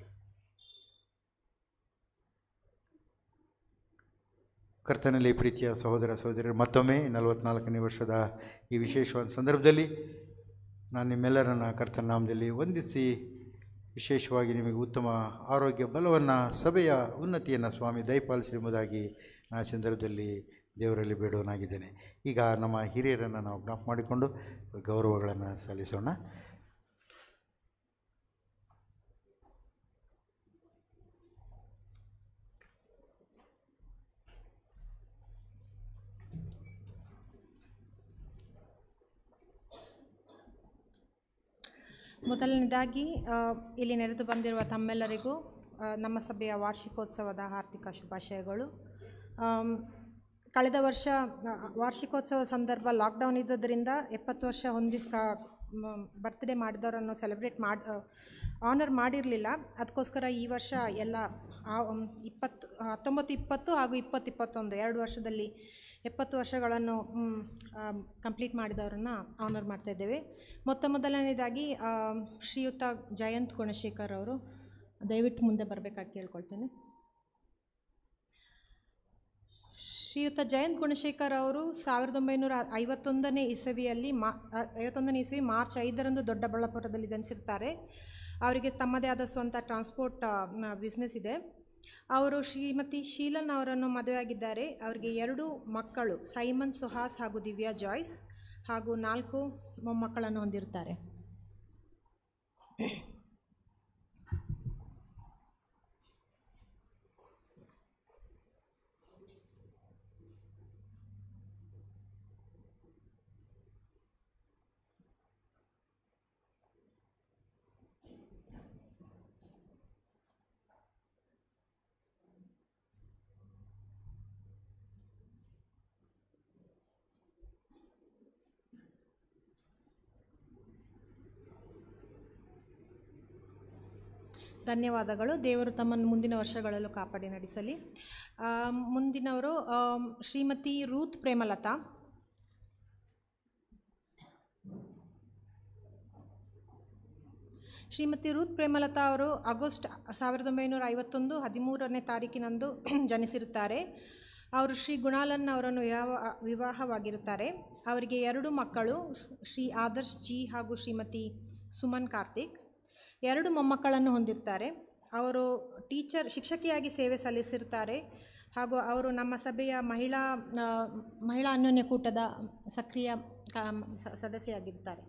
A: ಕರ್ತನಲ್ಲಿ ಪ್ರೀತಿಯ ಸಹೋದರ ಸಹೋದರಿಯರು ಮತ್ತೊಮ್ಮೆ ನಲವತ್ನಾಲ್ಕನೇ ವರ್ಷದ ಈ ವಿಶೇಷವಾದ ಸಂದರ್ಭದಲ್ಲಿ ನಾನು ನಿಮ್ಮೆಲ್ಲರನ್ನ ಕರ್ತನ ನಾಮದಲ್ಲಿ ವಂದಿಸಿ ವಿಶೇಷವಾಗಿ ನಿಮಗೆ ಉತ್ತಮ ಆರೋಗ್ಯ ಬಲವನ್ನು ಸಭೆಯ ಉನ್ನತಿಯನ್ನು ಸ್ವಾಮಿ ದಯಪಾಲಿಸಿರುವುದಾಗಿ ನಾನು ಸಂದರ್ಭದಲ್ಲಿ ದೇವರಲ್ಲಿ ಬೇಡೋನಾಗಿದ್ದೇನೆ ಈಗ ನಮ್ಮ ಹಿರಿಯರನ್ನು ನಾವು ಜ್ಞಾಪ ಮಾಡಿಕೊಂಡು ಗೌರವಗಳನ್ನು ಸಲ್ಲಿಸೋಣ
F: ಮೊದಲನೇದಾಗಿ ಇಲ್ಲಿ ನೆರೆದು ಬಂದಿರುವ ತಮ್ಮೆಲ್ಲರಿಗೂ ನಮ್ಮ ಸಭೆಯ ವಾರ್ಷಿಕೋತ್ಸವದ ಆರ್ಥಿಕ ಶುಭಾಶಯಗಳು ಕಳೆದ ವರ್ಷ ವಾರ್ಷಿಕೋತ್ಸವ ಸಂದರ್ಭ ಲಾಕ್ಡೌನ್ ಇದ್ದುದರಿಂದ ಎಪ್ಪತ್ತು ವರ್ಷ ಹೊಂದಿದ ಬರ್ತ್ಡೇ ಮಾಡಿದವರನ್ನು ಸೆಲೆಬ್ರೇಟ್ ಮಾಡಿ ಆನರ್ ಮಾಡಿರಲಿಲ್ಲ ಅದಕ್ಕೋಸ್ಕರ ಈ ವರ್ಷ ಎಲ್ಲ ಇಪ್ಪತ್ತು ಹತ್ತೊಂಬತ್ತು ಇಪ್ಪತ್ತು ಹಾಗೂ ಇಪ್ಪತ್ತು ಇಪ್ಪತ್ತೊಂದು ಎರಡು ವರ್ಷದಲ್ಲಿ ಎಪ್ಪತ್ತು ವರ್ಷಗಳನ್ನು ಕಂಪ್ಲೀಟ್ ಮಾಡಿದವರನ್ನು ಆನರ್ ಮಾಡ್ತಾಯಿದ್ದೇವೆ ಮೊತ್ತ ಮೊದಲನೇದಾಗಿ ಶ್ರೀಯುತ ಜಯಂತ್ ಗುಣಶೇಖರ್ ಅವರು ದಯವಿಟ್ಟು ಮುಂದೆ ಬರಬೇಕಾಗಿ ಕೇಳ್ಕೊಳ್ತೇನೆ ಶ್ರೀಯುತ ಜಯಂತ್ ಗುಣಶೇಖರ್ ಅವರು ಸಾವಿರದ ಒಂಬೈನೂರ ಐವತ್ತೊಂದನೇ ಇಸವಿಯಲ್ಲಿ ಮಾ ಐವತ್ತೊಂದನೇ ಇಸವಿ ಮಾರ್ಚ್ ಐದರಂದು ದೊಡ್ಡಬಳ್ಳಾಪುರದಲ್ಲಿ ಜನಿಸಿರ್ತಾರೆ ಅವರಿಗೆ ತಮ್ಮದೇ ಆದ ಸ್ವಂತ ಟ್ರಾನ್ಸ್ಪೋರ್ಟ್ ಬಿಸ್ನೆಸ್ ಇದೆ ಅವರು ಶ್ರೀಮತಿ ಶೀಲನ್ ಅವರನ್ನು ಮದುವೆಯಾಗಿದ್ದಾರೆ ಅವರಿಗೆ ಎರಡು ಮಕ್ಕಳು ಸೈಮನ್ ಸುಹಾಸ್ ಹಾಗೂ ದಿವ್ಯಾ ಜಾಯ್ಸ್ ಹಾಗೂ ನಾಲ್ಕು ಮೊಮ್ಮಕ್ಕಳನ್ನು ಹೊಂದಿರುತ್ತಾರೆ ಧನ್ಯವಾದಗಳು ದೇವರು ತಮ್ಮನ್ನು ಮುಂದಿನ ವರ್ಷಗಳಲ್ಲೂ ಕಾಪಾಡಿ ನಡೆಸಲಿ ಮುಂದಿನವರು ಶ್ರೀಮತಿ ರೂತ್ ಪ್ರೇಮಲತಾ ಶ್ರೀಮತಿ ರೂತ್ ಪ್ರೇಮಲತಾ ಅವರು ಆಗಸ್ಟ್ ಸಾವಿರದ ಒಂಬೈನೂರ ಐವತ್ತೊಂದು ಹದಿಮೂರನೇ ತಾರೀಕಿನಂದು ಜನಿಸಿರುತ್ತಾರೆ ಅವರು ಶ್ರೀ ಗುಣಾಲನ್ ಅವರನ್ನು ವಿವಾಹ ವಿವಾಹವಾಗಿರುತ್ತಾರೆ ಅವರಿಗೆ ಎರಡು ಮಕ್ಕಳು ಶ್ರೀ ಆದರ್ಶ್ ಜಿ ಹಾಗೂ ಶ್ರೀಮತಿ ಸುಮನ್ ಕಾರ್ತಿಕ್ ಎರಡು ಮೊಮ್ಮಕ್ಕಳನ್ನು ಹೊಂದಿರ್ತಾರೆ ಅವರು ಟೀಚರ್ ಶಿಕ್ಷಕಿಯಾಗಿ ಸೇವೆ ಸಲ್ಲಿಸಿರ್ತಾರೆ ಹಾಗೂ ಅವರು ನಮ್ಮ ಸಭೆಯ ಮಹಿಳಾ ಮಹಿಳಾ ಅನ್ಯೋನ್ಯ ಸಕ್ರಿಯ ಸದಸ್ಯೆಯಾಗಿರ್ತಾರೆ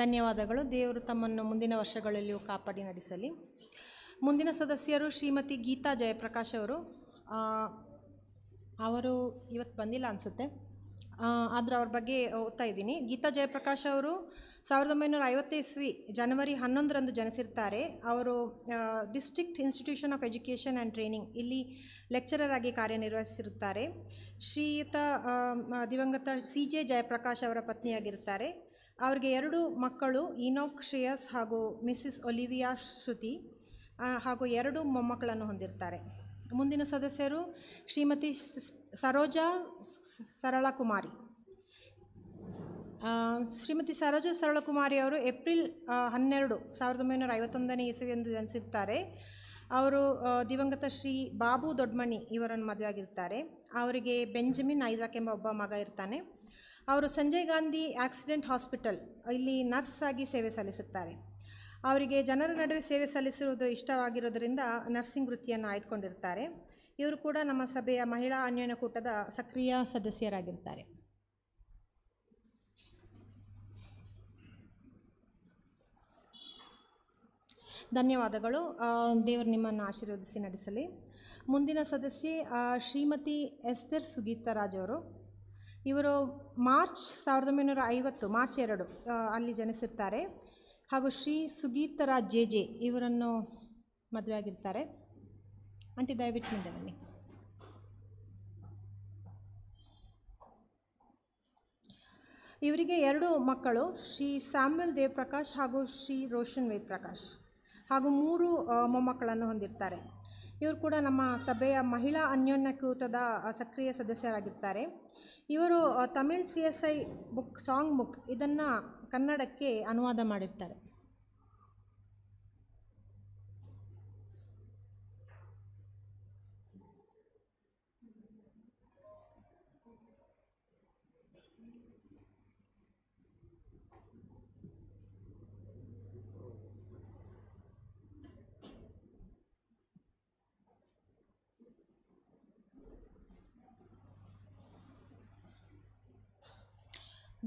F: ಧನ್ಯವಾದಗಳು ದೇವರು ತಮ್ಮನ್ನು ಮುಂದಿನ ವರ್ಷಗಳಲ್ಲಿಯೂ ಕಾಪಾಡಿ ನಡೆಸಲಿ ಮುಂದಿನ ಸದಸ್ಯರು ಶ್ರೀಮತಿ ಗೀತಾ ಜಯಪ್ರಕಾಶ್ ಅವರು ಅವರು ಇವತ್ತು ಬಂದಿಲ್ಲ ಅನಿಸುತ್ತೆ ಆದರೂ ಅವ್ರ ಬಗ್ಗೆ ಓದ್ತಾ ಇದ್ದೀನಿ ಗೀತಾ ಜಯಪ್ರಕಾಶ್ ಅವರು ಸಾವಿರದ ಒಂಬೈನೂರ ಐವತ್ತೇಸ್ವಿ ಇಸ್ವಿ ಜನವರಿ ಹನ್ನೊಂದರಂದು ಜನಿಸಿರ್ತಾರೆ ಅವರು district institution of education and training ಇಲ್ಲಿ ಲೆಕ್ಚರರ್ ಆಗಿ ಕಾರ್ಯನಿರ್ವಹಿಸಿರುತ್ತಾರೆ ಶ್ರೀಯುತ ದಿವಂಗತ ಸಿ ಜೆ ಜಯಪ್ರಕಾಶ್ ಅವರ ಪತ್ನಿಯಾಗಿರುತ್ತಾರೆ ಅವ್ರಿಗೆ ಎರಡು ಮಕ್ಕಳು ಇನೋಕ್ ಶ್ರೇಯಸ್ ಹಾಗೂ ಮಿಸ್ಸಿಸ್ ಒಲಿವಿಯಾ ಶ್ರುತಿ ಹಾಗೂ ಎರಡು ಮೊಮ್ಮಕ್ಕಳನ್ನು ಹೊಂದಿರ್ತಾರೆ ಮುಂದಿನ ಸದಸ್ಯರು ಶ್ರೀಮತಿ ಸರೋಜಾ ಸರಳಕುಮಾರಿ ಶ್ರೀಮತಿ ಸರೋಜ ಸರಳಕುಮಾರಿ ಅವರು ಏಪ್ರಿಲ್ ಹನ್ನೆರಡು ಸಾವಿರದ ಒಂಬೈನೂರ ಐವತ್ತೊಂದನೇ ಇಸವಿಯಂದು ಜನಿಸಿರ್ತಾರೆ ಅವರು ದಿವಂಗತ ಶ್ರೀ ಬಾಬು ದೊಡ್ಮಣಿ ಇವರನ್ನು ಮದುವೆಯಾಗಿರ್ತಾರೆ ಅವರಿಗೆ ಬೆಂಜಮಿನ್ ಐಜಾಕ್ ಎಂಬ ಒಬ್ಬ ಮಗ ಇರ್ತಾನೆ ಅವರು ಸಂಜಯ್ ಗಾಂಧಿ ಆಕ್ಸಿಡೆಂಟ್ ಹಾಸ್ಪಿಟಲ್ ಇಲ್ಲಿ ನರ್ಸ್ ಆಗಿ ಸೇವೆ ಸಲ್ಲಿಸುತ್ತಾರೆ ಅವರಿಗೆ ಜನರ ನಡುವೆ ಸೇವೆ ಸಲ್ಲಿಸುವುದು ಇಷ್ಟವಾಗಿರೋದರಿಂದ ನರ್ಸಿಂಗ್ ವೃತ್ತಿಯನ್ನು ಆಯ್ದುಕೊಂಡಿರ್ತಾರೆ ಇವರು ಕೂಡ ನಮ್ಮ ಸಭೆಯ ಮಹಿಳಾ ಅನ್ಯಾಯ ಕೂಟದ ಸಕ್ರಿಯ ಸದಸ್ಯರಾಗಿರ್ತಾರೆ ಧನ್ಯವಾದಗಳು ದೇವರು ನಿಮ್ಮನ್ನು ಆಶೀರ್ವದಿಸಿ ನಡೆಸಲಿ ಮುಂದಿನ ಸದಸ್ಯೆ ಶ್ರೀಮತಿ ಎಸ್ತೆರ್ ಸುಗೀತರಾಜ್ ಅವರು ಇವರು ಮಾರ್ಚ್ ಸಾವಿರದ ಒಂಬೈನೂರ ಐವತ್ತು ಮಾರ್ಚ್ ಎರಡು ಅಲ್ಲಿ ಜನಿಸಿರ್ತಾರೆ ಹಾಗೂ ಶ್ರೀ ಸುಗೀತರಾಜ್ ಜೆ ಜೆ ಇವರನ್ನು ಮದುವೆಯಾಗಿರ್ತಾರೆ ಆಗಿರ್ತಾರೆ ಅಂಟಿ ದಯವಿಟ್ಟು ಮುಂದೆ ಬನ್ನಿ ಇವರಿಗೆ ಎರಡು ಮಕ್ಕಳು ಶ್ರೀ ಸ್ಯಾಮ್ಯಲ್ ದೇವ್ ಪ್ರಕಾಶ್ ಹಾಗೂ ಶ್ರೀ ರೋಷನ್ ವೇದ್ ಪ್ರಕಾಶ್ ಹಾಗೂ ಮೂರು ಮೊಮ್ಮಕ್ಕಳನ್ನು ಹೊಂದಿರ್ತಾರೆ ಇವರು ಕೂಡ ನಮ್ಮ ಸಭೆಯ ಮಹಿಳಾ ಅನ್ಯೋನ್ಯಕೂಟದ ಸಕ್ರಿಯ ಸದಸ್ಯರಾಗಿರ್ತಾರೆ ಇವರು Tamil C S I book song book ಇದನ್ನು ಕನ್ನಡಕ್ಕೆ ಅನುವಾದ ಮಾಡಿರ್ತಾರೆ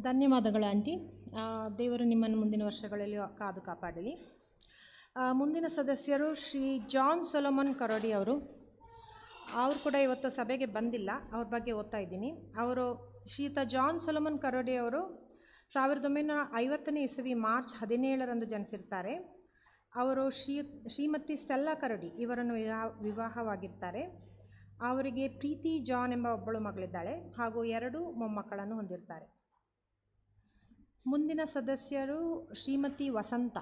F: ಧನ್ಯವಾದಗಳು ಆಂಟಿ ದೇವರು ನಿಮ್ಮನ್ನು ಮುಂದಿನ ವರ್ಷಗಳಲ್ಲಿ ಕಾದು ಕಾಪಾಡಲಿ ಮುಂದಿನ ಸದಸ್ಯರು ಶ್ರೀ ಜಾನ್ ಸೊಲೊಮನ್ ಕರೋಡಿ ಅವರು ಅವರು ಕೂಡ ಇವತ್ತು ಸಭೆಗೆ ಬಂದಿಲ್ಲ ಅವ್ರ ಬಗ್ಗೆ ಓದ್ತಾ ಇದ್ದೀನಿ ಅವರು ಶ್ರೀತ ಜಾನ್ ಸೊಲೊಮನ್ ಕರೋಡಿ ಅವರು ಸಾವಿರದ ಒಂಬೈನೂರ ಐವತ್ತನೇ ಇಸವಿ ಮಾರ್ಚ್ ಹದಿನೇಳರಂದು ಜನಿಸಿರ್ತಾರೆ ಅವರು ಶ್ರೀ ಶ್ರೀಮತಿ ಸ್ಟೆಲ್ಲಾ ಕರಡಿ ಇವರನ್ನು ವಿವಾಹವಾಗಿರ್ತಾರೆ ಅವರಿಗೆ ಪ್ರೀತಿ ಜಾನ್ ಎಂಬ ಒಬ್ಬಳು ಮಗಳಿದ್ದಾಳೆ ಹಾಗೂ ಎರಡು ಮೊಮ್ಮಕ್ಕಳನ್ನು ಹೊಂದಿರ್ತಾರೆ ಮುಂದಿನ ಸದಸ್ಯರು ಶ್ರೀಮತಿ ವಸಂತ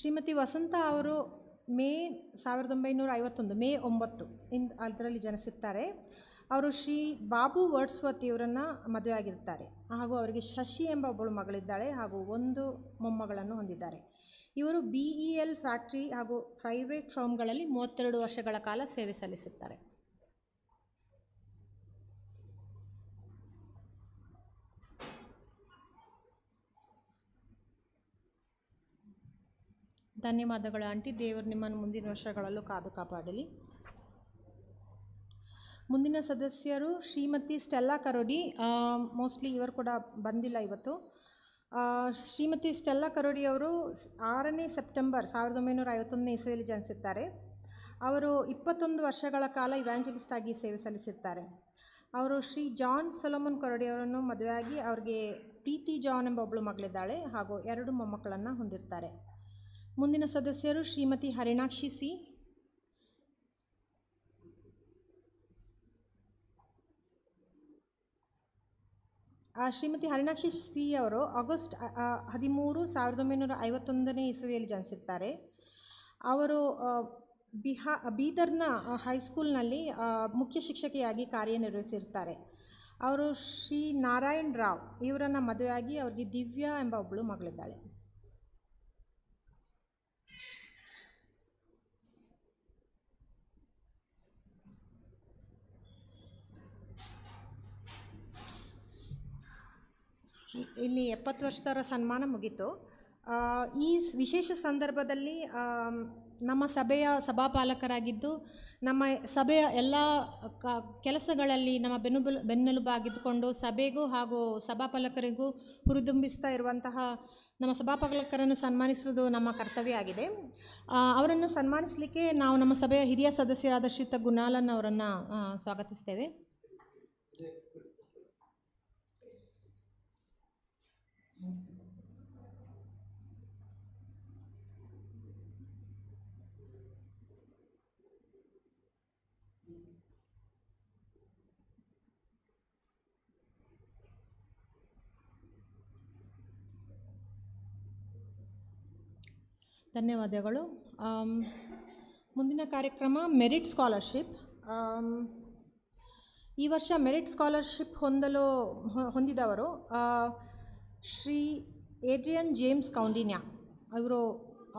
F: ಶ್ರೀಮತಿ ವಸಂತ ಅವರು ಮೇ ಸಾವಿರದ ಒಂಬೈನೂರ ಐವತ್ತೊಂದು ಮೇ ಒಂಬತ್ತು ಇಂದ ಅದರಲ್ಲಿ ಜನಿಸುತ್ತಾರೆ ಅವರು ಶ್ರೀ ಬಾಬು ವರ್ಡ್ಸ್ವತಿ ಇವರನ್ನು ಮದುವೆಯಾಗಿರ್ತಾರೆ ಹಾಗೂ ಅವರಿಗೆ ಶಶಿ ಎಂಬ ಒಬ್ಬಳು ಮಗಳಿದ್ದಾಳೆ ಹಾಗೂ ಒಂದು ಮೊಮ್ಮಗಳನ್ನು ಹೊಂದಿದ್ದಾರೆ ಇವರು ಬಿ ಇ ಎಲ್ ಫ್ಯಾಕ್ಟ್ರಿ ಹಾಗೂ ಪ್ರೈವೇಟ್ ಫಾರ್ಮ್ಗಳಲ್ಲಿ ಮೂವತ್ತೆರಡು ವರ್ಷಗಳ ಕಾಲ ಸೇವೆ ಸಲ್ಲಿಸುತ್ತಾರೆ ಧನ್ಯವಾದಗಳು ಆಂಟಿ ದೇವರು ನಿಮ್ಮನ್ನು ಮುಂದಿನ ವರ್ಷಗಳಲ್ಲೂ ಕಾದು ಕಾಪಾಡಲಿ ಮುಂದಿನ ಸದಸ್ಯರು ಶ್ರೀಮತಿ ಸ್ಟೆಲ್ಲಾ ಕರೋಡಿ ಮೋಸ್ಟ್ಲಿ ಇವರು ಕೂಡ ಬಂದಿಲ್ಲ ಇವತ್ತು ಶ್ರೀಮತಿ ಸ್ಟೆಲ್ಲಾ ಕರೋಡಿಯವರು ಆರನೇ ಸೆಪ್ಟೆಂಬರ್ ಸಾವಿರದ ಒಂಬೈನೂರ ಐವತ್ತೊಂದನೇ ಇಸವಿಯಲ್ಲಿ ಜನಿಸಿದ್ದಾರೆ ಅವರು ಇಪ್ಪತ್ತೊಂದು ವರ್ಷಗಳ ಕಾಲ ಇವ್ಯಾಂಜಲಿಸ್ಟ್ ಆಗಿ ಸೇವೆ ಸಲ್ಲಿಸಿರ್ತಾರೆ ಅವರು ಶ್ರೀ ಜಾನ್ ಸೊಲೋಮನ್ ಕರೋಡಿಯವರನ್ನು ಮದುವೆಯಾಗಿ ಅವರಿಗೆ ಪ್ರೀತಿ ಜಾನ್ ಎಂಬ ಒಬ್ಬಳು ಮಗಳಿದ್ದಾಳೆ ಹಾಗೂ ಎರಡು ಮೊಮ್ಮಕ್ಕಳನ್ನು ಹೊಂದಿರ್ತಾರೆ ಮುಂದಿನ ಸದಸ್ಯರು ಶ್ರೀಮತಿ ಹರಿಣಾಕ್ಷಿ ಸಿ ಶ್ರೀಮತಿ ಹರಿಣಾಕ್ಷಿ ಸಿ ಅವರು ಆಗಸ್ಟ್ ಹದಿಮೂರು ಸಾವಿರದ ಒಂಬೈನೂರ ಐವತ್ತೊಂದನೇ ಇಸವಿಯಲ್ಲಿ ಜನಿಸಿರ್ತಾರೆ ಅವರು ಬಿಹಾ ಬೀದರ್ನ ಹೈಸ್ಕೂಲ್ನಲ್ಲಿ ಮುಖ್ಯ ಶಿಕ್ಷಕಿಯಾಗಿ ಕಾರ್ಯನಿರ್ವಹಿಸಿರ್ತಾರೆ ಅವರು ಶ್ರೀ ನಾರಾಯಣ್ ರಾವ್ ಇವರನ್ನು ಮದುವೆಯಾಗಿ ಅವರಿಗೆ ದಿವ್ಯಾ ಎಂಬ ಒಬ್ಬಳು ಮಗಳಿದ್ದಾಳೆ ಇಲ್ಲಿ ಎಪ್ಪತ್ತು ವರ್ಷದವರ ಸನ್ಮಾನ ಮುಗಿತು ಈ ವಿಶೇಷ ಸಂದರ್ಭದಲ್ಲಿ ನಮ್ಮ ಸಭೆಯ ಸಭಾಪಾಲಕರಾಗಿದ್ದು ನಮ್ಮ ಸಭೆಯ ಎಲ್ಲ ಕ ಕೆಲಸಗಳಲ್ಲಿ ನಮ್ಮ ಬೆನ್ನೆಲುಬು ಬೆನ್ನೆಲುಬಾಗಿದ್ದುಕೊಂಡು ಸಭೆಗೂ ಹಾಗೂ ಸಭಾಪಾಲಕರಿಗೂ ಹುರಿದುಂಬಿಸ್ತಾ ಇರುವಂತಹ ನಮ್ಮ ಸಭಾಪಾಲಕರನ್ನು ಸನ್ಮಾನಿಸುವುದು ನಮ್ಮ ಕರ್ತವ್ಯ ಆಗಿದೆ ಅವರನ್ನು ಸನ್ಮಾನಿಸಲಿಕ್ಕೆ ನಾವು ನಮ್ಮ ಸಭೆಯ ಹಿರಿಯ ಸದಸ್ಯರಾದ ಶ್ರೀತ ಗುಣಾಲನ್ ಅವರನ್ನು ಸ್ವಾಗತಿಸ್ತೇವೆ ಧನ್ಯವಾದಗಳು ಮುಂದಿನ ಕಾರ್ಯಕ್ರಮ ಮೆರಿಟ್ ಸ್ಕಾಲರ್ಶಿಪ್ ಈ ವರ್ಷ ಮೆರಿಟ್ ಸ್ಕಾಲರ್ಶಿಪ್ ಹೊಂದಲು ಹೊಂದಿದವರು ಶ್ರೀ ಏಡ್ರಿಯನ್ ಜೇಮ್ಸ್ ಕೌಂಡಿನ್ಯಾ ಅವರು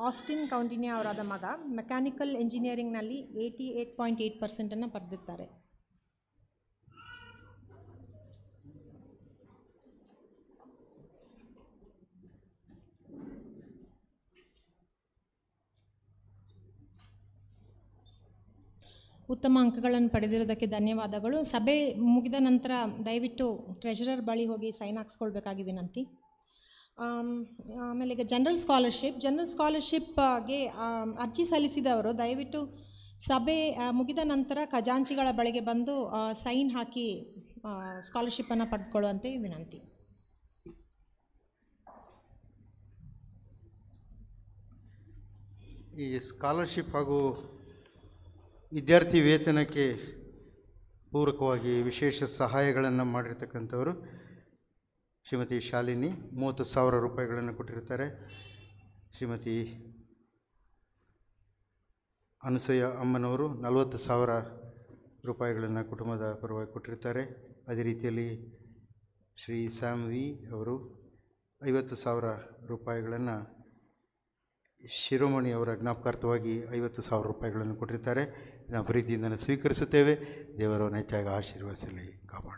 F: ಆಸ್ಟಿನ್ ಕೌಂಡಿನ್ಯಾ ಅವರಾದ ಮಗ ಮೆಕ್ಯಾನಿಕಲ್ ಇಂಜಿನಿಯರಿಂಗ್ನಲ್ಲಿ ಏಯ್ಟಿ ಏಯ್ಟ್ ಪಾಯಿಂಟ್ ಏಯ್ಟ್ ಪರ್ಸೆಂಟನ್ನು ಪಡೆದಿದ್ದಾರೆ ಉತ್ತಮ ಅಂಕಗಳನ್ನು ಪಡೆದಿರೋದಕ್ಕೆ ಧನ್ಯವಾದಗಳು ಸಭೆ ಮುಗಿದ ನಂತರ ದಯವಿಟ್ಟು ಟ್ರೆಷರರ್ ಬಳಿ ಹೋಗಿ ಸೈನ್ ಹಾಕ್ಸ್ಕೊಳ್ಬೇಕಾಗಿ ವಿನಂತಿ ಆಮೇಲೆ ಈಗ ಜನರಲ್ ಸ್ಕಾಲರ್ಶಿಪ್ ಜನರಲ್ ಸ್ಕಾಲರ್ಶಿಪ್ಗೆ ಅರ್ಜಿ ಸಲ್ಲಿಸಿದವರು ದಯವಿಟ್ಟು ಸಭೆ ಮುಗಿದ ನಂತರ ಖಜಾಂಚಿಗಳ ಬಳಿಗೆ ಬಂದು ಸೈನ್ ಹಾಕಿ ಸ್ಕಾಲರ್ಶಿಪ್ಪನ್ನು ಪಡೆದುಕೊಳ್ಳುವಂತೆ ವಿನಂತಿ
A: ಈ ಸ್ಕಾಲರ್ಶಿಪ್ ಹಾಗೂ ವಿದ್ಯಾರ್ಥಿ ವೇತನಕ್ಕೆ ಪೂರಕವಾಗಿ ವಿಶೇಷ ಸಹಾಯಗಳನ್ನು ಮಾಡಿರ್ತಕ್ಕಂಥವರು ಶ್ರೀಮತಿ ಶಾಲಿನಿ ಮೂವತ್ತು ಸಾವಿರ ರೂಪಾಯಿಗಳನ್ನು ಕೊಟ್ಟಿರ್ತಾರೆ ಶ್ರೀಮತಿ ಅನಸೂಯ ಅಮ್ಮನವರು ನಲವತ್ತು ಸಾವಿರ ರೂಪಾಯಿಗಳನ್ನು ಕುಟುಂಬದ ಪರವಾಗಿ ಕೊಟ್ಟಿರ್ತಾರೆ ಅದೇ ರೀತಿಯಲ್ಲಿ ಶ್ರೀ ಸ್ಯಾಮ್ ವಿ ಅವರು ಐವತ್ತು ಸಾವಿರ ರೂಪಾಯಿಗಳನ್ನು ಶಿರೋಮಣಿ ಅವರ ಜ್ಞಾಪಕಾರ್ಥವಾಗಿ ಐವತ್ತು ಸಾವಿರ ರೂಪಾಯಿಗಳನ್ನು ಕೊಟ್ಟಿರ್ತಾರೆ ನಾವು ಪ್ರೀತಿಯಿಂದಲೇ ಸ್ವೀಕರಿಸುತ್ತೇವೆ ದೇವರನ್ನು ಹೆಚ್ಚಾಗಿ ಆಶೀರ್ವದಿಸಲಿ
G: ಕಾಪಾಡು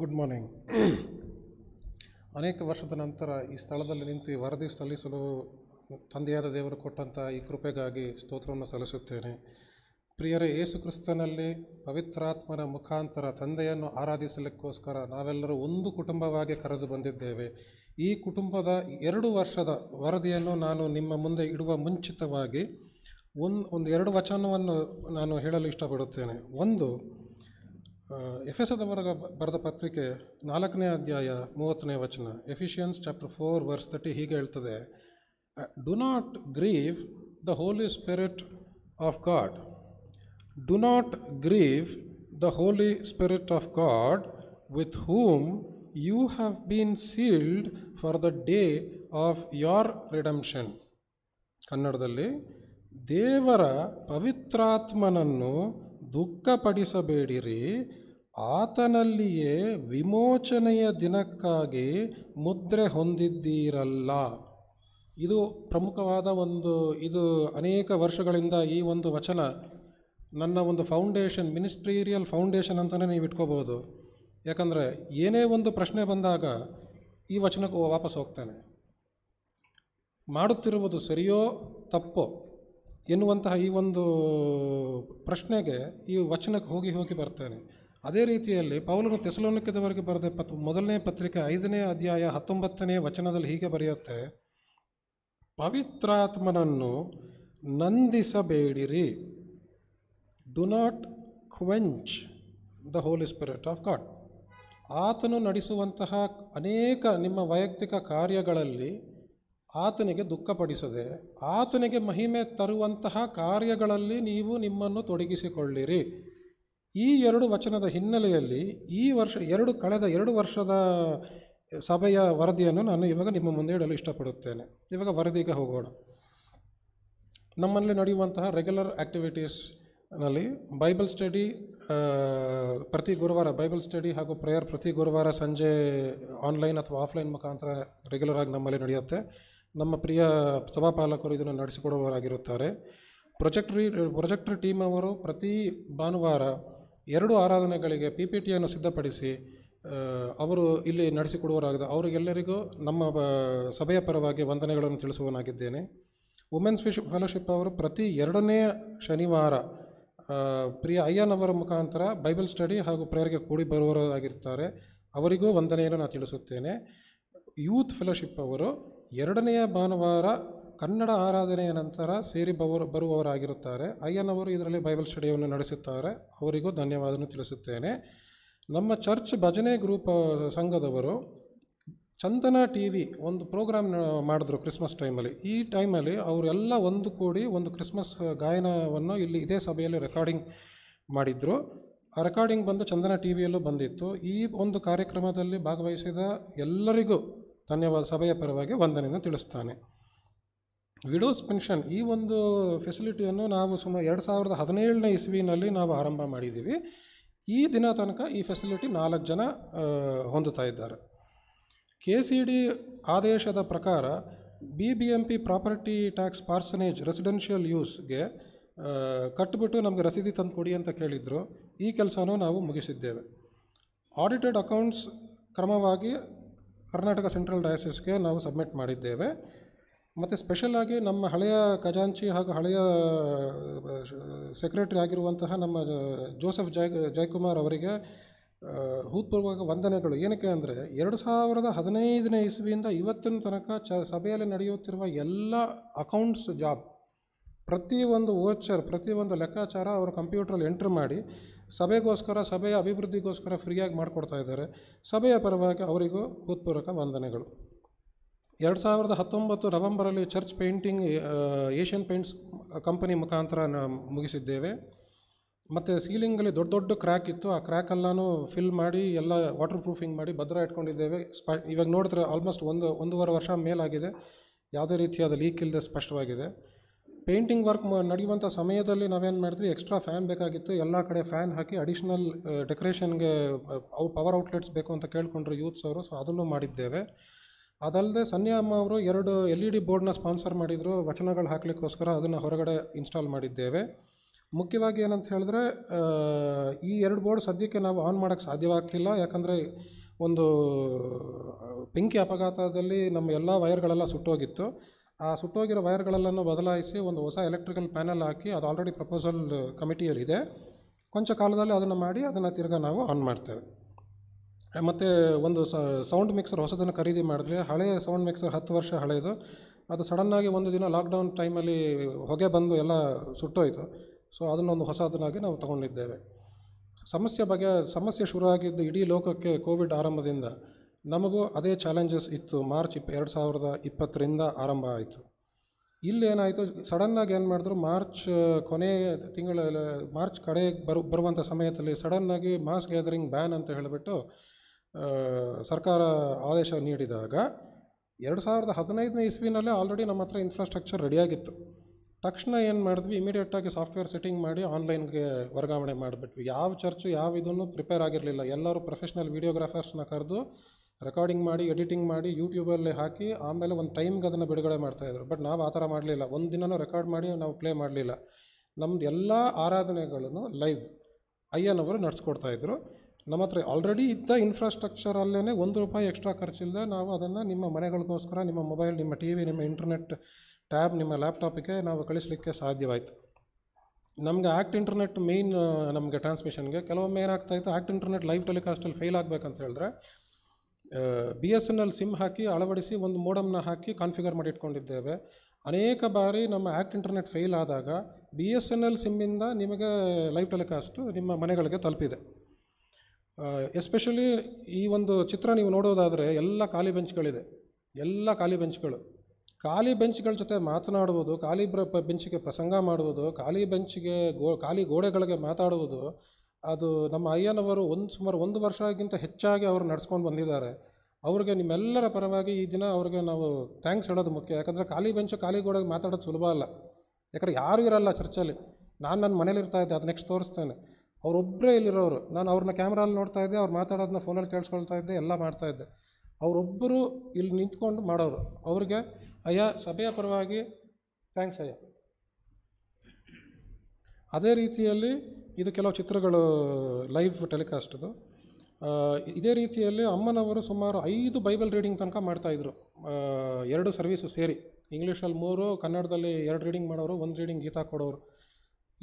H: ಗುಡ್ ಮಾರ್ನಿಂಗ್ ಅನೇಕ ವರ್ಷದ ನಂತರ ಈ ಸ್ಥಳದಲ್ಲಿ ನಿಂತು ಈ ವರದಿ ಸಲ್ಲಿಸಲು ತಂದೆಯಾದ ದೇವರು ಕೊಟ್ಟಂಥ ಈ ಕೃಪೆಗಾಗಿ ಸ್ತೋತ್ರವನ್ನು ಸಲ್ಲಿಸುತ್ತೇನೆ ಪ್ರಿಯರ ಯೇಸುಕ್ರಿಸ್ತನಲ್ಲಿ ಕ್ರಿಸ್ತನಲ್ಲಿ ಪವಿತ್ರಾತ್ಮನ ಮುಖಾಂತರ ತಂದೆಯನ್ನು ಆರಾಧಿಸಲಿಕ್ಕೋಸ್ಕರ ನಾವೆಲ್ಲರೂ ಒಂದು ಕುಟುಂಬವಾಗಿ ಕರೆದು ಬಂದಿದ್ದೇವೆ ಈ ಕುಟುಂಬದ ಎರಡು ವರ್ಷದ ವರದಿಯನ್ನು ನಾನು ನಿಮ್ಮ ಮುಂದೆ ಇಡುವ ಮುಂಚಿತವಾಗಿ ಒಂದು ಒಂದು ಎರಡು ವಚನವನ್ನು ನಾನು ಹೇಳಲು ಇಷ್ಟಪಡುತ್ತೇನೆ ಒಂದು ಎಫ್ ಎಸ್ ಅವರಗ ಬರೆದ ಪತ್ರಿಕೆ ನಾಲ್ಕನೇ ಅಧ್ಯಾಯ ಮೂವತ್ತನೇ ವಚನ Ephesians chapter four verse thirty ಹೀಗೆ ಹೇಳ್ತದೆ do not grieve the Holy Spirit of God do not grieve the Holy Spirit of God with whom you have been sealed for the day of your redemption ಕನ್ನಡದಲ್ಲಿ ದೇವರ ಪವಿತ್ರಾತ್ಮನನ್ನು ದುಃಖಪಡಿಸಬೇಡಿರಿ ಆತನಲ್ಲಿಯೇ ವಿಮೋಚನೆಯ ದಿನಕ್ಕಾಗಿ ಮುದ್ರೆ ಹೊಂದಿದ್ದೀರಲ್ಲ ಇದು ಪ್ರಮುಖವಾದ ಒಂದು ಇದು ಅನೇಕ ವರ್ಷಗಳಿಂದ ಈ ಒಂದು ವಚನ ನನ್ನ ಒಂದು ಫೌಂಡೇಶನ್ ಮಿನಿಸ್ಟ್ರೀರಿಯಲ್ ಫೌಂಡೇಶನ್ ಅಂತಲೇ ನೀವು ಇಟ್ಕೋಬೋದು ಯಾಕಂದರೆ ಏನೇ ಒಂದು ಪ್ರಶ್ನೆ ಬಂದಾಗ ಈ ವಚನಕ್ಕೆ ವಾಪಸ್ ಹೋಗ್ತೇನೆ ಮಾಡುತ್ತಿರುವುದು ಸರಿಯೋ ತಪ್ಪೋ ಎನ್ನುವಂತಹ ಈ ಒಂದು ಪ್ರಶ್ನೆಗೆ ಈ ವಚನಕ್ಕೆ ಹೋಗಿ ಹೋಗಿ ಬರ್ತೇನೆ ಅದೇ ರೀತಿಯಲ್ಲಿ ಪೌಲನು ತೆಸಲೋನಕ್ಕದವರೆಗೆ ಬರೆದ ಪತ್ ಮೊದಲನೇ ಪತ್ರಿಕೆ ಐದನೇ ಅಧ್ಯಾಯ ಹತ್ತೊಂಬತ್ತನೇ ವಚನದಲ್ಲಿ ಹೀಗೆ ಬರೆಯುತ್ತೆ ಪವಿತ್ರಾತ್ಮನನ್ನು ನಂದಿಸಬೇಡಿರಿ do not quench the Holy Spirit of God ಆತನು ನಡೆಸುವಂತಹ ಅನೇಕ ನಿಮ್ಮ ವೈಯಕ್ತಿಕ ಕಾರ್ಯಗಳಲ್ಲಿ ಆತನಿಗೆ ದುಃಖಪಡಿಸದೆ ಆತನಿಗೆ ಮಹಿಮೆ ತರುವಂತಹ ಕಾರ್ಯಗಳಲ್ಲಿ ನೀವು ನಿಮ್ಮನ್ನು ತೊಡಗಿಸಿಕೊಳ್ಳಿರಿ ಈ ಎರಡು ವಚನದ ಹಿನ್ನೆಲೆಯಲ್ಲಿ ಈ ವರ್ಷ ಎರಡು ಕಳೆದ ಎರಡು ವರ್ಷದ ಸಭೆಯ ವರದಿಯನ್ನು ನಾನು ಇವಾಗ ನಿಮ್ಮ ಮುಂದೆ ಇಡಲು ಇಷ್ಟಪಡುತ್ತೇನೆ ಇವಾಗ ವರದಿಗೆ ಹೋಗೋಣ ನಮ್ಮಲ್ಲಿ ನಡೆಯುವಂತಹ ರೆಗ್ಯುಲರ್ ಆ್ಯಕ್ಟಿವಿಟೀಸ್ನಲ್ಲಿ ಬೈಬಲ್ ಸ್ಟಡಿ ಪ್ರತಿ ಗುರುವಾರ ಬೈಬಲ್ ಸ್ಟಡಿ ಹಾಗೂ ಪ್ರೇಯರ್ ಪ್ರತಿ ಗುರುವಾರ ಸಂಜೆ ಆನ್ಲೈನ್ ಅಥವಾ ಆಫ್ಲೈನ್ ಮುಖಾಂತರ ರೆಗ್ಯುಲರ್ ಆಗಿ ನಮ್ಮಲ್ಲಿ ನಡೆಯುತ್ತೆ ನಮ್ಮ ಪ್ರಿಯ ಸಭಾಪಾಲಕರು ಇದನ್ನು ನಡೆಸಿಕೊಡುವವರಾಗಿರುತ್ತಾರೆ ಪ್ರೊಜೆಕ್ಟ್ರಿ ಪ್ರೊಜೆಕ್ಟ್ರ್ ಟೀಮ್ ಅವರು ಪ್ರತಿ ಭಾನುವಾರ ಎರಡು ಆರಾಧನೆಗಳಿಗೆ ಪಿ ಪಿ ಟಿಯನ್ನು ಸಿದ್ಧಪಡಿಸಿ ಅವರು ಇಲ್ಲಿ ನಡೆಸಿಕೊಡುವವರಾಗಿದೆ ಅವರಿಗೆಲ್ಲರಿಗೂ ನಮ್ಮ ಸಭೆಯ ಪರವಾಗಿ ವಂದನೆಗಳನ್ನು ತಿಳಿಸುವನಾಗಿದ್ದೇನೆ ವುಮೆನ್ಸ್ ಫಿಶ್ ಫೆಲೋಶಿಪ್ ಅವರು ಪ್ರತಿ ಎರಡನೇ ಶನಿವಾರ ಪ್ರಿಯ ಅಯ್ಯನವರ ಮುಖಾಂತರ ಬೈಬಲ್ ಸ್ಟಡಿ ಹಾಗೂ ಪ್ರೇಯರ್ಗೆ ಕೂಡಿ ಬರುವವರಾಗಿರ್ತಾರೆ ಅವರಿಗೂ ವಂದನೆಯನ್ನು ನಾನು ತಿಳಿಸುತ್ತೇನೆ ಯೂತ್ ಫೆಲೋಶಿಪ್ ಅವರು ಎರಡನೆಯ ಭಾನುವಾರ ಕನ್ನಡ ಆರಾಧನೆಯ ನಂತರ ಸೇರಿ ಬವರು ಬರುವವರಾಗಿರುತ್ತಾರೆ ಅಯ್ಯನವರು ಇದರಲ್ಲಿ ಬೈಬಲ್ ಸ್ಟಡಿಯನ್ನು ನಡೆಸುತ್ತಾರೆ ಅವರಿಗೂ ಧನ್ಯವಾದವನ್ನು ತಿಳಿಸುತ್ತೇನೆ ನಮ್ಮ ಚರ್ಚ್ ಭಜನೆ ಗ್ರೂಪ್ ಸಂಘದವರು ಚಂದನ ಟಿ ವಿ ಒಂದು ಪ್ರೋಗ್ರಾಮ್ ಮಾಡಿದ್ರು ಕ್ರಿಸ್ಮಸ್ ಟೈಮಲ್ಲಿ ಈ ಟೈಮಲ್ಲಿ ಅವರೆಲ್ಲ ಒಂದು ಕೂಡಿ ಒಂದು ಕ್ರಿಸ್ಮಸ್ ಗಾಯನವನ್ನು ಇಲ್ಲಿ ಇದೇ ಸಭೆಯಲ್ಲಿ ರೆಕಾರ್ಡಿಂಗ್ ಮಾಡಿದರು ಆ ರೆಕಾರ್ಡಿಂಗ್ ಬಂದು ಚಂದನ ಟಿ ವಿಯಲ್ಲೂ ಬಂದಿತ್ತು ಈ ಒಂದು ಕಾರ್ಯಕ್ರಮದಲ್ಲಿ ಭಾಗವಹಿಸಿದ ಎಲ್ಲರಿಗೂ ಧನ್ಯವಾದ ಸಭೆಯ ಪರವಾಗಿ ವಂದನೆಯನ್ನು ತಿಳಿಸ್ತಾನೆ ವಿಡೋಸ್ ಪೆನ್ಷನ್ ಈ ಒಂದು ಫೆಸಿಲಿಟಿಯನ್ನು ನಾವು ಸುಮಾರು ಎರಡು ಸಾವಿರದ ಹದಿನೇಳನೇ ಇಸ್ವಿನಲ್ಲಿ ನಾವು ಆರಂಭ ಮಾಡಿದ್ದೀವಿ ಈ ದಿನ ತನಕ ಈ ಫೆಸಿಲಿಟಿ ನಾಲ್ಕು ಜನ ಹೊಂದುತ್ತಾ ಇದ್ದಾರೆ ಕೆ ಸಿ ಡಿ ಆದೇಶದ ಪ್ರಕಾರ B B M P property tax parsonage residential ಯೂಸ್ಗೆ ಕಟ್ಟಿಬಿಟ್ಟು ನಮಗೆ ರಸೀದಿ ತಂದು ಕೊಡಿ ಅಂತ ಕೇಳಿದ್ರು ಈ ಕೆಲಸನೂ ನಾವು ಮುಗಿಸಿದ್ದೇವೆ ಆಡಿಟೆಡ್ ಅಕೌಂಟ್ಸ್ ಕ್ರಮವಾಗಿ ಕರ್ನಾಟಕ ಸೆಂಟ್ರಲ್ ಡಯಾಸಿಸ್ಗೆ ನಾವು ಸಬ್ಮಿಟ್ ಮಾಡಿದ್ದೇವೆ ಮತ್ತು ಸ್ಪೆಷಲ್ ನಮ್ಮ ಹಳೆಯ ಖಜಾಂಚಿ ಹಾಗೂ ಹಳೆಯ ಸೆಕ್ರೆಟರಿ ಆಗಿರುವಂತಹ ನಮ್ಮ ಜೋಸೆಫ್ ಜಯ ಜಯಕುಮಾರ್ ಅವರಿಗೆ ಹೂತ್ಪೂರ್ವಕ ವಂದನೆಗಳು ಏನಕ್ಕೆ ಅಂದರೆ ಎರಡು ಸಾವಿರದ ಹದಿನೈದನೇ ಇಸ್ವಿಯಿಂದ ಇವತ್ತಿನ ತನಕ ಚ ಸಭೆಯಲ್ಲಿ ನಡೆಯುತ್ತಿರುವ ಎಲ್ಲ ಅಕೌಂಟ್ಸ್ ಜಾಬ್ ಪ್ರತಿಯೊಂದು ಓಚರ್ ಪ್ರತಿಯೊಂದು ಲೆಕ್ಕಾಚಾರ ಅವರು ಕಂಪ್ಯೂಟ್ರಲ್ಲಿ ಎಂಟ್ರ್ ಮಾಡಿ ಸಭೆಗೋಸ್ಕರ ಸಭೆಯ ಅಭಿವೃದ್ಧಿಗೋಸ್ಕರ ಫ್ರೀಯಾಗಿ ಮಾಡಿಕೊಡ್ತಾ ಇದ್ದಾರೆ ಸಭೆಯ ಪರವಾಗಿ ಅವರಿಗೂ ಭೂತ್ಪೂರ್ವಕ ವಂದನೆಗಳು ಎರಡು ಸಾವಿರದ ಹತ್ತೊಂಬತ್ತು ನವೆಂಬರಲ್ಲಿ church painting Asian Paints company ಮುಖಾಂತರ ಮುಗಿಸಿದ್ದೇವೆ ಮತ್ತು ಸೀಲಿಂಗಲ್ಲಿ ದೊಡ್ಡ ದೊಡ್ಡ ಕ್ರ್ಯಾಕ್ ಇತ್ತು ಆ ಕ್ರ್ಯಾಕೆಲ್ಲನೂ ಫಿಲ್ ಮಾಡಿ ಎಲ್ಲ ವಾಟರ್ ಪ್ರೂಫಿಂಗ್ ಮಾಡಿ ಭದ್ರ ಇಟ್ಕೊಂಡಿದ್ದೇವೆ ಸ್ಪ ಇವಾಗ ನೋಡಿದ್ರೆ ಆಲ್ಮೋಸ್ಟ್ ಒಂದು ಒಂದೂವರೆ ವರ್ಷ ಮೇಲಾಗಿದೆ ಯಾವುದೇ ರೀತಿಯಾದ ಲೀಕ್ ಇಲ್ಲದೆ ಸ್ಪಷ್ಟವಾಗಿದೆ ಪೇಂಟಿಂಗ್ ವರ್ಕ್ ನಡೆಯುವಂಥ ಸಮಯದಲ್ಲಿ ನಾವೇನು ಮಾಡಿದ್ವಿ ಎಕ್ಸ್ಟ್ರಾ ಫ್ಯಾನ್ ಬೇಕಾಗಿತ್ತು ಎಲ್ಲ ಕಡೆ ಫ್ಯಾನ್ ಹಾಕಿ ಅಡಿಷ್ನಲ್ ಡೆಕೋರೇಷನ್ಗೆ ಅವು ಪವರ್ ಔಟ್ಲೆಟ್ಸ್ ಬೇಕು ಅಂತ ಕೇಳಿಕೊಂಡ್ರು ಯೂತ್ಸ್ ಅವರು ಸೊ ಅದನ್ನು ಮಾಡಿದ್ದೇವೆ ಅದಲ್ಲದೆ ಸನ್ಯಾ ಅಮ್ಮ ಅವರು ಎರಡು ಎಲ್ ಇ e ಡಿ ಬೋರ್ಡ್ನ ಸ್ಪಾನ್ಸರ್ ಮಾಡಿದರು ವಚನಗಳು ಹಾಕ್ಲಿಕ್ಕೋಸ್ಕರ ಅದನ್ನು ಹೊರಗಡೆ ಇನ್ಸ್ಟಾಲ್ ಮಾಡಿದ್ದೇವೆ ಮುಖ್ಯವಾಗಿ ಏನಂತ ಹೇಳಿದ್ರೆ ಈ ಎರಡು ಬೋರ್ಡ್ ಸದ್ಯಕ್ಕೆ ನಾವು ಆನ್ ಮಾಡೋಕ್ಕೆ ಸಾಧ್ಯವಾಗ್ತಿಲ್ಲ ಯಾಕಂದರೆ ಒಂದು ಬೆಂಕಿ ಅಪಘಾತದಲ್ಲಿ ನಮ್ಮ ಎಲ್ಲ ವೈರ್ಗಳೆಲ್ಲ ಸುಟ್ಟೋಗಿತ್ತು ಆ ಸುಟ್ಟೋಗಿರೋ ವೈರ್ಗಳೆಲ್ಲನ್ನು ಬದಲಾಯಿಸಿ ಒಂದು ಹೊಸ ಎಲೆಕ್ಟ್ರಿಕಲ್ ಪ್ಯಾನಲ್ ಹಾಕಿ ಅದು ಆಲ್ರೆಡಿ ಪ್ರಪೋಸಲ್ ಕಮಿಟಿಯಲ್ಲಿದೆ ಕೊಂಚ ಕಾಲದಲ್ಲಿ ಅದನ್ನು ಮಾಡಿ ಅದನ್ನು ತಿರ್ಗಾ ನಾವು ಆನ್ ಮಾಡ್ತೇವೆ ಮತ್ತು ಒಂದು ಸೌಂಡ್ ಮಿಕ್ಸರ್ ಹೊಸದನ್ನು ಖರೀದಿ ಮಾಡಿದ್ವಿ ಹಳೆಯ ಸೌಂಡ್ ಮಿಕ್ಸರ್ ಹತ್ತು ವರ್ಷ ಹಳೆಯದು ಅದು ಸಡನ್ನಾಗಿ ಒಂದು ದಿನ ಲಾಕ್ಡೌನ್ ಟೈಮಲ್ಲಿ ಹೊಗೆ ಬಂದು ಎಲ್ಲ ಸುಟ್ಟೋಯಿತು ಸೊ ಒಂದು ಹೊಸದನ್ನಾಗಿ ನಾವು ತಗೊಂಡಿದ್ದೇವೆ ಸಮಸ್ಯೆ ಬಗ್ಗೆ ಸಮಸ್ಯೆ ಶುರುವಾಗಿದ್ದು ಇಡೀ ಲೋಕಕ್ಕೆ ಕೋವಿಡ್ ಆರಂಭದಿಂದ ನಮಗೂ ಅದೇ ಚಾಲೆಂಜಸ್ ಇತ್ತು ಮಾರ್ಚ್ ಇಪ್ಪ ಎರಡು ಸಾವಿರದ ಇಪ್ಪತ್ತರಿಂದ ಆರಂಭ ಆಯಿತು ಇಲ್ಲೇನಾಯಿತು ಸಡನ್ನಾಗಿ ಏನು ಮಾಡಿದ್ರು ಮಾರ್ಚ್ ಕೊನೆ ತಿಂಗಳ ಮಾರ್ಚ್ ಕಡೆಗೆ ಬರು ಬರುವಂಥ ಸಮಯದಲ್ಲಿ ಸಡನ್ನಾಗಿ ಮಾಸ್ ಗ್ಯಾದರಿಂಗ್ ಬ್ಯಾನ್ ಅಂತ ಹೇಳಿಬಿಟ್ಟು ಸರ್ಕಾರ ಆದೇಶ ನೀಡಿದಾಗ ಎರಡು ಸಾವಿರದ ಹದಿನೈದನೇ ಇಸ್ವಿನಲ್ಲೇ ಆಲ್ರೆಡಿ ನಮ್ಮ ಹತ್ರ ಇನ್ಫ್ರಾಸ್ಟ್ರಕ್ಚರ್ ರೆಡಿಯಾಗಿತ್ತು ತಕ್ಷಣ ಏನು ಮಾಡಿದ್ವಿ ಇಮಿಡಿಯೇಟಾಗಿ ಸಾಫ್ಟ್ವೇರ್ ಸೆಟ್ಟಿಂಗ್ ಮಾಡಿ ಆನ್ಲೈನ್ಗೆ ವರ್ಗಾವಣೆ ಮಾಡಿಬಿಟ್ವಿ ಯಾವ ಚರ್ಚು ಯಾವ ಇದನ್ನು ಪ್ರಿಪೇರ್ ಆಗಿರಲಿಲ್ಲ ಎಲ್ಲರೂ ಪ್ರೊಫೆಷ್ನಲ್ ವೀಡಿಯೋಗ್ರಾಫರ್ಸ್ನ ಕರೆದು ರೆಕಾರ್ಡಿಂಗ್ ಮಾಡಿ ಎಡಿಟಿಂಗ್ ಮಾಡಿ ಯೂಟ್ಯೂಬಲ್ಲಿ ಹಾಕಿ ಆಮೇಲೆ ಒಂದು ಟೈಮ್ಗೆ ಅದನ್ನು ಬಿಡುಗಡೆ ಮಾಡ್ತಾಯಿದ್ರು ಬಟ್ ನಾವು ಆ ಥರ ಮಾಡಲಿಲ್ಲ ಒಂದು ದಿನವೂ ರೆಕಾರ್ಡ್ ಮಾಡಿ ನಾವು ಪ್ಲೇ ಮಾಡಲಿಲ್ಲ ನಮ್ಮದು ಎಲ್ಲ ಆರಾಧನೆಗಳನ್ನು ಲೈವ್ ಅಯ್ಯನವರು ನಡೆಸ್ಕೊಡ್ತಾಯಿದ್ರು ನಮ್ಮ ಹತ್ರ ಆಲ್ರೆಡಿ ಇದ್ದ ಇನ್ಫ್ರಾಸ್ಟ್ರಕ್ಚರಲ್ಲೇ ಒಂದು ರೂಪಾಯಿ ಎಕ್ಸ್ಟ್ರಾ ಖರ್ಚಿಲ್ಲದೆ ನಾವು ಅದನ್ನು ನಿಮ್ಮ ಮನೆಗಳಿಗೋಸ್ಕರ ನಿಮ್ಮ ಮೊಬೈಲ್ ನಿಮ್ಮ ಟಿ ವಿ ನಿಮ್ಮ ಇಂಟರ್ನೆಟ್ ಟ್ಯಾಬ್ ನಿಮ್ಮ ಲ್ಯಾಪ್ಟಾಪಿಗೆ ನಾವು ಕಳಿಸಲಿಕ್ಕೆ ಸಾಧ್ಯವಾಯಿತು ನಮಗೆ ಆ್ಯಕ್ಟ್ ಇಂಟರ್ನೆಟ್ ಮೇಯ್ನ್ ನಮಗೆ ಟ್ರಾನ್ಸ್ಮಿಷನ್ಗೆ ಕೆಲವೊಮ್ಮೆ ಏನಾಗ್ತಾಯಿತ್ತು ಆ್ಯಕ್ಟ್ ಇಂಟರ್ನೆಟ್ ಲೈವ್ ಟೆಲಿಕಾಸ್ಟಲ್ಲಿ ಫೇಲ್ ಆಗಬೇಕಂತ ಹೇಳಿದ್ರೆ B S N L sim ಹಾಕಿ ಅಳವಡಿಸಿ ಒಂದು ಮೋಡಮ್ನ ಹಾಕಿ ಕಾನ್ಫಿಗರ್ ಮಾಡಿ ಇಟ್ಕೊಂಡಿದ್ದೇವೆ ಅನೇಕ ಬಾರಿ ನಮ್ಮ ಆ್ಯಕ್ಟ್ ಇಂಟರ್ನೆಟ್ ಫೇಲ್ ಆದಾಗ ಬಿ ಎಸ್ ಎನ್ ಎಲ್ ಸಿಮ್ಮಿಂದ ನಿಮಗೆ ಲೈವ್ ಟೆಲಿಕಾಸ್ಟು ನಿಮ್ಮ ಮನೆಗಳಿಗೆ ತಲುಪಿದೆ ಎಸ್ಪೆಷಲಿ ಈ ಒಂದು ಚಿತ್ರ ನೀವು ನೋಡೋದಾದರೆ ಎಲ್ಲ ಖಾಲಿ ಬೆಂಚ್ಗಳಿದೆ ಎಲ್ಲ ಖಾಲಿ ಬೆಂಚ್ಗಳು ಖಾಲಿ ಬೆಂಚ್ಗಳ ಜೊತೆ ಮಾತನಾಡುವುದು ಖಾಲಿ ಬೆಂಚ್ಗೆ ಪ್ರಸಂಗ ಮಾಡುವುದು ಖಾಲಿ ಬೆಂಚ್ಗೆ ಗೋ ಖಾಲಿ ಗೋಡೆಗಳಿಗೆ ಮಾತಾಡುವುದು ಅದು ನಮ್ಮ ಅಯ್ಯನವರು ಒಂದು ಸುಮಾರು ಒಂದು ವರ್ಷಕ್ಕಿಂತ ಹೆಚ್ಚಾಗಿ ಅವರು ನಡೆಸ್ಕೊಂಡು ಬಂದಿದ್ದಾರೆ ಅವ್ರಿಗೆ ನಿಮ್ಮೆಲ್ಲರ ಪರವಾಗಿ ಈ ದಿನ ಅವ್ರಿಗೆ ನಾವು ಥ್ಯಾಂಕ್ಸ್ ಹೇಳೋದು ಮುಖ್ಯ ಯಾಕಂದರೆ ಖಾಲಿ ಬೆಂಚು ಖಾಲಿ ಗೋಡೆಗೆ ಮಾತಾಡೋದು ಸುಲಭ ಅಲ್ಲ ಯಾಕಂದರೆ ಯಾರೂ ಇರಲ್ಲ ಚರ್ಚಲ್ಲಿ ನಾನು ನನ್ನ ಮನೇಲಿ ಇರ್ತಾ ಇದ್ದೆ ಅದು ನೆಕ್ಸ್ಟ್ ತೋರಿಸ್ತೇನೆ ಅವರೊಬ್ಬರೇ ಇಲ್ಲಿರೋರು ನಾನು ಅವ್ರನ್ನ ಕ್ಯಾಮ್ರಲ್ಲಿ ನೋಡ್ತಾ ಇದ್ದೆ ಅವ್ರು ಮಾತಾಡೋದನ್ನ ಫೋನಲ್ಲಿ ಕೇಳಿಸ್ಕೊಳ್ತಾ ಇದ್ದೆ ಎಲ್ಲ ಮಾಡ್ತಾ ಇದ್ದೆ ಅವರೊಬ್ಬರು ಇಲ್ಲಿ ನಿಂತ್ಕೊಂಡು ಮಾಡೋರು ಅವ್ರಿಗೆ ಅಯ್ಯ ಸಭೆಯ ಪರವಾಗಿ ಥ್ಯಾಂಕ್ಸ್ ಅಯ್ಯ ಅದೇ ರೀತಿಯಲ್ಲಿ ಇದು ಕೆಲವು ಚಿತ್ರಗಳು ಲೈವ್ ಟೆಲಿಕಾಸ್ಟ್ದು ಇದೇ ರೀತಿಯಲ್ಲಿ ಅಮ್ಮನವರು ಸುಮಾರು ಐದು ಬೈಬಲ್ ರೀಡಿಂಗ್ ತನಕ ಮಾಡ್ತಾಯಿದ್ರು ಎರಡು ಸರ್ವೀಸು ಸೇರಿ ಇಂಗ್ಲೀಷಲ್ಲಿ ಮೂರು ಕನ್ನಡದಲ್ಲಿ ಎರಡು ರೀಡಿಂಗ್ ಮಾಡೋರು ಒಂದು ರೀಡಿಂಗ್ ಗೀತಾ ಕೊಡೋರು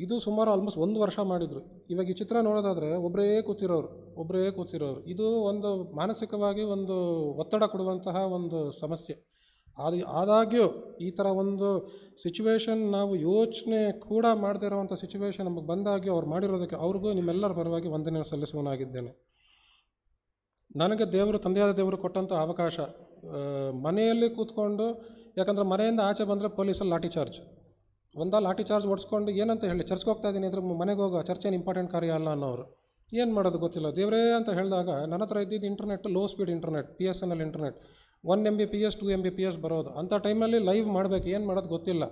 H: ಇದು ಸುಮಾರು ಆಲ್ಮೋಸ್ಟ್ ಒಂದು ವರ್ಷ ಮಾಡಿದರು ಇವಾಗ ಈ ಚಿತ್ರ ನೋಡೋದಾದರೆ ಒಬ್ಬರೇ ಕೂತಿರೋರು ಒಬ್ಬರೇ ಕೂತಿರೋರು ಇದು ಒಂದು ಮಾನಸಿಕವಾಗಿ ಒಂದು ಒತ್ತಡ ಕೊಡುವಂತಹ ಒಂದು ಸಮಸ್ಯೆ ಅದು ಆದಾಗ್ಯೂ ಈ ಥರ ಒಂದು ಸಿಚುವೇಶನ್ ನಾವು ಯೋಚನೆ ಕೂಡ ಮಾಡದೇ ಇರೋವಂಥ ಸಿಚುವೇಶನ್ ನಮಗೆ ಬಂದಾಗ್ಯೂ ಅವ್ರು ಮಾಡಿರೋದಕ್ಕೆ ಅವ್ರಿಗೂ ನಿಮ್ಮೆಲ್ಲರ ಪರವಾಗಿ ವಂದನೆ ಸಲ್ಲಿಸುವನಾಗಿದ್ದೇನೆ ನನಗೆ ದೇವರು ತಂದೆಯಾದ ದೇವರು ಕೊಟ್ಟಂಥ ಅವಕಾಶ ಮನೆಯಲ್ಲಿ ಕೂತ್ಕೊಂಡು ಯಾಕಂದರೆ ಮನೆಯಿಂದ ಆಚೆ ಬಂದರೆ ಪೊಲೀಸಲ್ಲಿ ಲಾಠಿ ಚಾರ್ಜ್ ಒಂದ ಲಾಠಿ ಚಾರ್ಜ್ ಹೊಡ್ಸ್ಕೊಂಡು ಏನಂತ ಹೇಳಿ ಚರ್ಚ್ಗೆ ಹೋಗ್ತಾ ಇದ್ದೀನಿ ಅಂದರೆ ಮನೆಗೆ ಹೋಗೋ ಏನು ಇಂಪಾರ್ಟೆಂಟ್ ಕಾರ್ಯ ಅಲ್ಲ ಅನ್ನೋರು ಏನು ಮಾಡೋದು ಗೊತ್ತಿಲ್ಲ ದೇವರೇ ಅಂತ ಹೇಳಿದಾಗ ನನ್ನ ಹತ್ರ ಇದ್ದಿದ್ದು internet low speed internet P S N L internet one M B P S two M B P S ಬರೋದು ಅಂಥ ಟೈಮಲ್ಲಿ ಲೈವ್ ಮಾಡಬೇಕು ಏನು ಮಾಡೋದು ಗೊತ್ತಿಲ್ಲ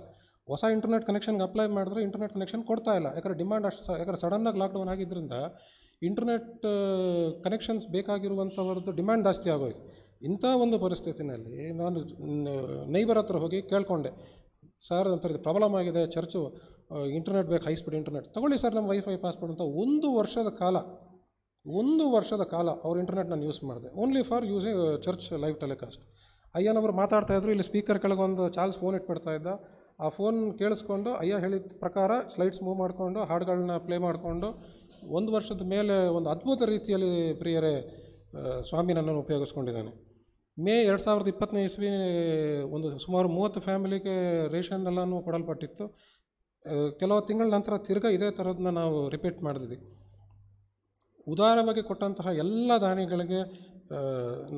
H: ಹೊಸ ಇಂಟರ್ನೆಟ್ ಕನೆಕ್ಷನ್ಗೆ ಅಪ್ಲೈ ಮಾಡಿದ್ರೆ ಇಂಟರ್ನೆಟ್ ಕನೆಕ್ಷನ್ ಕೊಡ್ತಾ ಇಲ್ಲ ಯಾಕಂದರೆ ಡಿಮ್ಯಾಂಡ್ ಅಷ್ಟು ಯಾಕಂದರೆ ಸಡನ್ನಾಗಿ ಲಾಕ್ಡೌನ್ ಆಗಿದ್ದರಿಂದ ಇಂಟರ್ನೆಟ್ ಕನೆಕ್ಷನ್ಸ್ uh, ಬೇಕಾಗಿರುವಂಥವ್ರದ್ದು ಡಿಮ್ಯಾಂಡ್ ಜಾಸ್ತಿ ಆಗೋಯ್ತು ಇಂಥ ಒಂದು ಪರಿಸ್ಥಿತಿನಲ್ಲಿ ನಾನು ನೈಬರ್ ಹತ್ರ ಹೋಗಿ ಕೇಳಿಕೊಂಡೆ ಸರ್ ಒಂಥರ ಪ್ರಾಬ್ಲಮ್ ಆಗಿದೆ ಚರ್ಚು ಇಂಟರ್ನೆಟ್ uh, ಬೇಕು ಹೈ ಸ್ಪೀಡ್ ಇಂಟರ್ನೆಟ್ ತೊಗೊಳ್ಳಿ ಸರ್ ನಮ್ಮ ವೈಫೈ ಪಾಸ್ಪೋರ್ಟ್ ಅಂತ ಒಂದು ವರ್ಷದ ಕಾಲ ಒಂದು ವರ್ಷದ ಕಾಲ ಅವ್ರ ಇಂಟರ್ನೆಟ್ ನಾನು ಯೂಸ್ ಮಾಡಿದೆ only for using church live telecast ಅಯ್ಯನವರು ಮಾತಾಡ್ತಾಯಿದ್ರು ಇಲ್ಲಿ ಸ್ಪೀಕರ್ ಒಂದು ಚಾರ್ಲ್ಸ್ ಫೋನ್ ಇಟ್ಬಿಡ್ತಾ ಇದ್ದ ಆ ಫೋನ್ ಕೇಳಿಸ್ಕೊಂಡು ಅಯ್ಯ ಹೇಳಿದ ಪ್ರಕಾರ ಸ್ಲೈಡ್ಸ್ ಮೂವ್ ಮಾಡಿಕೊಂಡು ಹಾಡುಗಳನ್ನ ಪ್ಲೇ ಮಾಡಿಕೊಂಡು ಒಂದು ವರ್ಷದ ಮೇಲೆ ಒಂದು ಅದ್ಭುತ ರೀತಿಯಲ್ಲಿ ಪ್ರಿಯರೇ ಸ್ವಾಮಿ ನನ್ನನ್ನು ಉಪಯೋಗಿಸ್ಕೊಂಡಿದ್ದಾನೆ ಮೇ ಎರಡು ಸಾವಿರದ ಇಪ್ಪತ್ತನೇ ಇಸ್ವಿ ಒಂದು ಸುಮಾರು ಮೂವತ್ತು ಫ್ಯಾಮಿಲಿಗೆ ರೇಷನ್ ಎಲ್ಲನೂ ಕೊಡಲ್ಪಟ್ಟಿತ್ತು ಕೆಲವು ತಿಂಗಳ ನಂತರ ತಿರ್ಗಾ ಇದೇ ಥರದನ್ನ ನಾವು ರಿಪೀಟ್ ಮಾಡಿದ್ವಿ ಉದಾರವಾಗಿ ಕೊಟ್ಟಂತಹ ಎಲ್ಲ ದಾನಿಗಳಿಗೆ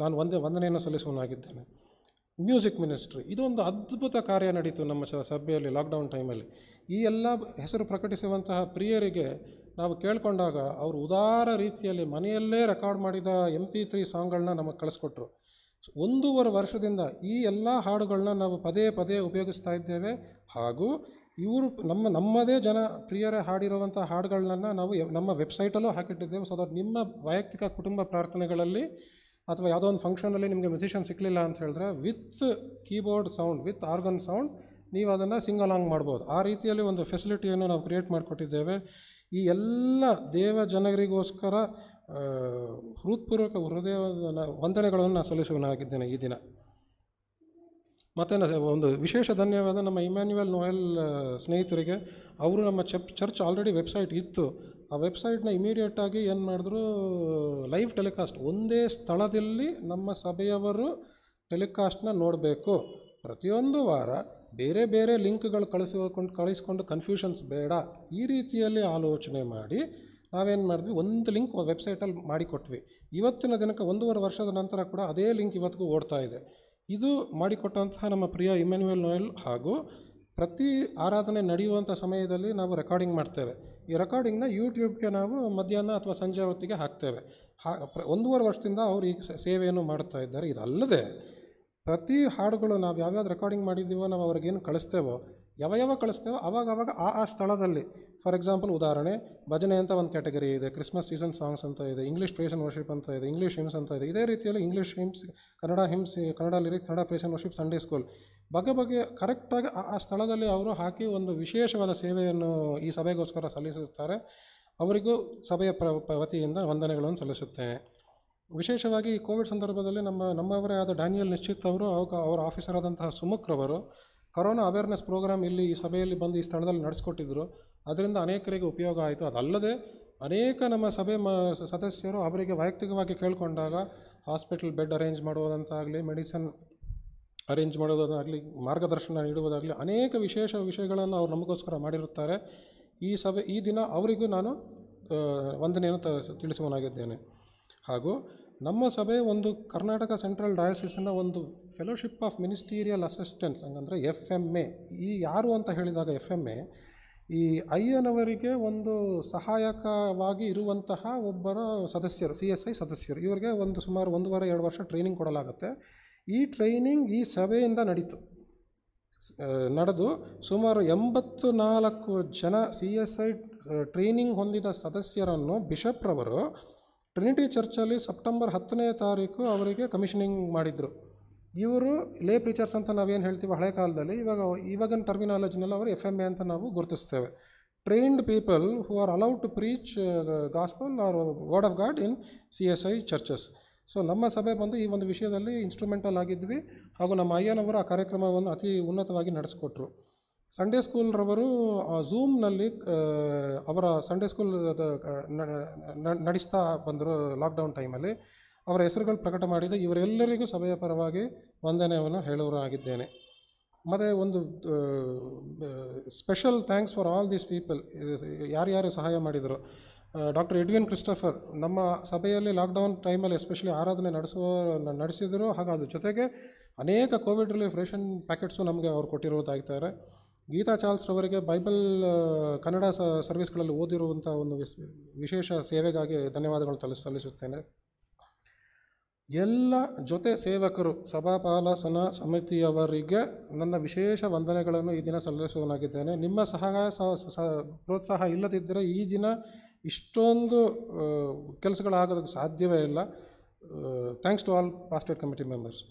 H: ನಾನು ಒಂದೇ ವಂದನೆಯನ್ನು ಸಲ್ಲಿಸುವನಾಗಿದ್ದೇನೆ ಮ್ಯೂಸಿಕ್ ಮಿನಿಸ್ಟ್ರಿ ಇದೊಂದು ಅದ್ಭುತ ಕಾರ್ಯ ನಡೀತು ನಮ್ಮ ಸಭೆಯಲ್ಲಿ ಲಾಕ್ಡೌನ್ ಟೈಮಲ್ಲಿ ಈ ಎಲ್ಲ ಹೆಸರು ಪ್ರಕಟಿಸುವಂತಹ ಪ್ರಿಯರಿಗೆ ನಾವು ಕೇಳಿಕೊಂಡಾಗ ಅವರು ಉದಾರ ರೀತಿಯಲ್ಲಿ ಮನೆಯಲ್ಲೇ ರೆಕಾರ್ಡ್ ಮಾಡಿದ ಎಂ ಪಿ ತ್ರೀ ಸಾಂಗ್ಗಳನ್ನ ನಮಗೆ ಕಳಿಸ್ಕೊಟ್ರು ಒಂದೂವರೆ ವರ್ಷದಿಂದ ಈ ಎಲ್ಲ ಹಾಡುಗಳನ್ನ ನಾವು ಪದೇ ಪದೇ ಉಪಯೋಗಿಸ್ತಾ ಇದ್ದೇವೆ ಹಾಗೂ ಇವರು ನಮ್ಮ ನಮ್ಮದೇ ಜನ ಪ್ರಿಯರೇ ಹಾಡಿರುವಂಥ ಹಾಡುಗಳನ್ನ ನಾವು ನಮ್ಮ ವೆಬ್ಸೈಟಲ್ಲೂ ಹಾಕಿಟ್ಟಿದ್ದೇವೆ ಸೊ ದಟ್ ನಿಮ್ಮ ವೈಯಕ್ತಿಕ ಕುಟುಂಬ ಪ್ರಾರ್ಥನೆಗಳಲ್ಲಿ ಅಥವಾ ಯಾವುದೋ ಒಂದು ಫಂಕ್ಷನಲ್ಲಿ ನಿಮಗೆ ಮ್ಯೂಸಿಷಿಯನ್ ಸಿಕ್ಕಲಿಲ್ಲ ಅಂತ ಹೇಳಿದ್ರೆ with keyboard sound with organ sound ನೀವು ಅದನ್ನು ಸಿಂಗಲ್ ಆಂಗ್ ಮಾಡ್ಬೋದು ಆ ರೀತಿಯಲ್ಲಿ ಒಂದು ಫೆಸಿಲಿಟಿಯನ್ನು ನಾವು ಕ್ರಿಯೇಟ್ ಮಾಡಿಕೊಟ್ಟಿದ್ದೇವೆ ಈ ಎಲ್ಲ ದೇವ ಜನಗರಿಗೋಸ್ಕರ ಹೃತ್ಪೂರ್ವಕ ಹೃದಯ ವಂದನೆಗಳನ್ನು ಸಲ್ಲಿಸುವನಾಗಿದ್ದೇನೆ ಈ ದಿನ ಮತ್ತು ಒಂದು ವಿಶೇಷ ಧನ್ಯವಾದ ನಮ್ಮ ಇಮ್ಯಾನ್ಯುಯಲ್ ನೋಯಲ್ ಸ್ನೇಹಿತರಿಗೆ ಅವರು ನಮ್ಮ ಚಪ್ ಚರ್ಚ್ ಆಲ್ರೆಡಿ ವೆಬ್ಸೈಟ್ ಇತ್ತು ಆ ವೆಬ್ಸೈಟ್ನ ಇಮಿಡಿಯೇಟಾಗಿ ಏನು ಮಾಡಿದ್ರು ಲೈವ್ ಟೆಲಿಕಾಸ್ಟ್ ಒಂದೇ ಸ್ಥಳದಲ್ಲಿ ನಮ್ಮ ಸಭೆಯವರು ಟೆಲಿಕಾಸ್ಟ್ನ ನೋಡಬೇಕು ಪ್ರತಿಯೊಂದು ವಾರ ಬೇರೆ ಬೇರೆ ಲಿಂಕ್ಗಳು ಕಳಿಸಿಕೊಂಡು ಕಳಿಸ್ಕೊಂಡು ಕನ್ಫ್ಯೂಷನ್ಸ್ ಬೇಡ ಈ ರೀತಿಯಲ್ಲಿ ಆಲೋಚನೆ ಮಾಡಿ ನಾವೇನು ಮಾಡಿದ್ವಿ ಒಂದು ಲಿಂಕ್ ವೆಬ್ಸೈಟಲ್ಲಿ ಮಾಡಿಕೊಟ್ವಿ ಇವತ್ತಿನ ದಿನಕ್ಕೆ ಒಂದೂವರೆ ವರ್ಷದ ನಂತರ ಕೂಡ ಅದೇ ಲಿಂಕ್ ಇವತ್ತಿಗೂ ಓಡ್ತಾ ಇದೆ ಇದು ಮಾಡಿಕೊಟ್ಟಂತಹ ನಮ್ಮ ಪ್ರಿಯ ಇಮ್ಯಾನ್ಯುಯಲ್ ನೋಯಲ್ ಹಾಗೂ ಪ್ರತಿ ಆರಾಧನೆ ನಡೆಯುವಂಥ ಸಮಯದಲ್ಲಿ ನಾವು ರೆಕಾರ್ಡಿಂಗ್ ಮಾಡ್ತೇವೆ ಈ ರೆಕಾರ್ಡಿಂಗ್ನ ಯೂಟ್ಯೂಬ್ಗೆ ನಾವು ಮಧ್ಯಾಹ್ನ ಅಥವಾ ಸಂಜೆ ಹೊತ್ತಿಗೆ ಹಾಕ್ತೇವೆ ಹಾ ಒಂದೂವರೆ ವರ್ಷದಿಂದ ಅವರು ಈ ಸೇವೆಯನ್ನು ಮಾಡ್ತಾ ಇದ್ದಾರೆ ಇದಲ್ಲದೆ ಪ್ರತಿ ಹಾಡುಗಳು ನಾವು ಯಾವ್ಯಾವ್ದು ರೆಕಾರ್ಡಿಂಗ್ ಮಾಡಿದ್ದೀವೋ ನಾವು ಅವ್ರಿಗೇನು ಕಳಿಸ್ತೇವೋ ಯಾವ ಯಾವ ಕಳಿಸ್ತೇವೋ ಅವಾಗ ಅವಾಗ ಆ ಆ ಸ್ಥಳದಲ್ಲಿ ಫಾರ್ ಎಕ್ಸಾಂಪಲ್ ಉದಾಹರಣೆ ಭಜನೆ ಅಂತ ಒಂದು ಕ್ಯಾಟಗರಿ ಇದೆ ಕ್ರಿಸ್ಮಸ್ ಸೀಸನ್ ಸಾಂಗ್ಸ್ ಅಂತ ಇದೆ ಇಂಗ್ಲೀಷ್ ಪ್ರೇಸನ್ ವರ್ಷಿಪ್ ಅಂತ ಇದೆ ಇಂಗ್ಲೀಷ್ ಹಿಮ್ಸ್ ಅಂತ ಇದೆ ಇದೇ ರೀತಿಯಲ್ಲಿ English hymns Kannada hymns Kannada lyric Kannada praise and worship Sunday school ಬಗೆ ಬಗೆ ಕರೆಕ್ಟಾಗಿ ಆ ಆ ಸ್ಥಳದಲ್ಲಿ ಅವರು ಹಾಕಿ ಒಂದು ವಿಶೇಷವಾದ ಸೇವೆಯನ್ನು ಈ ಸಭೆಗೋಸ್ಕರ ಸಲ್ಲಿಸುತ್ತಾರೆ ಅವರಿಗೂ ಸಭೆಯ ಪ್ರ ವತಿಯಿಂದ ವಂದನೆಗಳನ್ನು ಸಲ್ಲಿಸುತ್ತೇನೆ ವಿಶೇಷವಾಗಿ ಕೋವಿಡ್ ಸಂದರ್ಭದಲ್ಲಿ ನಮ್ಮ ನಮ್ಮವರೇ ಆದ ಡ್ಯಾನಿಯಲ್ ನಿಶ್ಚಿತ್ ಅವರು ಅವರ ಆಫೀಸರ್ ಆದಂತಹ ಸುಮುಖ್ರವರು ಕರೋನಾ ಅವೇರ್ನೆಸ್ ಪ್ರೋಗ್ರಾಮ್ ಇಲ್ಲಿ ಈ ಸಭೆಯಲ್ಲಿ ಬಂದು ಈ ಸ್ಥಳದಲ್ಲಿ ನಡೆಸಿಕೊಟ್ಟಿದ್ದರು ಅದರಿಂದ ಅನೇಕರಿಗೆ ಉಪಯೋಗ ಆಯಿತು ಅದಲ್ಲದೆ ಅನೇಕ ನಮ್ಮ ಸಭೆ ಮ ಸದಸ್ಯರು ಅವರಿಗೆ ವೈಯಕ್ತಿಕವಾಗಿ ಕೇಳಿಕೊಂಡಾಗ ಹಾಸ್ಪಿಟಲ್ ಬೆಡ್ ಅರೇಂಜ್ ಮಾಡುವುದಂತಾಗಲಿ ಮೆಡಿಸನ್ ಅರೇಂಜ್ ಮಾಡುವುದಾಗಲಿ ಮಾರ್ಗದರ್ಶನ ನೀಡುವುದಾಗಲಿ ಅನೇಕ ವಿಶೇಷ ವಿಷಯಗಳನ್ನು ಅವರು ನಮಗೋಸ್ಕರ ಮಾಡಿರುತ್ತಾರೆ ಈ ಸಭೆ ಈ ದಿನ ಅವರಿಗೂ ನಾನು ವಂದನೆಯನ್ನು ತ ತಿಳಿಸುವನಾಗಿದ್ದೇನೆ ಹಾಗೂ ನಮ್ಮ ಸಭೆ ಒಂದು ಕರ್ನಾಟಕ ಸೆಂಟ್ರಲ್ ಡಯಾಸಿಸ್ನ ಒಂದು ಫೆಲೋಶಿಪ್ ಆಫ್ ಮಿನಿಸ್ಟೀರಿಯಲ್ ಅಸಿಸ್ಟೆನ್ಸ್ ಹಂಗಂದರೆ ಎಫ್ ಎಮ್ ಎ ಈ ಯಾರು ಅಂತ ಹೇಳಿದಾಗ ಎಫ್ ಎಮ್ ಎ ಈ ಅಯ್ಯನವರಿಗೆ ಒಂದು ಸಹಾಯಕವಾಗಿ ಇರುವಂತಹ ಒಬ್ಬರ ಸದಸ್ಯರು ಸಿ ಎಸ್ ಐ ಸದಸ್ಯರು ಇವರಿಗೆ ಒಂದು ಸುಮಾರು ವಾರ ಎರಡು ವರ್ಷ ಟ್ರೈನಿಂಗ್ ಕೊಡಲಾಗುತ್ತೆ ಈ ಟ್ರೈನಿಂಗ್ ಈ ಸಭೆಯಿಂದ ನಡೀತು ನಡೆದು ಸುಮಾರು ಎಂಬತ್ತು ನಾಲ್ಕು ಜನ ಸಿ ಎಸ್ ಐ ಟ್ರೈನಿಂಗ್ ಹೊಂದಿದ ಸದಸ್ಯರನ್ನು ಬಿಷಪ್ರವರು ಟ್ರಿನಿಟಿ ಚರ್ಚಲ್ಲಿ ಸೆಪ್ಟೆಂಬರ್ ಹತ್ತನೇ ತಾರೀಕು ಅವರಿಗೆ ಕಮಿಷನಿಂಗ್ ಮಾಡಿದರು ಇವರು ಲೇ ಪ್ರೀಚರ್ಸ್ ಅಂತ ನಾವೇನು ಹೇಳ್ತೀವಿ ಹಳೆ ಕಾಲದಲ್ಲಿ ಇವಾಗ ಇವಾಗಿನ ಟರ್ಮಿನಾಲಜಿನಲ್ಲಿ ಅವರು ಎಫ್ ಎಮ್ ಎ ಅಂತ ನಾವು ಗುರುತಿಸ್ತೇವೆ trained people who are allowed to preach gospel or word of God in C S I churches so ನಮ್ಮ ಸಭೆ ಬಂದು ಈ ಒಂದು ವಿಷಯದಲ್ಲಿ ಇನ್ಸ್ಟ್ರೂಮೆಂಟಲ್ ಆಗಿದ್ವಿ ಹಾಗೂ ನಮ್ಮ ಅಯ್ಯನವರು ಆ ಕಾರ್ಯಕ್ರಮವನ್ನು ಅತಿ ಉನ್ನತವಾಗಿ ನಡೆಸಿಕೊಟ್ರು ಸಂಡೇ ಸ್ಕೂಲ್ರವರು ಝೂಮ್ನಲ್ಲಿ ಅವರ ಸಂಡೇ ಸ್ಕೂಲ್ ನಡೆಸ್ತಾ ಬಂದರು ಲಾಕ್ಡೌನ್ ಟೈಮಲ್ಲಿ ಅವರ ಹೆಸರುಗಳು ಪ್ರಕಟ ಮಾಡಿದ ಇವರೆಲ್ಲರಿಗೂ ಸಭೆಯ ಪರವಾಗಿ ವಂದನೆಯನ್ನು ಹೇಳುವರಾಗಿದ್ದೇನೆ ಮತ್ತು ಒಂದು special thanks for all these people ಯಾರ್ಯಾರು ಸಹಾಯ ಮಾಡಿದರು ಡಾಕ್ಟರ್ ಎಡ್ವಿನ್ ಕ್ರಿಸ್ಟಫರ್ ನಮ್ಮ ಸಭೆಯಲ್ಲಿ ಲಾಕ್ಡೌನ್ ಟೈಮಲ್ಲಿ ಎಸ್ಪೆಷಲಿ ಆರಾಧನೆ ನಡೆಸುವ ನಡೆಸಿದರು ಹಾಗೂ ಅದ್ರ ಜೊತೆಗೆ ಅನೇಕ ಕೋವಿಡ್ ರಿಲೀಫ್ ರೇಷನ್ ಪ್ಯಾಕೆಟ್ಸು ನಮಗೆ ಅವ್ರು ಕೊಟ್ಟಿರೋದಾಗ್ತಾರೆ ಗೀತಾ ರವರಿಗೆ ಬೈಬಲ್ ಕನ್ನಡ ಸ ಸರ್ವಿಸ್ಗಳಲ್ಲಿ ಓದಿರುವಂಥ ಒಂದು ವಿಶೇಷ ಸೇವೆಗಾಗಿ ಧನ್ಯವಾದಗಳು ತಲ ಸಲ್ಲಿಸುತ್ತೇನೆ ಎಲ್ಲ ಜೊತೆ ಸೇವಕರು ಸಭಾಪಾಲಸನ ಸಮಿತಿಯವರಿಗೆ ನನ್ನ ವಿಶೇಷ ವಂದನೆಗಳನ್ನು ಈ ದಿನ ಸಲ್ಲಿಸುವನಾಗಿದ್ದೇನೆ ನಿಮ್ಮ ಸಹಕಾರ ಸಹ ಪ್ರೋತ್ಸಾಹ ಇಲ್ಲದಿದ್ದರೆ ಈ ದಿನ ಇಷ್ಟೊಂದು ಕೆಲಸಗಳಾಗೋದಕ್ಕೆ ಸಾಧ್ಯವೇ ಇಲ್ಲ thanks to all pastorate committee members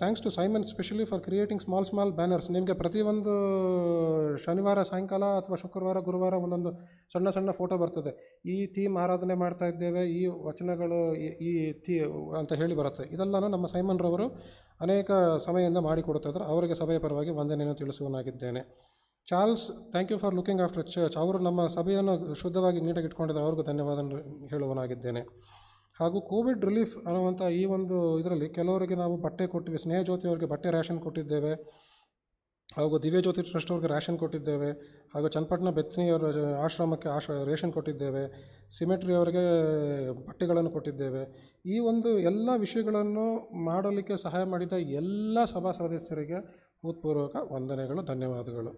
H: thanks to Simon specially for creating small small banners ನಿಮಗೆ ಪ್ರತಿಯೊಂದು ಶನಿವಾರ ಸಾಯಂಕಾಲ ಅಥವಾ ಶುಕ್ರವಾರ ಗುರುವಾರ ಒಂದೊಂದು ಸಣ್ಣ ಸಣ್ಣ ಫೋಟೋ ಬರ್ತದೆ ಈ ಥೀಮ್ ಆರಾಧನೆ ಮಾಡ್ತಾ ಇದ್ದೇವೆ ಈ ವಚನಗಳು ಈ ಥೀ ಅಂತ ಹೇಳಿ ಬರುತ್ತೆ ಇದೆಲ್ಲನೂ ನಮ್ಮ ಸೈಮನ್ರವರು ಅನೇಕ ಸಮಯದಿಂದ ಮಾಡಿಕೊಡ್ತಾ ಇದ್ದಾರೆ ಅವರಿಗೆ ಸಭೆಯ ಪರವಾಗಿ ವಂದನೆಯನ್ನು ತಿಳಿಸುವನಾಗಿದ್ದೇನೆ Charles thank you for looking after church ಅವರು ನಮ್ಮ ಸಭೆಯನ್ನು ಶುದ್ಧವಾಗಿ ನೀಟಾಗಿ ಇಟ್ಕೊಂಡಿದ್ದಾರೆ ಅವ್ರಿಗೂ ಧನ್ಯವಾದ ಹೇಳುವನಾಗಿದ್ದೇನೆ ಹಾಗೂ ಕೋವಿಡ್ ರಿಲೀಫ್ ಅನ್ನುವಂಥ ಈ ಒಂದು ಇದರಲ್ಲಿ ಕೆಲವರಿಗೆ ನಾವು ಬಟ್ಟೆ ಕೊಟ್ಟಿವಿ ಸ್ನೇಹಜ್ಯೋತಿ ಅವರಿಗೆ ಬಟ್ಟೆ ರೇಷನ್ ಕೊಟ್ಟಿದ್ದೇವೆ ಹಾಗೂ ಜ್ಯೋತಿ ಟ್ರಸ್ಟ್ ಅವ್ರಿಗೆ ರೇಷನ್ ಕೊಟ್ಟಿದ್ದೇವೆ ಹಾಗೂ ಚನ್ನಪಟ್ಟಣ ಬೆತ್ನಿಯವರ ಆಶ್ರಮಕ್ಕೆ ಆಶ್ರ ರೇಷನ್ ಕೊಟ್ಟಿದ್ದೇವೆ ಸಿಮೆಟ್ರಿ ಅವರಿಗೆ ಬಟ್ಟೆಗಳನ್ನು ಕೊಟ್ಟಿದ್ದೇವೆ ಈ ಒಂದು ಎಲ್ಲ ವಿಷಯಗಳನ್ನು ಮಾಡಲಿಕ್ಕೆ ಸಹಾಯ ಮಾಡಿದ ಎಲ್ಲ ಸಭಾ ಸದಸ್ಯರಿಗೆ ಹೃತ್ಪೂರ್ವಕ ವಂದನೆಗಳು ಧನ್ಯವಾದಗಳು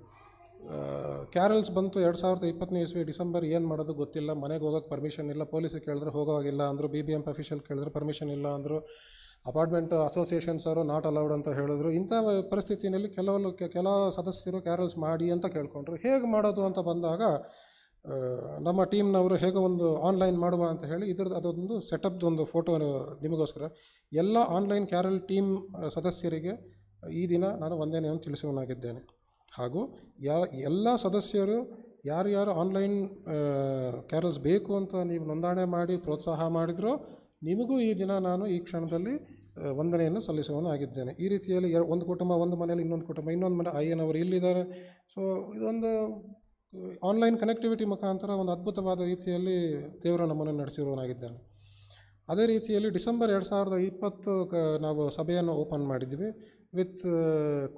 H: ಕ್ಯಾರಲ್ಸ್ ಬಂತು ಎರಡು ಸಾವಿರದ ಇಪ್ಪತ್ತನೇ ಇಸ್ವಿ ಡಿಸೆಂಬರ್ ಏನು ಮಾಡೋದು ಗೊತ್ತಿಲ್ಲ ಮನೆಗೆ ಹೋಗೋಕ್ಕೆ ಪರ್ಮಿಷನ್ ಇಲ್ಲ ಪೊಲೀಸಿಗೆ ಕೇಳಿದ್ರೆ ಹೋಗೋವಾಗಿಲ್ಲ ಅಂದರು ಬಿ ಬಿ ಎಂ ಅಫಿಷಿಯಲ್ ಕೇಳಿದ್ರೆ ಪರ್ಮಿಷನ್ ಇಲ್ಲ ಅಂದರು ಅಪಾರ್ಟ್ಮೆಂಟ್ ಅಸೋಸಿಯೇಷನ್ಸ್ ಅವರು ನಾಟ್ ಅಲೌಡ್ ಅಂತ ಹೇಳಿದ್ರು ಇಂಥ ಪರಿಸ್ಥಿತಿಯಲ್ಲಿ ಕೆಲವು ಕೆಲ ಸದಸ್ಯರು ಕ್ಯಾರಲ್ಸ್ ಮಾಡಿ ಅಂತ ಕೇಳ್ಕೊಂಡ್ರು ಹೇಗೆ ಮಾಡೋದು ಅಂತ ಬಂದಾಗ ನಮ್ಮ ಟೀಮ್ನವರು ಹೇಗೆ ಒಂದು ಆನ್ಲೈನ್ ಮಾಡುವ ಅಂತ ಹೇಳಿ ಇದ್ರದ್ದು ಅದೊಂದು ಒಂದು ಫೋಟೋ ನಿಮಗೋಸ್ಕರ ಎಲ್ಲ ಆನ್ಲೈನ್ ಕ್ಯಾರಲ್ ಟೀಮ್ ಸದಸ್ಯರಿಗೆ ಈ ದಿನ ನಾನು ಒಂದು ತಿಳಿಸುವನಾಗಿದ್ದೇನೆ ಹಾಗೂ ಯಾ ಎಲ್ಲ ಸದಸ್ಯರು ಯಾರು ಯಾರು ಆನ್ಲೈನ್ ಕ್ಯಾರಲ್ಸ್ ಬೇಕು ಅಂತ ನೀವು ನೋಂದಣಿ ಮಾಡಿ ಪ್ರೋತ್ಸಾಹ ಮಾಡಿದರೂ ನಿಮಗೂ ಈ ದಿನ ನಾನು ಈ ಕ್ಷಣದಲ್ಲಿ ವಂದನೆಯನ್ನು ಸಲ್ಲಿಸುವನು ಆಗಿದ್ದೇನೆ ಈ ರೀತಿಯಲ್ಲಿ ಒಂದು ಕುಟುಂಬ ಒಂದು ಮನೆಯಲ್ಲಿ ಇನ್ನೊಂದು ಕುಟುಂಬ ಇನ್ನೊಂದು ಮನೆ ಅಯ್ಯನವರು ಇಲ್ಲಿದ್ದಾರೆ ಸೊ ಇದೊಂದು ಆನ್ಲೈನ್ ಕನೆಕ್ಟಿವಿಟಿ ಮುಖಾಂತರ ಒಂದು ಅದ್ಭುತವಾದ ರೀತಿಯಲ್ಲಿ ದೇವರು ನಮ್ಮನ್ನು ನಡೆಸಿರುವನಾಗಿದ್ದಾನೆ ಅದೇ ರೀತಿಯಲ್ಲಿ ಡಿಸೆಂಬರ್ ಎರಡು ಸಾವಿರದ ಇಪ್ಪತ್ತು ಕ ನಾವು ಸಭೆಯನ್ನು ಓಪನ್ ಮಾಡಿದ್ವಿ with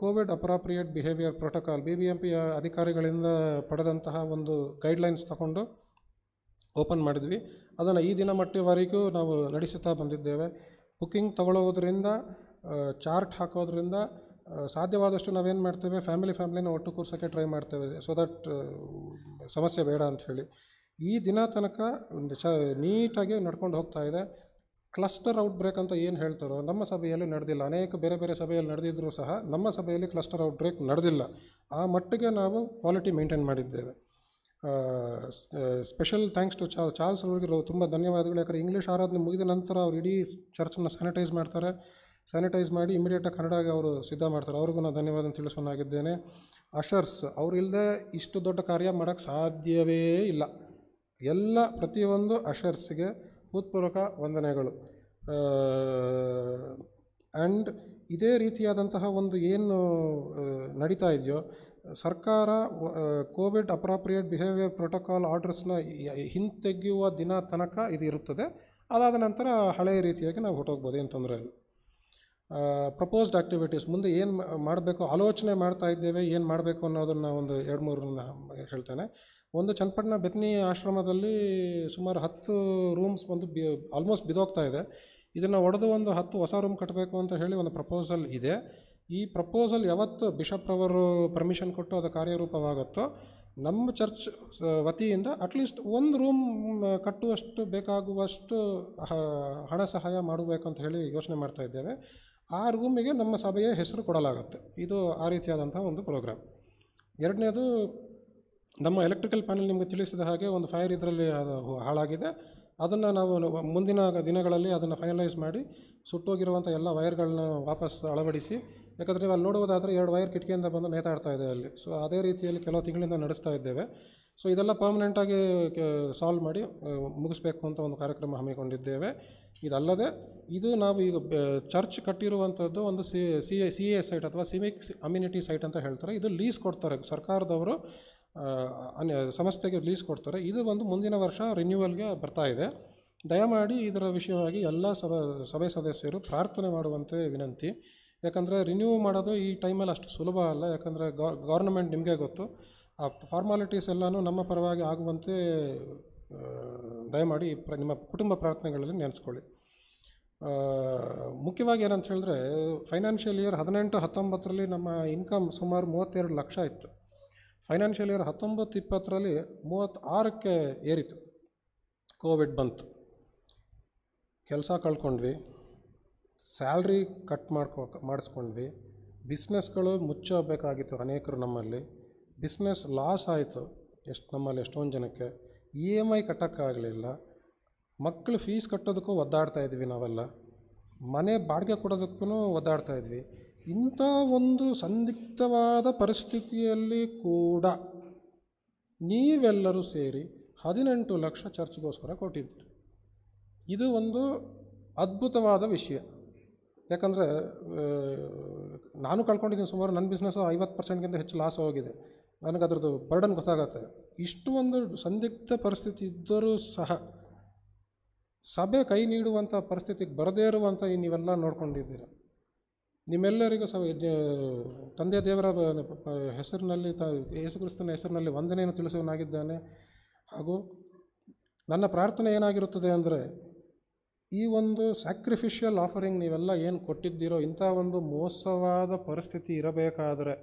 H: covid appropriate behaviour protocol B B M P ಅಧಿಕಾರಿಗಳಿಂದ ಪಡೆದಂತಹ ಒಂದು ಗೈಡ್ಲೈನ್ಸ್ ತಗೊಂಡು ಓಪನ್ ಮಾಡಿದ್ವಿ ಅದನ್ನು ಈ ದಿನ ಮಟ್ಟವರೆಗೂ ನಾವು ನಡೆಸುತ್ತಾ ಬಂದಿದ್ದೇವೆ ಬುಕ್ಕಿಂಗ್ ತಗೊಳ್ಳೋದ್ರಿಂದ ಚಾರ್ಟ್ ಹಾಕೋದ್ರಿಂದ ಸಾಧ್ಯವಾದಷ್ಟು ನಾವೇನು ಮಾಡ್ತೇವೆ ಫ್ಯಾಮಿಲಿ ಫ್ಯಾಮಿಲಿನ ಒಟ್ಟು ಕೂರ್ಸೋಕ್ಕೆ ಟ್ರೈ ಮಾಡ್ತೇವೆ ಸೊ ದಟ್ ಸಮಸ್ಯೆ ಬೇಡ ಅಂಥೇಳಿ ಈ ದಿನ ತನಕ ಒಂದು ಚ ನೀಟಾಗಿ ನಡ್ಕೊಂಡು ಹೋಗ್ತಾ ಇದೆ ಕ್ಲಸ್ಟರ್ ಔಟ್ ಬ್ರೇಕ್ ಅಂತ ಏನು ಹೇಳ್ತಾರೋ ನಮ್ಮ ಸಭೆಯಲ್ಲಿ ನಡೆದಿಲ್ಲ ಅನೇಕ ಬೇರೆ ಬೇರೆ ಸಭೆಯಲ್ಲಿ ನಡೆದಿದ್ದರೂ ಸಹ ನಮ್ಮ ಸಭೆಯಲ್ಲಿ ಕ್ಲಸ್ಟರ್ ಔಟ್ ಬ್ರೇಕ್ ನಡೆದಿಲ್ಲ ಆ ಮಟ್ಟಿಗೆ ನಾವು ಕ್ವಾಲಿಟಿ ಮೇಂಟೈನ್ ಮಾಡಿದ್ದೇವೆ ಸ್ಪೆಷಲ್ ಥ್ಯಾಂಕ್ಸ್ ಟು ಚಾ ಚಾರ್ಲ್ಸ್ ಅವ್ರಿಗೆ ತುಂಬ ಧನ್ಯವಾದಗಳು ಯಾಕಂದರೆ ಇಂಗ್ಲೀಷ್ ಆರಾಧನೆ ಮುಗಿದ ನಂತರ ಅವ್ರು ಇಡೀ ಚರ್ಚನ್ನು ಸ್ಯಾನಿಟೈಸ್ ಮಾಡ್ತಾರೆ ಸ್ಯಾನಿಟೈಸ್ ಮಾಡಿ ಇಮಿಡಿಯೇಟಾಗಿ ಕನ್ನಡಗೆ ಅವರು ಸಿದ್ಧ ಮಾಡ್ತಾರೆ ಅವ್ರಿಗೂ ನಾನು ಧನ್ಯವಾದ ತಿಳಿಸೋನಾಗಿದ್ದೇನೆ ಅಶರ್ಸ್ ಅವರಿಲ್ಲದೆ ಇಷ್ಟು ದೊಡ್ಡ ಕಾರ್ಯ ಮಾಡೋಕ್ಕೆ ಸಾಧ್ಯವೇ ಇಲ್ಲ ಎಲ್ಲ ಪ್ರತಿಯೊಂದು ಅಷರ್ಸ್ಗೆ ಭೂತ್ಪೂರ್ವಕ ವಂದನೆಗಳು ಆ್ಯಂಡ್ ಇದೇ ರೀತಿಯಾದಂತಹ ಒಂದು ಏನು ನಡೀತಾ ಇದೆಯೋ ಸರ್ಕಾರ ಕೋವಿಡ್ ಅಪ್ರಾಪ್ರಿಯೇಟ್ ಬಿಹೇವಿಯರ್ ಪ್ರೋಟೋಕಾಲ್ ಆರ್ಡರ್ಸ್ನ ಹಿಂತೆಗೆಯುವ ದಿನ ತನಕ ಇದು ಇರುತ್ತದೆ ಅದಾದ ನಂತರ ಹಳೆಯ ರೀತಿಯಾಗಿ ನಾವು ಹೊಟ್ಟೋಗ್ಬೋದು ಏನು ತೊಂದರೆ ಇಲ್ಲ ಪ್ರಪೋಸ್ಡ್ ಆ್ಯಕ್ಟಿವಿಟೀಸ್ ಮುಂದೆ ಏನು ಮಾಡಬೇಕು ಆಲೋಚನೆ ಮಾಡ್ತಾ ಇದ್ದೇವೆ ಏನು ಮಾಡಬೇಕು ಅನ್ನೋದನ್ನು ಒಂದು ಎರಡು ಮೂರನ್ನ ಹೇಳ್ತೇನೆ ಒಂದು ಚನ್ನಪಟ್ಟಣ ಬೆತ್ನಿ ಆಶ್ರಮದಲ್ಲಿ ಸುಮಾರು ಹತ್ತು ರೂಮ್ಸ್ ಒಂದು ಬಿ ಆಲ್ಮೋಸ್ಟ್ ಬಿದೋಗ್ತಾ ಇದೆ ಇದನ್ನು ಒಡೆದು ಒಂದು ಹತ್ತು ಹೊಸ ರೂಮ್ ಕಟ್ಟಬೇಕು ಅಂತ ಹೇಳಿ ಒಂದು ಪ್ರಪೋಸಲ್ ಇದೆ ಈ ಪ್ರಪೋಸಲ್ ಯಾವತ್ತು ಬಿಷಪ್ ರವರು ಪರ್ಮಿಷನ್ ಕೊಟ್ಟು ಅದು ಕಾರ್ಯರೂಪವಾಗುತ್ತೋ ನಮ್ಮ ಚರ್ಚ್ ವತಿಯಿಂದ ಅಟ್ಲೀಸ್ಟ್ ಒಂದು ರೂಮ್ ಕಟ್ಟುವಷ್ಟು ಬೇಕಾಗುವಷ್ಟು ಹಣ ಸಹಾಯ ಮಾಡಬೇಕು ಅಂತ ಹೇಳಿ ಯೋಚನೆ ಮಾಡ್ತಾ ಇದ್ದೇವೆ ಆ ರೂಮಿಗೆ ನಮ್ಮ ಸಭೆಯ ಹೆಸರು ಕೊಡಲಾಗುತ್ತೆ ಇದು ಆ ರೀತಿಯಾದಂಥ ಒಂದು ಪ್ರೋಗ್ರಾಮ್ ಎರಡನೇದು ನಮ್ಮ ಎಲೆಕ್ಟ್ರಿಕಲ್ ಪ್ಯಾನೆಲ್ ನಿಮಗೆ ತಿಳಿಸಿದ ಹಾಗೆ ಒಂದು ಫೈರ್ ಇದರಲ್ಲಿ ಅದು ಹಾಳಾಗಿದೆ ಅದನ್ನು ನಾವು ಮುಂದಿನ ದಿನಗಳಲ್ಲಿ ಅದನ್ನು ಫೈನಲೈಸ್ ಮಾಡಿ ಸುಟ್ಟೋಗಿರುವಂಥ ಎಲ್ಲ ವೈರ್ಗಳನ್ನ ವಾಪಸ್ ಅಳವಡಿಸಿ ಯಾಕಂದರೆ ನೀವು ಅಲ್ಲಿ ನೋಡುವುದಾದರೆ ಎರಡು ವೈರ್ ಕಿಟಕಿಯಿಂದ ಬಂದು ನೇತಾಡ್ತಾ ಇದೆ ಅಲ್ಲಿ ಸೊ ಅದೇ ರೀತಿಯಲ್ಲಿ ಕೆಲವು ತಿಂಗಳಿಂದ ನಡೆಸ್ತಾ ಇದ್ದೇವೆ ಸೊ ಇದೆಲ್ಲ ಪರ್ಮನೆಂಟಾಗಿ ಸಾಲ್ವ್ ಮಾಡಿ ಮುಗಿಸ್ಬೇಕು ಅಂತ ಒಂದು ಕಾರ್ಯಕ್ರಮ ಹಮ್ಮಿಕೊಂಡಿದ್ದೇವೆ ಇದಲ್ಲದೆ ಇದು ನಾವು ಈಗ ಚರ್ಚ್ ಕಟ್ಟಿರುವಂಥದ್ದು ಒಂದು C C A C A site ಅಥವಾ ಸಿಮಿಕ್ ಅಮ್ಯುನಿಟಿ ಸೈಟ್ ಅಂತ ಹೇಳ್ತಾರೆ ಇದು ಲೀಸ್ ಕೊಡ್ತಾರೆ ಸರ್ಕಾರದವರು ಅನ್ಯ ಸಂಸ್ಥೆಗೆ ಲೀಸ್ ಕೊಡ್ತಾರೆ ಇದು ಒಂದು ಮುಂದಿನ ವರ್ಷ ರಿನ್ಯೂವಲ್ಗೆ ಬರ್ತಾ ಇದೆ ದಯಮಾಡಿ ಇದರ ವಿಷಯವಾಗಿ ಎಲ್ಲ ಸಭೆ ಸಭೆ ಸದಸ್ಯರು ಪ್ರಾರ್ಥನೆ ಮಾಡುವಂತೆ ವಿನಂತಿ ಯಾಕಂದರೆ ರಿನ್ಯೂ ಮಾಡೋದು ಈ ಟೈಮಲ್ಲಿ ಅಷ್ಟು ಸುಲಭ ಅಲ್ಲ ಯಾಕಂದರೆ ಗೌರ್ನಮೆಂಟ್ ನಿಮಗೆ ಗೊತ್ತು ಆ ಫಾರ್ಮಾಲಿಟೀಸ್ ಎಲ್ಲನೂ ನಮ್ಮ ಪರವಾಗಿ ಆಗುವಂತೆ ದಯಮಾಡಿ ಪ್ರ ನಿಮ್ಮ ಕುಟುಂಬ ಪ್ರಾರ್ಥನೆಗಳಲ್ಲಿ ನೆನೆಸ್ಕೊಳ್ಳಿ ಮುಖ್ಯವಾಗಿ ಏನಂತ ಹೇಳಿದ್ರೆ ಫೈನಾನ್ಷಿಯಲ್ ಇಯರ್ ಹದಿನೆಂಟು ಹತ್ತೊಂಬತ್ತರಲ್ಲಿ ನಮ್ಮ ಇನ್ಕಮ್ ಸುಮಾರು ಮೂವತ್ತೆರಡು ಲಕ್ಷ ಇತ್ತು ಫೈನಾನ್ಷಿಯಲ್ ಇಯರ್ ಹತ್ತೊಂಬತ್ತು ಇಪ್ಪತ್ತರಲ್ಲಿ ಮೂವತ್ತಾರಕ್ಕೆ ಏರಿತು ಕೋವಿಡ್ ಬಂತು ಕೆಲಸ ಕಳ್ಕೊಂಡ್ವಿ ಸ್ಯಾಲ್ರಿ ಕಟ್ ಮಾಡ್ಕೊ ಮಾಡಿಸ್ಕೊಂಡ್ವಿ ಬಿಸ್ನೆಸ್ಗಳು ಮುಚ್ಚಬೇಕಾಗಿತ್ತು ಅನೇಕರು ನಮ್ಮಲ್ಲಿ ಬಿಸ್ನೆಸ್ ಲಾಸ್ ಆಯಿತು ಎಷ್ಟು ನಮ್ಮಲ್ಲಿ ಎಷ್ಟೊಂದು ಜನಕ್ಕೆ ಇ ಎಮ್ ಐ ಕಟ್ಟೋಕ್ಕಾಗಲಿಲ್ಲ ಮಕ್ಕಳು ಫೀಸ್ ಕಟ್ಟೋದಕ್ಕೂ ಒದ್ದಾಡ್ತಾ ಇದ್ವಿ ನಾವೆಲ್ಲ ಮನೆ ಬಾಡಿಗೆ ಕೊಡೋದಕ್ಕೂ ಒದ್ದಾಡ್ತಾ ಇದ್ವಿ ಇಂಥ ಒಂದು ಸಂದಿಗ್ಧವಾದ ಪರಿಸ್ಥಿತಿಯಲ್ಲಿ ಕೂಡ ನೀವೆಲ್ಲರೂ ಸೇರಿ ಹದಿನೆಂಟು ಲಕ್ಷ ಚರ್ಚ್ಗೋಸ್ಕರ ಕೊಟ್ಟಿದ್ದೀರಿ ಇದು ಒಂದು ಅದ್ಭುತವಾದ ವಿಷಯ ಯಾಕಂದರೆ ನಾನು ಕಳ್ಕೊಂಡಿದ್ದೀನಿ ಸುಮಾರು ನನ್ನ ಬಿಸ್ನೆಸ್ಸು ಐವತ್ತು ಪರ್ಸೆಂಟ್ಗಿಂತ ಹೆಚ್ಚು ಲಾಸ್ ಹೋಗಿದೆ ನನಗೆ ಅದರದ್ದು ಬರ್ಡನ್ ಗೊತ್ತಾಗತ್ತೆ ಇಷ್ಟು ಒಂದು ಸಂದಿಗ್ಧ ಪರಿಸ್ಥಿತಿ ಇದ್ದರೂ ಸಹ ಸಭೆ ಕೈ ನೀಡುವಂಥ ಪರಿಸ್ಥಿತಿಗೆ ಬರದೇ ಇರುವಂಥ ಈ ನೀವೆಲ್ಲ ನೋಡ್ಕೊಂಡಿದ್ದೀರಿ ನಿಮ್ಮೆಲ್ಲರಿಗೂ ಸಹ ತಂದೆ ದೇವರ ಹೆಸರಿನಲ್ಲಿ ತ ಯೇಸುಕ್ರಿಸ್ತನ ಹೆಸರಿನಲ್ಲಿ ವಂದನೆಯನ್ನು ತಿಳಿಸುವನಾಗಿದ್ದಾನೆ ಹಾಗೂ ನನ್ನ ಪ್ರಾರ್ಥನೆ ಏನಾಗಿರುತ್ತದೆ ಅಂದರೆ ಈ ಒಂದು ಸ್ಯಾಕ್ರಿಫಿಷಿಯಲ್ ಆಫರಿಂಗ್ ನೀವೆಲ್ಲ ಏನು ಕೊಟ್ಟಿದ್ದೀರೋ ಇಂಥ ಒಂದು ಮೋಸವಾದ ಪರಿಸ್ಥಿತಿ ಇರಬೇಕಾದರೆ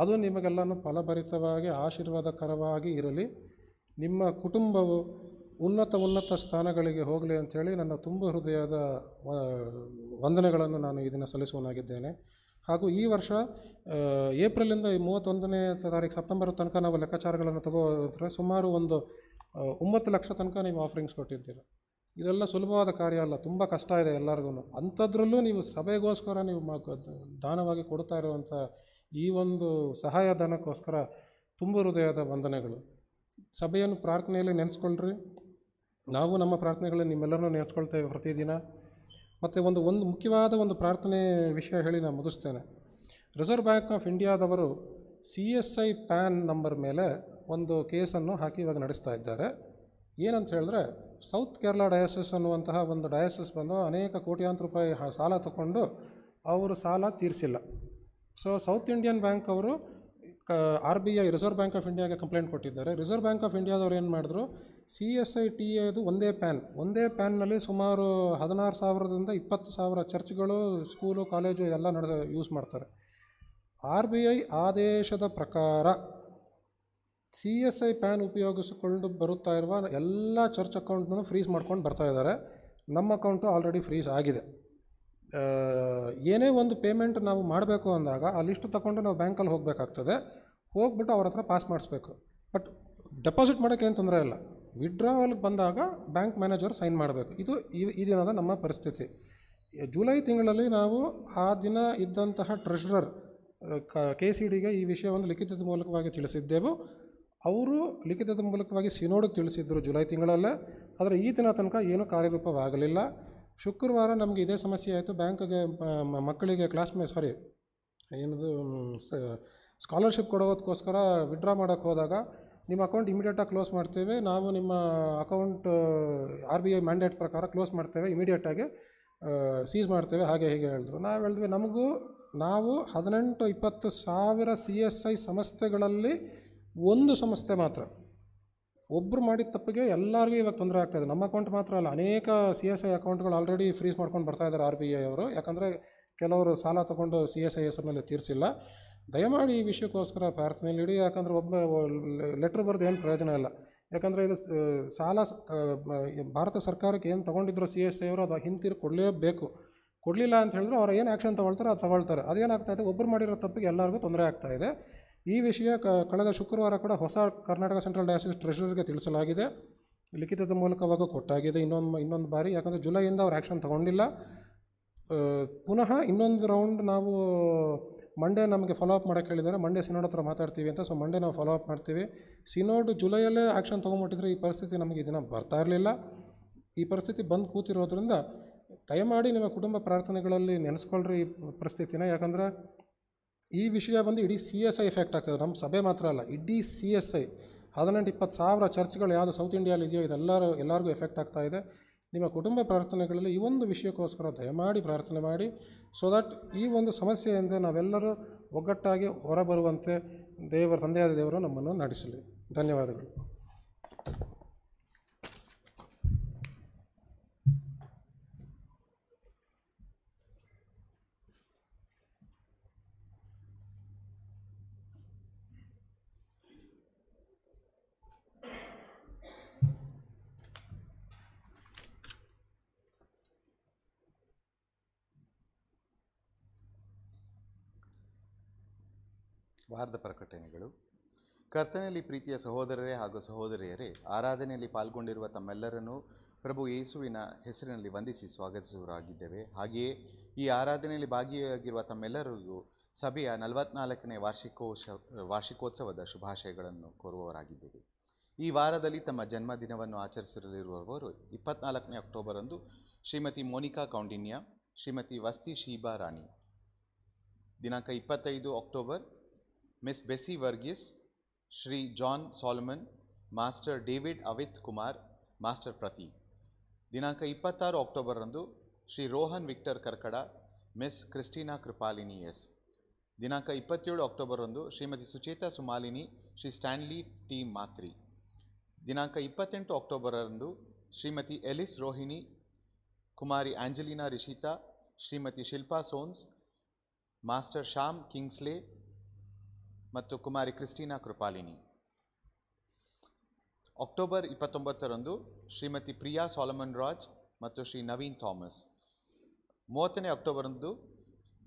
H: ಅದು ನಿಮಗೆಲ್ಲನೂ ಫಲಭರಿತವಾಗಿ ಆಶೀರ್ವಾದಕರವಾಗಿ ಇರಲಿ ನಿಮ್ಮ ಕುಟುಂಬವು ಉನ್ನತ ಉನ್ನತ ಸ್ಥಾನಗಳಿಗೆ ಹೋಗಲಿ ಅಂಥೇಳಿ ನನ್ನ ತುಂಬ ಹೃದಯದ ವಂದನೆಗಳನ್ನು ನಾನು ಇದನ್ನು ಸಲ್ಲಿಸುವನಾಗಿದ್ದೇನೆ ಹಾಗೂ ಈ ವರ್ಷ ಏಪ್ರಿಲಿಂದ ಮೂವತ್ತೊಂದನೇ ತಾರೀಕು ಸೆಪ್ಟೆಂಬರ್ ತನಕ ನಾವು ಲೆಕ್ಕಾಚಾರಗಳನ್ನು ತಗೋದ್ರೆ ಸುಮಾರು ಒಂದು ಒಂಬತ್ತು ಲಕ್ಷ ತನಕ ನೀವು ಆಫರಿಂಗ್ಸ್ ಕೊಟ್ಟಿದ್ದೀರ ಇದೆಲ್ಲ ಸುಲಭವಾದ ಕಾರ್ಯ ಅಲ್ಲ ತುಂಬ ಕಷ್ಟ ಇದೆ ಎಲ್ಲರಿಗೂ ಅಂಥದ್ರಲ್ಲೂ ನೀವು ಸಭೆಗೋಸ್ಕರ ನೀವು ದಾನವಾಗಿ ಕೊಡ್ತಾ ಇರುವಂಥ ಈ ಒಂದು ಸಹಾಯಧನಕ್ಕೋಸ್ಕರ ತುಂಬ ಹೃದಯದ ವಂದನೆಗಳು ಸಭೆಯನ್ನು ಪ್ರಾರ್ಥನೆಯಲ್ಲಿ ನೆನೆಸ್ಕೊಳ್ರಿ ನಾವು ನಮ್ಮ ಪ್ರಾರ್ಥನೆಗಳಲ್ಲಿ ನಿಮ್ಮೆಲ್ಲರನ್ನೂ ನೆನೆಸ್ಕೊಳ್ತೇವೆ ಪ್ರತಿದಿನ ಮತ್ತು ಒಂದು ಒಂದು ಮುಖ್ಯವಾದ ಒಂದು ಪ್ರಾರ್ಥನೆ ವಿಷಯ ಹೇಳಿ ನಾನು ಮುಗಿಸ್ತೇನೆ ರಿಸರ್ವ್ ಬ್ಯಾಂಕ್ ಆಫ್ ಇಂಡಿಯಾದವರು C S I PAN number ಮೇಲೆ ಒಂದು ಕೇಸನ್ನು ಹಾಕಿ ಇವಾಗ ನಡೆಸ್ತಾ ಇದ್ದಾರೆ ಏನಂತ ಹೇಳಿದ್ರೆ ಸೌತ್ ಕೇರಳ ಡಯಾಸಿಸ್ ಅನ್ನುವಂತಹ ಒಂದು ಡಯಾಸಿಸ್ ಬಂದು ಅನೇಕ ಕೋಟ್ಯಾಂತರ ರೂಪಾಯಿ ಸಾಲ ತಗೊಂಡು ಅವರು ಸಾಲ ತೀರಿಸಿಲ್ಲ ಸೊ ಸೌತ್ ಇಂಡಿಯನ್ ಬ್ಯಾಂಕ್ ಅವರು R B I Reserve Bank of ಇಂಡಿಯಾಗೆ ಕಂಪ್ಲೇಂಟ್ ಕೊಟ್ಟಿದ್ದಾರೆ ರಿಸರ್ವ್ ಬ್ಯಾಂಕ್ ಆಫ್ ಇಂಡಿಯಾದವರು ಏನು ಮಾಡಿದ್ರು ಸಿ ಎಸ್ ಐ ಟಿ ಎದು ಒಂದೇ ಪ್ಯಾನ್ ಒಂದೇ ಪ್ಯಾನ್ನಲ್ಲಿ ಸುಮಾರು ಹದಿನಾರು ಸಾವಿರದಿಂದ ಇಪ್ಪತ್ತು ಸಾವಿರ ಚರ್ಚ್ಗಳು ಸ್ಕೂಲು ಕಾಲೇಜು ಎಲ್ಲ ನಡೆದ ಯೂಸ್ ಮಾಡ್ತಾರೆ ಆರ್ ಬಿ ಐ ಆದೇಶದ ಪ್ರಕಾರ ಸಿ ಎಸ್ ಐ ಪ್ಯಾನ್ ಉಪಯೋಗಿಸಿಕೊಂಡು ಬರುತ್ತಾ ಇರುವ ಎಲ್ಲ ಚರ್ಚ್ ಅಕೌಂಟ್ನೂ ಫ್ರೀಸ್ ಮಾಡ್ಕೊಂಡು ಬರ್ತಾ ಇದ್ದಾರೆ ನಮ್ಮ ಅಕೌಂಟು ಆಲ್ರೆಡಿ ಫ್ರೀಸ್ ಆಗಿದೆ ಏನೇ ಒಂದು ಪೇಮೆಂಟ್ ನಾವು ಮಾಡಬೇಕು ಅಂದಾಗ ಆ ಲಿಸ್ಟ್ ತಗೊಂಡು ನಾವು ಬ್ಯಾಂಕಲ್ಲಿ ಹೋಗಬೇಕಾಗ್ತದೆ ಹೋಗ್ಬಿಟ್ಟು ಅವ್ರ ಹತ್ರ ಪಾಸ್ ಮಾಡಿಸ್ಬೇಕು ಬಟ್ ಡೆಪಾಸಿಟ್ ಮಾಡೋಕ್ಕೇನು ತೊಂದರೆ ಇಲ್ಲ ವಿಡ್ರಾವಲ್ಗೆ ಬಂದಾಗ ಬ್ಯಾಂಕ್ ಮ್ಯಾನೇಜರ್ ಸೈನ್ ಮಾಡಬೇಕು ಇದು ಈ ದಿನದ ನಮ್ಮ ಪರಿಸ್ಥಿತಿ ಜುಲೈ ತಿಂಗಳಲ್ಲಿ ನಾವು ಆ ದಿನ ಇದ್ದಂತಹ ಟ್ರೆಷರರ್ ಕೆ ಸಿ ಡಿಗೆ ಈ ವಿಷಯವನ್ನು ಲಿಖಿತದ ಮೂಲಕವಾಗಿ ತಿಳಿಸಿದ್ದೆವು ಅವರು ಲಿಖಿತದ ಮೂಲಕವಾಗಿ ಸಿನೋಡಿಗೆ ತಿಳಿಸಿದ್ದರು ಜುಲೈ ತಿಂಗಳಲ್ಲೇ ಆದರೆ ಈ ದಿನ ತನಕ ಏನೂ ಕಾರ್ಯರೂಪವಾಗಲಿಲ್ಲ ಶುಕ್ರವಾರ ನಮಗೆ ಇದೇ ಸಮಸ್ಯೆ ಆಯಿತು ಬ್ಯಾಂಕ್ಗೆ ಮಕ್ಕಳಿಗೆ ಕ್ಲಾಸ್ ಸಾರಿ ಏನದು ಸ್ಕಾಲರ್ಶಿಪ್ ಕೊಡೋದಕ್ಕೋಸ್ಕರ ವಿಡ್ರಾ ಮಾಡೋಕ್ಕೆ ಹೋದಾಗ ನಿಮ್ಮ ಅಕೌಂಟ್ ಇಮಿಡಿಯೇಟಾಗಿ ಕ್ಲೋಸ್ ಮಾಡ್ತೇವೆ ನಾವು ನಿಮ್ಮ account R B I mandate ಪ್ರಕಾರ ಕ್ಲೋಸ್ ಮಾಡ್ತೇವೆ ಇಮಿಡಿಯೇಟಾಗಿ ಸೀಸ್ ಮಾಡ್ತೇವೆ ಹಾಗೆ ಹೀಗೆ ಹೇಳಿದ್ರು ನಾವು ಹೇಳಿದ್ವಿ ನಮಗೂ ನಾವು ಹದಿನೆಂಟು ಇಪ್ಪತ್ತು ಸಾವಿರ ಸಿ ಎಸ್ ಐ ಸಂಸ್ಥೆಗಳಲ್ಲಿ ಒಂದು ಸಂಸ್ಥೆ ಮಾತ್ರ ಒಬ್ಬರು ಮಾಡಿದ ತಪ್ಪಿಗೆ ಎಲ್ಲರಿಗೂ ಇವಾಗ ತೊಂದರೆ ಆಗ್ತಾಯಿದೆ ನಮ್ಮ ಅಕೌಂಟ್ ಮಾತ್ರ ಅಲ್ಲ ಅನೇಕ ಸಿ ಎಸ್ ಐ ಅಕೌಂಟ್ಗಳು ಆಲ್ರೆಡಿ ಫ್ರೀಸ್ ಮಾಡ್ಕೊಂಡು ಬರ್ತಾ ಇದ್ದಾರೆ ಆರ್ ಬಿ ಐ ಅವರು ಯಾಕಂದರೆ ಕೆಲವರು ಸಾಲ ತಗೊಂಡು ಸಿ ಎಸ್ ಐ ಎಸ್ ಮೇಲೆ ತೀರಿಸಿಲ್ಲ ದಯಮಾಡಿ ಈ ವಿಷಯಕ್ಕೋಸ್ಕರ ಪ್ರಾರ್ಥನೆಯಲ್ಲಿ ಇಡಿ ಯಾಕಂದರೆ ಒಬ್ಬ ಲೆಟ್ರ್ ಬರೆದು ಏನು ಪ್ರಯೋಜನ ಇಲ್ಲ ಯಾಕಂದರೆ ಇದು ಸಾಲ ಭಾರತ ಸರ್ಕಾರಕ್ಕೆ ಏನು ತೊಗೊಂಡಿದ್ರು ಸಿ ಎಸ್ ಐ ಅವರು ಅದು ಹಿಂತಿರು ಕೊಡಲೇಬೇಕು ಕೊಡಲಿಲ್ಲ ಅಂತ ಹೇಳಿದ್ರೆ ಅವ್ರು ಏನು ಆ್ಯಕ್ಷನ್ ತೊಗೊಳ್ತಾರೆ ಅದು ತಗೊಳ್ತಾರೆ ಅದೇನಾಗ್ತಾ ಇದೆ ಒಬ್ಬರು ಮಾಡಿರೋ ತಪ್ಪಿಗೆ ಎಲ್ಲರಿಗೂ ತೊಂದರೆ ಆಗ್ತಾ ಇದೆ ಈ ವಿಷಯ ಕಳೆದ ಶುಕ್ರವಾರ ಕೂಡ ಹೊಸ ಕರ್ನಾಟಕ ಸೆಂಟ್ರಲ್ ಡಯಾಸಿಸ್ ಟ್ರೆಷರಿಗೆ ತಿಳಿಸಲಾಗಿದೆ ಲಿಖಿತದ ಮೂಲಕವಾಗ ಕೊಟ್ಟಾಗಿದೆ ಇನ್ನೊಂದು ಇನ್ನೊಂದು ಬಾರಿ ಯಾಕಂದರೆ ಜುಲೈಯಿಂದ ಅವ್ರು ಆ್ಯಕ್ಷನ್ ತೊಗೊಂಡಿಲ್ಲ ಪುನಃ ಇನ್ನೊಂದು ರೌಂಡ್ ನಾವು ಮಂಡೇ ನಮಗೆ ಫಾಲೋ ಅಪ್ ಮಾಡೋಕ್ಕೆ ಹೇಳಿದ್ದಾರೆ ಮಂಡೇ ಸಿನೋಡ್ ಹತ್ರ ಮಾತಾಡ್ತೀವಿ ಅಂತ ಸೊ ಮಂಡೇ ನಾವು ಫಾಲೋ ಅಪ್ ಮಾಡ್ತೀವಿ ಸಿನೋಡ್ ಜುಲೈಯಲ್ಲೇ ಆ್ಯಕ್ಷನ್ ತೊಗೊಂಬಿಟ್ಟಿದ್ರೆ ಈ ಪರಿಸ್ಥಿತಿ ನಮಗೆ ಇದನ್ನು ಬರ್ತಾ ಇರಲಿಲ್ಲ ಈ ಪರಿಸ್ಥಿತಿ ಬಂದು ಕೂತಿರೋದ್ರಿಂದ ದಯಮಾಡಿ ನಿಮ್ಮ ಕುಟುಂಬ ಪ್ರಾರ್ಥನೆಗಳಲ್ಲಿ ನೆನೆಸ್ಕೊಳ್ರಿ ಈ ಪರಿಸ್ಥಿತಿನ ಯಾಕಂದರೆ ಈ ವಿಷಯ ಬಂದು ಇಡೀ ಸಿ ಎಸ್ ಐ ಎಫೆಕ್ಟ್ ಆಗ್ತದೆ ನಮ್ಮ ಸಭೆ ಮಾತ್ರ ಅಲ್ಲ ಇಡೀ ಸಿ ಎಸ್ ಐ ಹದಿನೆಂಟು ಇಪ್ಪತ್ತು ಸಾವಿರ ಚರ್ಚ್ಗಳು ಯಾವುದು ಸೌತ್ ಇಂಡಿಯಾದಲ್ಲಿ ಇದೆಯೋ ಇದೆಲ್ಲರೂ ಎಲ್ಲರಿಗೂ ಎಫೆಕ್ಟ್ ಆಗ್ತಾ ಇದೆ ನಿಮ್ಮ ಕುಟುಂಬ ಪ್ರಾರ್ಥನೆಗಳಲ್ಲಿ ಈ ಒಂದು ವಿಷಯಕ್ಕೋಸ್ಕರ ದಯಮಾಡಿ ಪ್ರಾರ್ಥನೆ ಮಾಡಿ ಸೊ ದಟ್ ಈ ಒಂದು ಸಮಸ್ಯೆಯಿಂದ ನಾವೆಲ್ಲರೂ ಒಗ್ಗಟ್ಟಾಗಿ ಹೊರಬರುವಂತೆ ದೇವರ ತಂದೆಯಾದ ದೇವರು ನಮ್ಮನ್ನು ನಡೆಸಲಿ ಧನ್ಯವಾದಗಳು
I: ವಾರದ ಪ್ರಕಟಣೆಗಳು ಕರ್ತನಲ್ಲಿ ಪ್ರೀತಿಯ ಸಹೋದರರೇ ಹಾಗೂ ಸಹೋದರಿಯರೇ ಆರಾಧನೆಯಲ್ಲಿ ಪಾಲ್ಗೊಂಡಿರುವ ತಮ್ಮೆಲ್ಲರನ್ನೂ ಪ್ರಭು ಯೇಸುವಿನ ಹೆಸರಿನಲ್ಲಿ ವಂದಿಸಿ ಸ್ವಾಗತಿಸುವರಾಗಿದ್ದೇವೆ ಹಾಗೆಯೇ ಈ ಆರಾಧನೆಯಲ್ಲಿ ಭಾಗಿಯಾಗಿರುವ ತಮ್ಮೆಲ್ಲರಿಗೂ ಸಭೆಯ ನಲವತ್ನಾಲ್ಕನೇ ವಾರ್ಷಿಕೋತ್ಸವ ವಾರ್ಷಿಕೋತ್ಸವದ ಶುಭಾಶಯಗಳನ್ನು ಕೋರುವವರಾಗಿದ್ದೇವೆ ಈ ವಾರದಲ್ಲಿ ತಮ್ಮ ಜನ್ಮದಿನವನ್ನು ಆಚರಿಸಲಿರುವವರು ಇಪ್ಪತ್ನಾಲ್ಕನೇ ಅಕ್ಟೋಬರಂದು ಶ್ರೀಮತಿ ಮೋನಿಕಾ ಕೌಂಡಿನ್ಯ ಶ್ರೀಮತಿ ವಸ್ತಿ ಶೀಬಾ ರಾಣಿ ದಿನಾಂಕ ಇಪ್ಪತ್ತೈದು October miss Bessie Varghese Shri John Solomon, master David Avith Kumar master Prathi ದಿನಾಂಕ ಇಪ್ಪತ್ತಾರು ಅಕ್ಟೋಬರ್ರಂದು Shri Rohan Victor Karkada miss Christina Krupalini S ದಿನಾಂಕ ಇಪ್ಪತ್ತೇಳು ಅಕ್ಟೋಬರ್ರಂದು ಶ್ರೀಮತಿ ಸುಚೇತಾ ಸುಮಾಲಿನಿ ಶ್ರೀ ಸ್ಟ್ಯಾನ್ಲಿ ಟಿ ಮಾತ್ರಿ ದಿನಾಂಕ ಇಪ್ಪತ್ತೆಂಟು ಅಕ್ಟೋಬರ್ರಂದು Shrimati Elise Rohini Kumari Angelina Rishitha Shrimati Shilpa Sons master Shyam Kingsley ಮತ್ತು ಕುಮಾರಿ ಕ್ರಿಸ್ಟಿನಾ ಕೃಪಾಲಿನಿ ಅಕ್ಟೋಬರ್ ಇಪ್ಪತ್ತೊಂಬತ್ತರಂದು ಶ್ರೀಮತಿ ಪ್ರಿಯಾ ಸಾಲಮನ್ ರಾಜ್ ಮತ್ತು ಶ್ರೀ ನವೀನ್ ಥಾಮಸ್ ಮೂವತ್ತನೇ ಅಕ್ಟೋಬರಂದು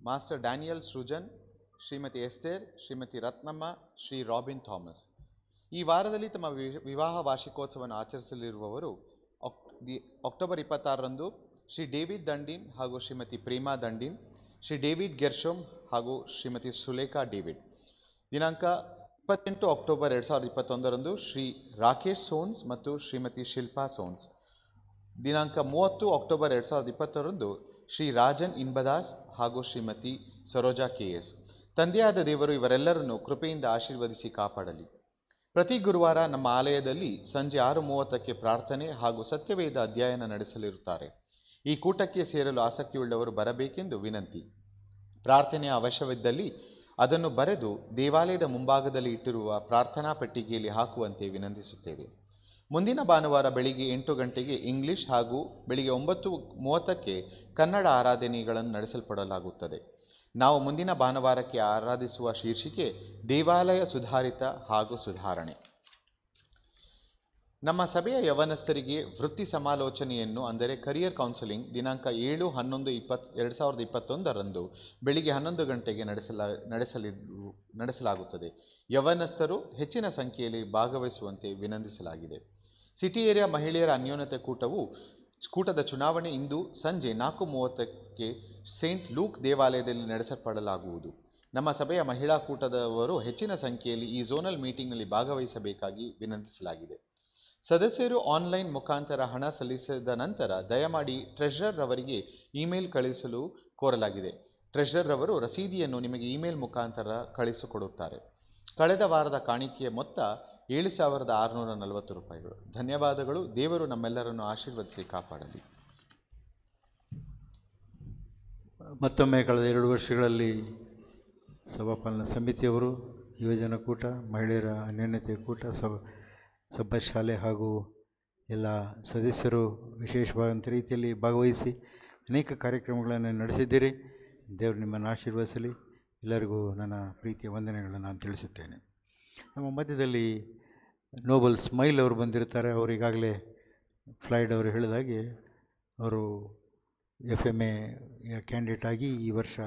I: master Daniel Srujan Shrimati Esther Shrimati Ratnamma Shri Robin Thomas ಈ ವಾರದಲ್ಲಿ ತಮ್ಮ ವಿವಾಹ ವಾರ್ಷಿಕೋತ್ಸವವನ್ನು ಆಚರಿಸಲಿರುವವರು ಅಕ್ ದಿ ಅಕ್ಟೋಬರ್ ಇಪ್ಪತ್ತಾರರಂದು ಶ್ರೀ ಡೇವಿಡ್ ದಂಡಿನ್ ಹಾಗೂ ಶ್ರೀಮತಿ ಪ್ರೇಮಾ ದಂಡಿನ್ ಶ್ರೀ ಡೇವಿಡ್ ಗೆರ್ಶೋಮ್ ಹಾಗೂ ಶ್ರೀಮತಿ ಸುಲೇಖಾ ಡೇವಿಡ್ ದಿನಾಂಕ ಇಪ್ಪತ್ತೆಂಟು ಅಕ್ಟೋಬರ್ ಎರಡು ಸಾವಿರದ ಇಪ್ಪತ್ತೊಂದರಂದು ಶ್ರೀ ರಾಕೇಶ್ ಸೋನ್ಸ್ ಮತ್ತು ಶ್ರೀಮತಿ ಶಿಲ್ಪಾ ಸೋನ್ಸ್ ದಿನಾಂಕ ಮೂವತ್ತು ಅಕ್ಟೋಬರ್ ಎರಡು ಸಾವಿರದ ಇಪ್ಪತ್ತರಂದು ಶ್ರೀ ರಾಜನ್ ಇನ್ಬದಾಸ್ ಹಾಗೂ ಶ್ರೀಮತಿ ಸರೋಜಾ ಕೆ ಎಸ್ ತಂದೆಯಾದ ದೇವರು ಇವರೆಲ್ಲರನ್ನು ಕೃಪೆಯಿಂದ ಆಶೀರ್ವದಿಸಿ ಕಾಪಾಡಲಿ ಪ್ರತಿ ಗುರುವಾರ ನಮ್ಮ ಆಲಯದಲ್ಲಿ ಸಂಜೆ ಆರು ಮೂವತ್ತಕ್ಕೆ ಪ್ರಾರ್ಥನೆ ಹಾಗೂ ಸತ್ಯವೇದ ಅಧ್ಯಯನ ನಡೆಸಲಿರುತ್ತಾರೆ ಈ ಕೂಟಕ್ಕೆ ಸೇರಲು ಆಸಕ್ತಿಯುಳ್ಳವರು ಬರಬೇಕೆಂದು ವಿನಂತಿ ಪ್ರಾರ್ಥನೆಯ ಅವಶ್ಯವಿದ್ದಲ್ಲಿ ಅದನ್ನು ಬರೆದು ದೇವಾಲಯದ ಮುಂಭಾಗದಲ್ಲಿ ಇಟ್ಟಿರುವ ಪ್ರಾರ್ಥನಾ ಪೆಟ್ಟಿಗೆಯಲ್ಲಿ ಹಾಕುವಂತೆ ವಿನಂತಿಸುತ್ತೇವೆ ಮುಂದಿನ ಭಾನುವಾರ ಬೆಳಿಗ್ಗೆ ಎಂಟು ಗಂಟೆಗೆ ಇಂಗ್ಲಿಷ್ ಹಾಗೂ ಬೆಳಿಗ್ಗೆ ಒಂಬತ್ತು ಮೂವತ್ತಕ್ಕೆ ಕನ್ನಡ ಆರಾಧನೆಗಳನ್ನು ನಡೆಸಲ್ಪಡಲಾಗುತ್ತದೆ ನಾವು ಮುಂದಿನ ಭಾನುವಾರಕ್ಕೆ ಆರಾಧಿಸುವ ಶೀರ್ಷಿಕೆ ದೇವಾಲಯ ಸುಧಾರಿತ ಹಾಗೂ ಸುಧಾರಣೆ ನಮ್ಮ ಸಭೆಯ ಯವನಸ್ಥರಿಗೆ ವೃತ್ತಿ ಸಮಾಲೋಚನೆಯನ್ನು ಅಂದರೆ ಕರಿಯರ್ ಕೌನ್ಸಿಲಿಂಗ್ ದಿನಾಂಕ ಏಳು ಹನ್ನೊಂದು ಇಪ್ಪತ್ತು ಎರಡು ಸಾವಿರದ ಇಪ್ಪತ್ತೊಂದರಂದು ಬೆಳಿಗ್ಗೆ ಹನ್ನೊಂದು ಗಂಟೆಗೆ ನಡೆಸಲ ನಡೆಸಲಿ ನಡೆಸಲಾಗುತ್ತದೆ ಯವನಸ್ಥರು ಹೆಚ್ಚಿನ ಸಂಖ್ಯೆಯಲ್ಲಿ ಭಾಗವಹಿಸುವಂತೆ ವಿನಂತಿಸಲಾಗಿದೆ ಸಿಟಿ ಏರಿಯಾ ಮಹಿಳೆಯರ ಅನ್ಯೋನ್ಯತೆ ಕೂಟವು ಕೂಟದ ಚುನಾವಣೆ ಇಂದು ಸಂಜೆ ನಾಲ್ಕು ಮೂವತ್ತಕ್ಕೆ ಸೇಂಟ್ ಲೂಕ್ ದೇವಾಲಯದಲ್ಲಿ ನಡೆಸಲ್ಪಡಲಾಗುವುದು ನಮ್ಮ ಸಭೆಯ ಮಹಿಳಾ ಕೂಟದವರು ಹೆಚ್ಚಿನ ಸಂಖ್ಯೆಯಲ್ಲಿ ಈ ಝೋನಲ್ ಮೀಟಿಂಗ್ನಲ್ಲಿ ಭಾಗವಹಿಸಬೇಕಾಗಿ ವಿನಂತಿಸಲಾಗಿದೆ ಸದಸ್ಯರು ಆನ್ಲೈನ್ ಮುಖಾಂತರ ಹಣ ಸಲ್ಲಿಸಿದ ನಂತರ ದಯಮಾಡಿ ಟ್ರೆಷರ್ ಅವರಿಗೆ ಇಮೇಲ್ ಕಳಿಸಲು ಕೋರಲಾಗಿದೆ ಟ್ರೆಷರ್ ಅವರು ರಸೀದಿಯನ್ನು ನಿಮಗೆ ಇಮೇಲ್ ಮುಖಾಂತರ ಕಳಿಸಿಕೊಡುತ್ತಾರೆ ಕಳೆದ ವಾರದ ಕಾಣಿಕೆಯ ಮೊತ್ತ ಏಳು ಸಾವಿರದ ಆರುನೂರ ನಲವತ್ತು ರೂಪಾಯಿಗಳು ಧನ್ಯವಾದಗಳು ದೇವರು ನಮ್ಮೆಲ್ಲರನ್ನು ಆಶೀರ್ವದಿಸಿ ಕಾಪಾಡಲಿ
A: ಮತ್ತೊಮ್ಮೆ ಕಳೆದ ಎರಡು ವರ್ಷಗಳಲ್ಲಿ ಸಭಾಪಾಲನ ಸಮಿತಿಯವರು ಯುವಜನ ಕೂಟ ಮಹಿಳೆಯರ ಅನ್ಯೋನ್ಯತೆಯ ಕೂಟ ಸಭಾ ಶಾಲೆ ಹಾಗೂ ಎಲ್ಲ ಸದಸ್ಯರು ವಿಶೇಷವಾದಂಥ ರೀತಿಯಲ್ಲಿ ಭಾಗವಹಿಸಿ ಅನೇಕ ಕಾರ್ಯಕ್ರಮಗಳನ್ನು ನಡೆಸಿದ್ದೀರಿ ದೇವರು ನಿಮ್ಮನ್ನು ಆಶೀರ್ವದಿಸಲಿ ಎಲ್ಲರಿಗೂ ನನ್ನ ಪ್ರೀತಿಯ ವಂದನೆಗಳನ್ನು ನಾನು ತಿಳಿಸುತ್ತೇನೆ ನಮ್ಮ ಮಧ್ಯದಲ್ಲಿ ನೋಬಲ್ ಸ್ಮೈಲ್ ಅವರು ಬಂದಿರ್ತಾರೆ ಅವರಿಗಾಗಲೇ ಫ್ಲೈಡ್ ಅವರು ಹೇಳಿದಾಗೆ ಅವರು ಎಫ್ ಎಮ್ ಎ ಕ್ಯಾಂಡಿಡೇಟ್ ಆಗಿ ಈ ವರ್ಷ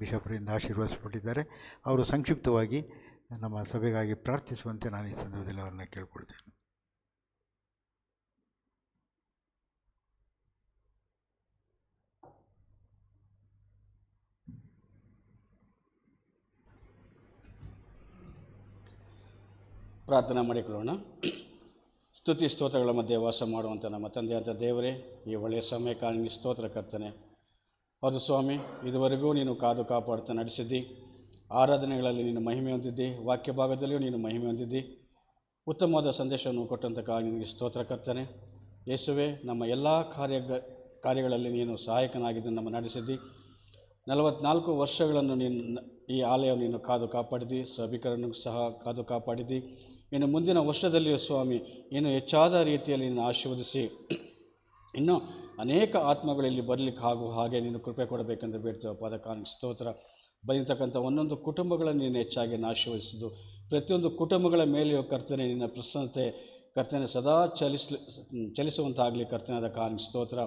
A: ಬಿಷಪ್ರಿಂದ ಆಶೀರ್ವಾದಿಸ್ಬಿಟ್ಟಿದ್ದಾರೆ ಅವರು ಸಂಕ್ಷಿಪ್ತವಾಗಿ ನಮ್ಮ ಸಭೆಗಾಗಿ ಪ್ರಾರ್ಥಿಸುವಂತೆ ನಾನು ಈ ಸಂದರ್ಭದಲ್ಲಿ ಅವರನ್ನು ಕೇಳ್ಕೊಳ್ತೇನೆ
G: ಪ್ರಾರ್ಥನೆ ಮಾಡಿಕೊಳ್ಳೋಣ ಸ್ತುತಿ ಸ್ತೋತ್ರಗಳ ಮಧ್ಯೆ ವಾಸ ಮಾಡುವಂಥ ನಮ್ಮ ತಂದೆ ಅಂತ ದೇವರೇ ಈ ಒಳ್ಳೆಯ ಸಮಯ ಸಮಯಕ್ಕಾಗಿ ಸ್ತೋತ್ರ ಕರ್ತನೆ ಅದು ಸ್ವಾಮಿ ಇದುವರೆಗೂ ನೀನು ಕಾದು ಕಾಪಾಡ್ತಾ ನಡೆಸಿದ್ದಿ ಆರಾಧನೆಗಳಲ್ಲಿ ನೀನು ಮಹಿಮೆ ಹೊಂದಿದ್ದಿ ವಾಕ್ಯ ಭಾಗದಲ್ಲಿಯೂ ನೀನು ಮಹಿಮೆ ಹೊಂದಿದ್ದಿ ಉತ್ತಮವಾದ ಸಂದೇಶವನ್ನು ಕಾಲ ನಿನಗೆ ಸ್ತೋತ್ರ ಕರ್ತಾನೆ ಯೇಸುವೆ ನಮ್ಮ ಎಲ್ಲ ಕಾರ್ಯ ಕಾರ್ಯಗಳಲ್ಲಿ ನೀನು ಸಹಾಯಕನಾಗಿದ್ದು ನಮ್ಮ ನಡೆಸಿದ್ದಿ ನಲವತ್ನಾಲ್ಕು ವರ್ಷಗಳನ್ನು ನೀನು ಈ ಆಲಯ ನೀನು ಕಾದು ಕಾಪಾಡಿದ್ದಿ ಸಭಿಕರನ್ನು ಸಹ ಕಾದು ಕಾಪಾಡಿದ್ದಿ ಇನ್ನು ಮುಂದಿನ ವರ್ಷದಲ್ಲಿಯೂ ಸ್ವಾಮಿ ಇನ್ನು ಹೆಚ್ಚಾದ ರೀತಿಯಲ್ಲಿ ನೀನು ಆಶೀರ್ವದಿಸಿ ಇನ್ನೂ ಅನೇಕ ಆತ್ಮಗಳಲ್ಲಿ ಬರಲಿಕ್ಕೆ ಹಾಗೂ ಹಾಗೆ ನೀನು ಕೃಪೆ ಕೊಡಬೇಕೆಂದು ಬೇಡ್ತೀವಪ್ಪ ಪದಕಾನ್ ಸ್ತೋತ್ರ ಬಂದಿರತಕ್ಕಂಥ ಒಂದೊಂದು ಕುಟುಂಬಗಳನ್ನು ನೀನು ಹೆಚ್ಚಾಗಿ ನಾಶವಹಿಸಿದ್ದು ಪ್ರತಿಯೊಂದು ಕುಟುಂಬಗಳ ಮೇಲೆಯೂ ಕರ್ತನೆ ನಿನ್ನ ಪ್ರಸನ್ನತೆ ಕರ್ತನೆ ಸದಾ ಚಲಿಸಲಿ ಚಲಿಸುವಂತಾಗಲಿ ಕರ್ತನಾದ ಕಾರಣ ಸ್ತೋತ್ರ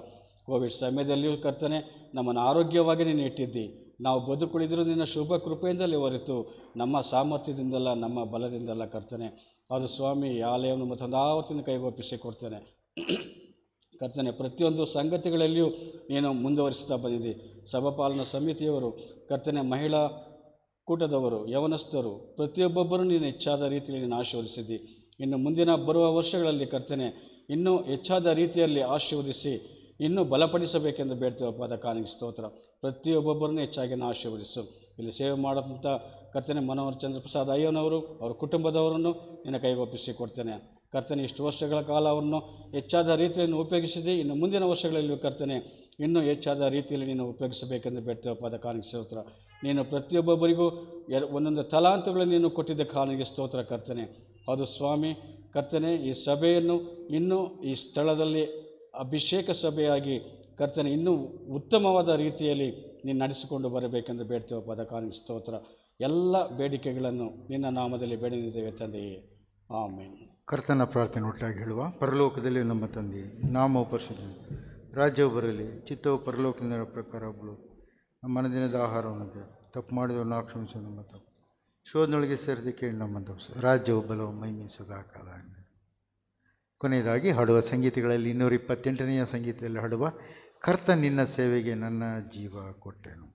G: ಕೋವಿಡ್ ಸಮಯದಲ್ಲಿಯೂ ಕರ್ತನೆ ನಮ್ಮನ್ನು ಆರೋಗ್ಯವಾಗಿ ನೀನು ಇಟ್ಟಿದ್ದಿ ನಾವು ಬದುಕುಳಿದರೂ ನಿನ್ನ ಶುಭ ಕೃಪೆಯಿಂದಲೇ ಹೊರತು ನಮ್ಮ ಸಾಮರ್ಥ್ಯದಿಂದಲ್ಲ ನಮ್ಮ ಬಲದಿಂದಲ್ಲ ಕರ್ತನೆ ಅದು ಸ್ವಾಮಿ ಆಲಯವನ್ನು ಮತ್ತೊಂದು ಆವತ್ತಿನ ಕೈಗೊಪ್ಪಿಸಿ ಕರ್ತನೆ ಪ್ರತಿಯೊಂದು ಸಂಗತಿಗಳಲ್ಲಿಯೂ ನೀನು ಮುಂದುವರಿಸುತ್ತಾ ಬಂದಿದೆ ಸಭಾಪಾಲನ ಸಮಿತಿಯವರು ಕರ್ತನೆ ಮಹಿಳಾ ಕೂಟದವರು ಯವನಸ್ಥರು ಪ್ರತಿಯೊಬ್ಬೊಬ್ಬರೂ ನೀನು ಹೆಚ್ಚಾದ ರೀತಿಯಲ್ಲಿ ನೀನು ಆಶೀರ್ವದಿಸಿದ್ದಿ ಇನ್ನು ಮುಂದಿನ ಬರುವ ವರ್ಷಗಳಲ್ಲಿ ಕರ್ತನೆ ಇನ್ನೂ ಹೆಚ್ಚಾದ ರೀತಿಯಲ್ಲಿ ಆಶೀರ್ವದಿಸಿ ಇನ್ನೂ ಬಲಪಡಿಸಬೇಕೆಂದು ಬೇಡ್ತೀವಪ್ಪ ಅದ ಕಾಲಿಗೆ ಸ್ತೋತ್ರ ಪ್ರತಿಯೊಬ್ಬೊಬ್ಬರನ್ನೂ ಹೆಚ್ಚಾಗಿ ಆಶೀರ್ವದಿಸು ಇಲ್ಲಿ ಸೇವೆ ಮಾಡೋದಂಥ ಕರ್ತನೆ ಮನೋಹರ್ ಚಂದ್ರಪ್ರಸಾದ್ ಅಯ್ಯನವರು ಅವರ ಕುಟುಂಬದವರನ್ನು ನಿನ್ನ ಕೈಗೊಪ್ಪಿಸಿ ಕೊಡ್ತೇನೆ ಕರ್ತನೆ ಇಷ್ಟು ವರ್ಷಗಳ ಕಾಲವನ್ನು ಹೆಚ್ಚಾದ ರೀತಿಯನ್ನು ಉಪಯೋಗಿಸಿದೆ ಇನ್ನು ಮುಂದಿನ ವರ್ಷಗಳಲ್ಲಿ ಕರ್ತನೆ ಇನ್ನೂ ಹೆಚ್ಚಾದ ರೀತಿಯಲ್ಲಿ ನೀನು ಉಪಯೋಗಿಸಬೇಕೆಂದು ಬೇಡ್ತೇವೆ ಪಾದ ಕಾರಣಕ್ಕೆ ಸ್ತೋತ್ರ ನೀನು ಪ್ರತಿಯೊಬ್ಬೊಬ್ಬರಿಗೂ ಒಂದೊಂದು ತಲಾಂತುಗಳನ್ನು ನೀನು ಕೊಟ್ಟಿದ್ದ ಕಾಲಿಗೆ ಸ್ತೋತ್ರ ಕರ್ತನೆ ಅದು ಸ್ವಾಮಿ ಕರ್ತನೆ ಈ ಸಭೆಯನ್ನು ಇನ್ನೂ ಈ ಸ್ಥಳದಲ್ಲಿ ಅಭಿಷೇಕ ಸಭೆಯಾಗಿ ಕರ್ತನೆ ಇನ್ನೂ ಉತ್ತಮವಾದ ರೀತಿಯಲ್ಲಿ ನೀನು ನಡೆಸಿಕೊಂಡು ಬರಬೇಕೆಂದು ಬೇಡ್ತೇವೆ ಪಾದ ಸ್ತೋತ್ರ ಎಲ್ಲ ಬೇಡಿಕೆಗಳನ್ನು ನಿನ್ನ ನಾಮದಲ್ಲಿ ಬೇಡಿದೆ ತಂದೆಯೇ ಆಮೇಲೆ
A: ಕರ್ತನ ಪ್ರಾರ್ಥನೆ ಒಟ್ಟಾಗಿ ಹೇಳುವ ಪರಲೋಕದಲ್ಲಿ ನಮ್ಮ ತಂದೆ ನಾಮವು ಪರಿಶುದ್ಧ ರಾಜ್ಯವು ಬರಲಿ ಚಿತ್ತವು ಪರಲೋಕದ ಪ್ರಕಾರ ಒಬ್ಬಳು ನಮ್ಮ ಮನದಿನದ ಆಹಾರವನ್ನು ತಪ್ಪು ಮಾಡಿದವರು ನಾವು ಕ್ಷಮಿಸು ನಮ್ಮ ತಪ್ಪು ಶೋಧನೊಳಗೆ ಸೇರಿದ ಕೇಳಿ ನಮ್ಮ ತಪ್ಪು ರಾಜ್ಯವು ಬಲವು ಮೈ ಸದಾ ಕಾಲ ಕೊನೆಯದಾಗಿ ಹಾಡುವ ಸಂಗೀತಗಳಲ್ಲಿ ಇನ್ನೂರ ಇಪ್ಪತ್ತೆಂಟನೆಯ ಸಂಗೀತದಲ್ಲಿ ಹಾಡುವ ಕರ್ತ ನಿನ್ನ ಸೇವೆಗೆ ನನ್ನ ಜೀವ ಕೊಟ್ಟೆನು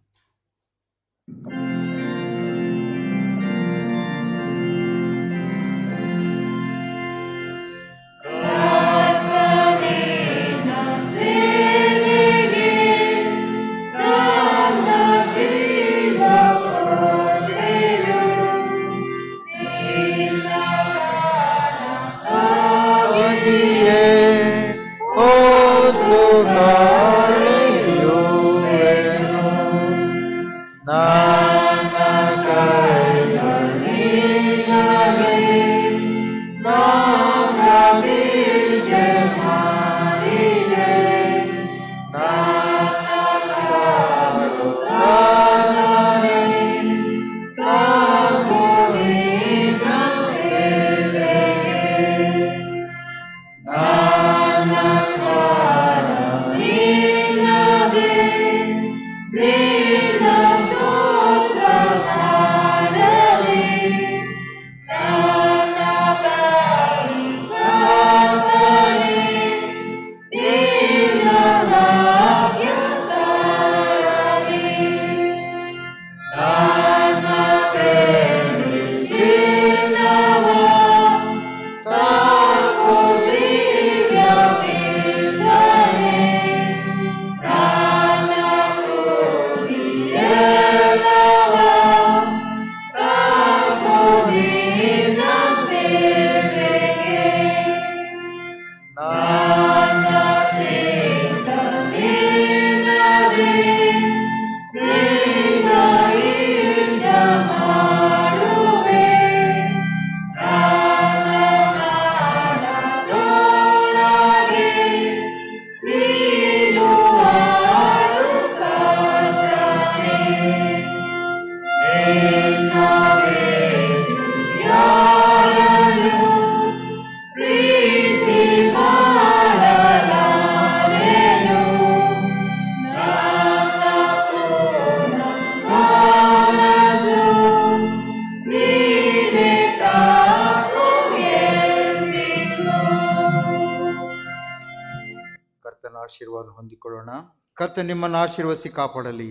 A: ಆಶೀರ್ವದಿಸಿ ಕಾಪಾಡಲಿ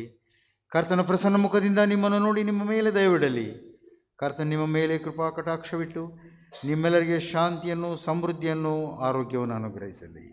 A: ಕರ್ತನ ಪ್ರಸನ್ನ ಮುಖದಿಂದ ನಿಮ್ಮನ್ನು ನೋಡಿ ನಿಮ್ಮ ಮೇಲೆ ದಯವಿಡಲಿ ಕರ್ತನ ನಿಮ್ಮ ಮೇಲೆ ಕೃಪಾ ಕಟಾಕ್ಷವಿಟ್ಟು ನಿಮ್ಮೆಲ್ಲರಿಗೆ ಶಾಂತಿಯನ್ನು ಸಮೃದ್ಧಿಯನ್ನು ಆರೋಗ್ಯವನ್ನು ಅನುಗ್ರಹಿಸಲಿ